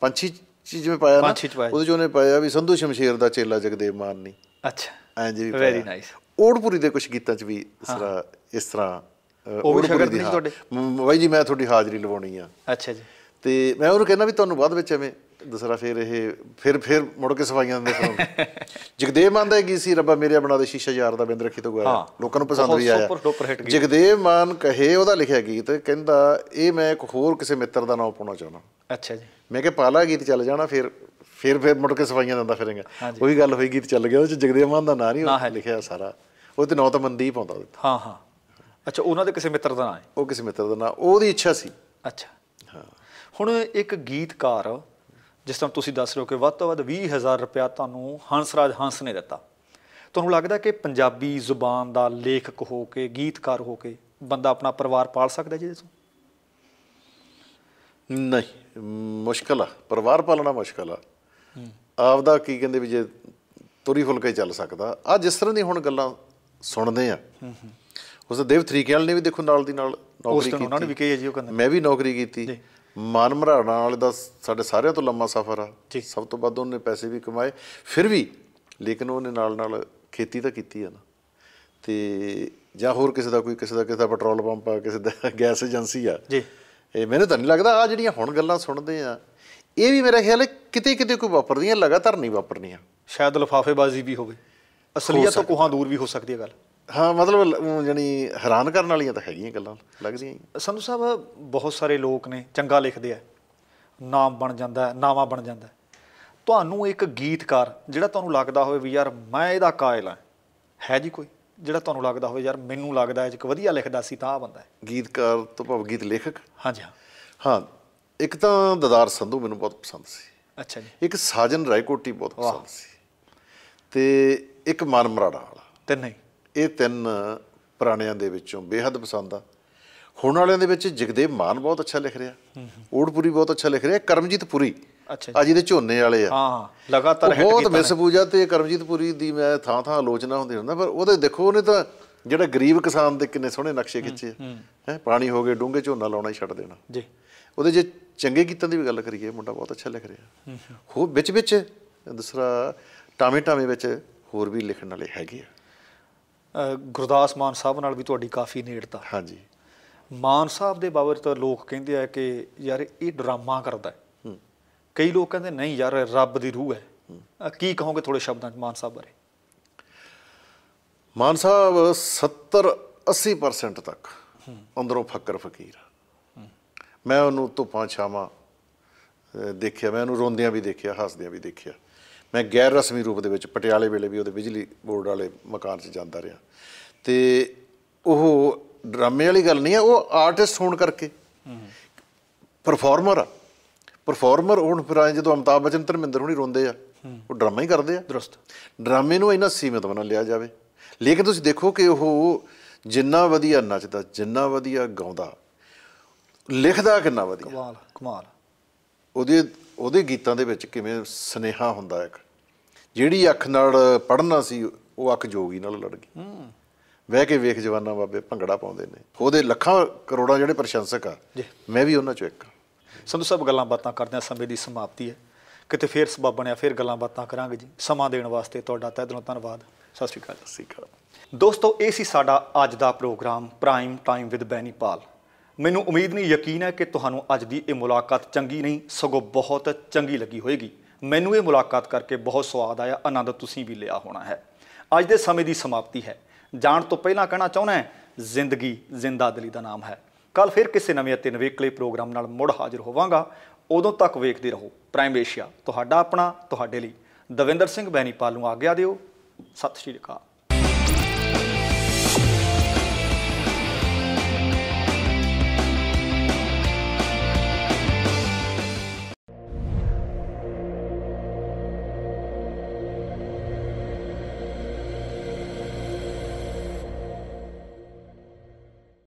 ਪੰਛੀ ਜਿਵੇਂ ਪਾਇਆ ਨਾ ਉਹਦੇ 'ਚ ਉਹਨੇ ਪਾਇਆ ਵੀ ਸੰਧੂ ਸ਼ਮਸ਼ੀਰ ਦਾ ਚੇਲਾ ਜਗਦੇਵ ਮਾਨ ਨਹੀਂ ਅੱਛਾ ਐਂ ਜੀ ਵੀ ਵੈਰੀ ਨਾਈਸ ਓੜਪੁਰੀ ਦੇ ਕੁਝ ਗੀਤਾਂ 'ਚ ਵੀ ਇਸ ਤਰ੍ਹਾਂ ਇਸ ਤਰ੍ਹਾਂ ਉਹ ਵੀ ਨਹੀਂ ਤੁਹਾਡੇ ਬਾਈ ਜੀ ਮੈਂ ਤੁਹਾਡੀ ਹਾਜ਼ਰੀ ਲਵਾਉਣੀ ਆ ਅੱਛਾ ਜੀ ਤੇ ਮੈਂ ਉਹਨੂੰ ਕਹਿੰਦਾ ਵੀ ਤੁਹਾਨੂੰ ਬਾਅਦ ਵਿੱਚ ਐਵੇਂ ਦੂਸਰਾ ਫੇਰ ਇਹ ਫਿਰ ਫਿਰ ਮੁੜ ਕੇ ਸਫਾਈਆਂ ਦੇ ਸ਼ੌਂਕ ਜਗਦੇਵ ਮਾਨ ਦਾ ਗੀਤ ਸੀ ਰੱਬਾ ਮੇਰੇ ਬਣਾ ਦੇ ਸ਼ੀਸ਼ਾ ਯਾਰ ਦਾ ਬਿੰਦ ਰੱਖੀ ਤੋਂ ਗਾਇਆ ਲੋਕਾਂ ਨੂੰ ਪਸੰਦ ਵੀ ਆਇਆ ਜਗਦੇਵ ਮਾਨ ਕਹੇ ਉਹਦਾ ਲਿਖਿਆ ਗੀਤ ਕਹਿੰਦਾ ਇਹ ਮੈਂ ਇੱਕ ਹੋਰ ਕਿਸੇ ਮਿੱਤਰ ਦਾ ਨਾਮ ਪਾਉਣਾ ਚਾਹੁੰਦਾ ਅੱਛਾ ਜੀ ਮੈਂ ਕਿਹਾ ਪਾਲਾ ਗੀਤ ਚੱਲ ਜਾਣਾ ਫਿਰ ਫਿਰ ਫਿਰ ਮੁੜ ਕੇ ਸਫਾਈਆਂ ਦਿੰਦਾ ਫਿਰੇਗਾ ਉਹੀ ਗੱਲ ਹੋਈ ਗੀਤ ਚੱਲ ਗਿਆ ਉਹਦੇ ਚ ਜਗਦੇਵ ਮਾਨ ਦਾ ਨਾਂ ਨਹੀਂ ਲਿਖਿਆ ਸਾਰਾ ਉਹ ਤੇ ਨੌ ਤਾਂ ਮਨਦੀਪ ਆਉਂਦਾ ਉਹਦੇ ਹਾਂ ਹਾਂ ਅੱਛਾ ਉਹਨਾਂ ਦੇ ਕਿਸੇ ਮਿੱਤਰ ਦਾ ਨਾਂ ਹੈ ਉਹ ਕਿਸੇ ਮਿੱਤਰ ਦਾ ਨਾਂ ਉਹਦੀ ਇੱਛਾ ਸੀ ਅੱਛਾ ਹਾਂ ਹੁਣ ਇੱਕ ਗੀਤਕਾਰ ਜਿਸ ਤਰ੍ਹਾਂ ਤੁਸੀਂ ਦੱਸ ਰਹੇ ਹੋ ਕਿ ਵੱਧ ਤੋਂ ਵੱਧ 20000 ਰੁਪਿਆ ਤੁਹਾਨੂੰ ਹੰਸਰਾਜ ਹੰਸ ਨੇ ਦਿੱਤਾ ਤੁਹਾਨੂੰ ਲੱਗਦਾ ਕਿ ਪੰਜਾਬੀ ਜ਼ੁਬਾਨ ਦਾ ਲੇਖਕ ਹੋ ਕੇ ਗੀਤਕਾਰ ਹੋ ਕੇ ਬੰਦਾ ਆਪਣਾ ਪਰਿਵਾਰ ਪਾਲ ਸਕਦਾ ਜੀ ਤੋਂ ਨਹੀਂ ਮੁਸ਼ਕਲ ਆ ਪਰਿਵਾਰ ਪਾਲਣਾ ਮੁਸ਼ਕਲ ਆ ਆਪਦਾ ਕੀ ਕਹਿੰਦੇ ਵੀ ਜੇ ਤੁਰੀ ਫੁਲ ਕੇ ਚੱਲ ਸਕਦਾ ਆ ਜਿਸ ਤਰ੍ਹਾਂ ਦੀ ਹੁਣ ਗੱਲਾਂ ਸੁਣਦੇ ਆ ਉਸ ਦੇਵ ਥਰੀਕੇਲ ਨੇ ਵੀ ਦੇਖੋ ਨਾਲ ਦੀ ਨਾਲ ਨੌਕਰੀ ਕੀਤੀ ਉਹਨਾਂ ਨੇ ਵੀ ਕਹੀ ਹੈ ਜੀ ਉਹ ਕਹਿੰਦੇ ਮੈਂ ਵੀ ਨੌਕਰੀ ਕੀਤੀ ਮਾਨ ਮਰਾਣਾ ਵਾਲੇ ਦਾ ਸਾਡੇ ਸਾਰਿਆਂ ਤੋਂ ਲੰਮਾ ਸਫ਼ਰ ਆ ਸਭ ਤੋਂ ਵੱਧ ਉਹਨੇ ਪੈਸੇ ਵੀ ਕਮਾਏ ਫਿਰ ਵੀ ਲੇਕਿਨ ਉਹਨੇ ਨਾਲ ਨਾਲ ਖੇਤੀ ਤਾਂ ਕੀਤੀ ਆ ਨਾ ਤੇ ਜਾਂ ਹੋਰ ਕਿਸੇ ਦਾ ਕੋਈ ਕਿਸੇ ਦਾ ਕਿਸੇ ਦਾ ਪੈਟਰੋਲ ਪੰਪ ਆ ਕਿਸੇ ਦਾ ਗੈਸ ਏਜੰਸੀ ਆ ਜੀ ਇਹ ਮੈਨੂੰ ਤਾਂ ਨਹੀਂ ਲੱਗਦਾ ਆ ਜਿਹੜੀਆਂ ਹੁਣ ਗੱਲਾਂ ਸੁਣਦੇ ਆ ਇਹ ਵੀ ਮੇਰਾ ਖਿਆਲ ਹੈ ਕਿਤੇ ਕਿਤੇ ਕੋਈ ਵਾਪਰਦੀਆਂ ਲਗਾਤਾਰ ਨਹੀਂ ਵਾਪਰਨੀਆਂ ਸ਼ਾਇਦ ਲਫਾਫੇਬਾਜ਼ੀ ਵੀ ਹੋਵੇ ਅਸਲੀਅਤ ਤੋਂ ਕੋਹਾਂ ਦੂਰ ਵੀ ਹੋ ਸਕਦੀ ਹੈ ਗੱਲ ਹਾਂ ਮਤਲਬ ਜਾਨੀ ਹੈਰਾਨ ਕਰਨ ਵਾਲੀਆਂ ਤਾਂ ਹੈਗੀਆਂ ਗੱਲਾਂ ਲੱਗਦੀਆਂ ਸੰਧੂ ਸਾਹਿਬ ਬਹੁਤ ਸਾਰੇ ਲੋਕ ਨੇ ਚੰਗਾ ਲਿਖਦੇ ਆ ਨਾਮ ਬਣ ਜਾਂਦਾ ਨਾਵਾ ਬਣ ਜਾਂਦਾ ਤੁਹਾਨੂੰ ਇੱਕ ਗੀਤਕਾਰ ਜਿਹੜਾ ਤੁਹਾਨੂੰ ਲੱਗਦਾ ਹੋਵੇ ਵੀ ਯਾਰ ਮੈਂ ਇਹਦਾ ਕਾਇਲ ਆ ਹੈ ਜੀ ਕੋਈ ਜਿਹੜਾ ਤੁਹਾਨੂੰ ਲੱਗਦਾ ਹੋਵੇ ਯਾਰ ਮੈਨੂੰ ਲੱਗਦਾ ਇਹ ਇੱਕ ਵਧੀਆ ਲਿਖਦਾ ਸੀ ਤਾਂ ਆ ਬੰਦਾ ਹੈ ਗੀਤਕਾਰ ਤੋਂ ਭਾਵ ਗੀਤ ਲੇਖਕ ਹਾਂਜੀ ਹਾਂ ਹਾਂ ਇੱਕ ਤਾਂ ਦਦਾਰ ਸੰਧੂ ਮੈਨੂੰ ਬਹੁਤ ਪਸੰਦ ਸੀ ਅੱਛਾ ਜੀ ਇੱਕ ਸਾਜਨ ਰਾਇਕੋਟੀ ਬਹੁਤ ਪਸੰਦ ਸੀ ਤੇ ਇੱਕ ਮਨ ਮਰਾੜਾ ਵਾਲਾ ਤਿੰਨ ਹੀ ਇਹ ਤਿੰਨ ਪੁਰਾਣਿਆਂ ਦੇ ਵਿੱਚੋਂ ਬੇਹੱਦ ਪਸੰਦ ਆ ਹੁਣ ਵਾਲਿਆਂ ਦੇ ਵਿੱਚ ਜਗਦੇਵ ਮਾਨ ਬਹੁਤ ਅੱਛਾ ਲਿਖ ਰਿਹਾ ਓੜਪੁਰੀ ਬਹੁਤ ਅੱਛਾ ਲਿਖ ਰਿਹਾ ਕਰਮਜੀਤ ਪੁਰੀ ਅੱਛਾ ਜੀ ਦੇ ਝੋਨੇ ਵਾਲੇ ਆ ਹਾਂ ਲਗਾਤਾਰ ਹਿੱਟ ਬਹੁਤ ਮਿਸ ਪੂਜਾ ਤੇ ਕਰਮਜੀਤ ਪੁਰੀ ਦੀ ਮੈਂ ਥਾਂ ਥਾਂ ਆਲੋਚਨਾ ਹੁੰਦੀ ਹੁੰਦਾ ਪਰ ਉਹਦੇ ਦੇਖੋ ਉਹਨੇ ਤਾਂ ਜਿਹੜਾ ਗਰੀਬ ਕਿਸਾਨ ਦੇ ਕਿੰਨੇ ਸੋਹਣੇ ਨਕਸ਼ੇ ਖਿੱਚੇ ਹੈ ਪਾਣੀ ਹੋ ਗਏ ਡੂੰਘੇ ਝੋਨਾ ਲਾਉਣਾ ਹੀ ਛੱਡ ਦੇਣਾ ਜੀ ਉਹਦੇ ਜੇ ਚੰਗੇ ਗੀਤਾਂ ਦੀ ਵੀ ਗੱਲ ਕਰੀਏ ਮੁੰਡਾ ਬਹੁਤ ਅੱਛਾ ਲਿਖ ਰਿਹਾ ਹੋ ਵਿੱਚ ਵਿੱਚ ਦੂਸਰਾ ਟਾਵੇਂ ਟਾਵੇਂ ਵਿੱਚ ਹੋਰ ਵੀ ਲਿਖਣ ਵਾਲੇ ਹੈਗੇ ਆ ਗੁਰਦਾਸ ਮਾਨ ਸਾਹਿਬ ਨਾਲ ਵੀ ਤੁਹਾਡੀ ਕਾਫੀ ਨੇੜਤਾ ਹਾਂਜੀ ਮਾਨ ਸਾਹਿਬ ਦੇ ਬਾਬਰ ਤਾਂ ਲੋਕ ਕਹਿੰਦੇ ਆ ਕਿ ਯਾਰ ਇਹ ਡਰਾਮਾ ਕਰਦਾ ਹੈ ਕਈ ਲੋਕ ਕਹਿੰਦੇ ਨਹੀਂ ਯਾਰ ਰੱਬ ਦੀ ਰੂਹ ਹੈ ਕੀ ਕਹੋਗੇ ਥੋੜੇ ਸ਼ਬਦਾਂ ਚ ਮਾਨ ਸਾਹਿਬ ਬਾਰੇ ਮਾਨ ਸਾਹਿਬ 70 80% ਤੱਕ ਅੰਦਰੋਂ ਫੱਕਰ ਫਕੀਰ ਮੈਂ ਉਹਨੂੰ ਧੁੱਪਾਂ ਛਾਵਾਂ ਦੇਖਿਆ ਮੈਂ ਉਹਨੂੰ ਰੋਂਦਿਆਂ ਵੀ ਦੇਖਿਆ ਹੱਸਦਿਆਂ ਵੀ ਦੇਖਿਆ ਮੈਂ ਗੈਰ ਰਸਮੀ ਰੂਪ ਦੇ ਵਿੱਚ ਪਟਿਆਲੇ ਵੇਲੇ ਵੀ ਉਹਦੇ ਬਿਜਲੀ ਬੋਰਡ ਵਾਲੇ ਮਕਾਨ 'ਚ ਜਾਂਦਾ ਰਿਹਾ ਤੇ ਉਹ ਡਰਾਮੇ ਵਾਲੀ ਗੱਲ ਨਹੀਂ ਹੈ ਉਹ ਆਰਟਿਸਟ ਹੋਣ ਕਰਕੇ ਪਰਫਾਰਮਰ ਪਰਫਾਰਮਰ ਹੋਣ ਫਿਰ ਆਏ ਜਦੋਂ ਅਮਤਾਬ ਬਚਨ ਧਰਮਿੰਦਰ ਹੁਣੀ ਰੋਂਦੇ ਆ ਉਹ ਡਰਾਮਾ ਹੀ ਕਰਦੇ ਆ ਦਰਸਤ ਡਰਾਮੇ ਨੂੰ ਇੰਨਾ ਸੀਮਿਤ ਬਣਾ ਲਿਆ ਜਾਵੇ ਲੇਕਿਨ ਤੁਸੀਂ ਦੇਖੋ ਕਿ ਉਹ ਜਿੰਨਾ ਵਧੀਆ ਨੱਚਦਾ ਜਿੰਨਾ ਵਧੀਆ ਗਾਉਂਦਾ ਲਿਖਦਾ ਕਿੰਨਾ ਵਧੀਆ ਕਮਾਲ ਕਮਾਲ ਉਹਦੇ ਉਹਦੇ ਗੀਤਾਂ ਦੇ ਵਿੱਚ ਕਿਵੇਂ ਸਨੇਹਾ ਹੁੰਦਾ ਇੱਕ ਜਿਹੜੀ ਅੱਖ ਨਾਲ ਪੜਨਾ ਸੀ ਉਹ ਅੱਖ ਜੋਗੀ ਨਾਲ ਲੜ ਗਈ ਹੂੰ ਵਹਿ ਕੇ ਵੇਖ ਜਵਾਨਾਂ ਬਾਬੇ ਭੰਗੜਾ ਪਾਉਂਦੇ ਨੇ ਉਹਦੇ ਲੱਖਾਂ ਕਰੋੜਾਂ ਜਿਹੜੇ ਪ੍ਰਸ਼ੰਸਕ ਆ ਮੈਂ ਵੀ ਉਹਨਾਂ ਚੋਂ ਇੱਕ ਸਾਨੂੰ ਸਭ ਗੱਲਾਂ ਬਾਤਾਂ ਕਰਦੇ ਆ ਸਮੇਂ ਦੀ ਸਮਾਪਤੀ ਹੈ ਕਿਤੇ ਫੇਰ ਸਬਬ ਬਣਿਆ ਫੇਰ ਗੱਲਾਂ ਬਾਤਾਂ ਕਰਾਂਗੇ ਜੀ ਸਮਾਂ ਦੇਣ ਵਾਸਤੇ ਤੁਹਾਡਾ ਤਹਿ ਦਿਲੋਂ ਧੰਨਵਾਦ ਸਤਿ ਸ਼੍ਰੀ ਅਕਾਲ ਸਤਿ ਸ਼੍ਰੀ ਅਕਾਲ ਦੋਸਤੋ ਇਹ ਸੀ ਸਾਡਾ ਅੱਜ ਦਾ program prime time with Bainipal ਮੈਨੂੰ ਉਮੀਦ ਨਹੀਂ ਯਕੀਨ ਹੈ ਕਿ ਤੁਹਾਨੂੰ ਅੱਜ ਦੀ ਇਹ ਮੁਲਾਕਾਤ ਚੰਗੀ ਨਹੀਂ ਸਗੋਂ ਬਹੁਤ ਚੰਗੀ ਲੱਗੀ ਹੋਵੇਗੀ ਮੈਨੂੰ ਇਹ ਮੁਲਾਕਾਤ ਕਰਕੇ ਬਹੁਤ ਸਵਾਦ ਆਇਆ ਆਨੰਦ ਤੁਸੀਂ ਵੀ ਲਿਆ ਹੋਣਾ ਹੈ ਅੱਜ ਦੇ ਸਮੇਂ ਦੀ ਸਮਾਪਤੀ ਹੈ ਜਾਣ ਤੋਂ ਪਹਿਲਾਂ ਕਹਿਣਾ ਚਾਹੁੰਦਾ ਜ਼ਿੰਦਗੀ ਜ਼ਿੰਦਾ ਦਿਲੀ ਦਾ ਨਾਮ ਹੈ ਕੱਲ ਫਿਰ ਕਿਸੇ ਨਵੇਂ ਅਤੇ ਨਵੇਕਲੇ ਪ੍ਰੋਗਰਾਮ ਨਾਲ ਮੁੜ ਹਾਜ਼ਰ ਹੋਵਾਂਗਾ ਉਦੋਂ ਤੱਕ ਵੇਖਦੇ ਰਹੋ ਪ੍ਰਾਈਮ ਏਸ਼ੀਆ ਤੁਹਾਡਾ ਆਪਣਾ ਤੁਹਾਡੇ ਲਈ ਦਵਿੰਦਰ ਸਿੰਘ ਬੈਣੀਪਾਲ ਨੂੰ ਆਗਿਆ ਦਿਓ ਸਤਿ ਸ਼੍ਰੀ ਅਕਾਲ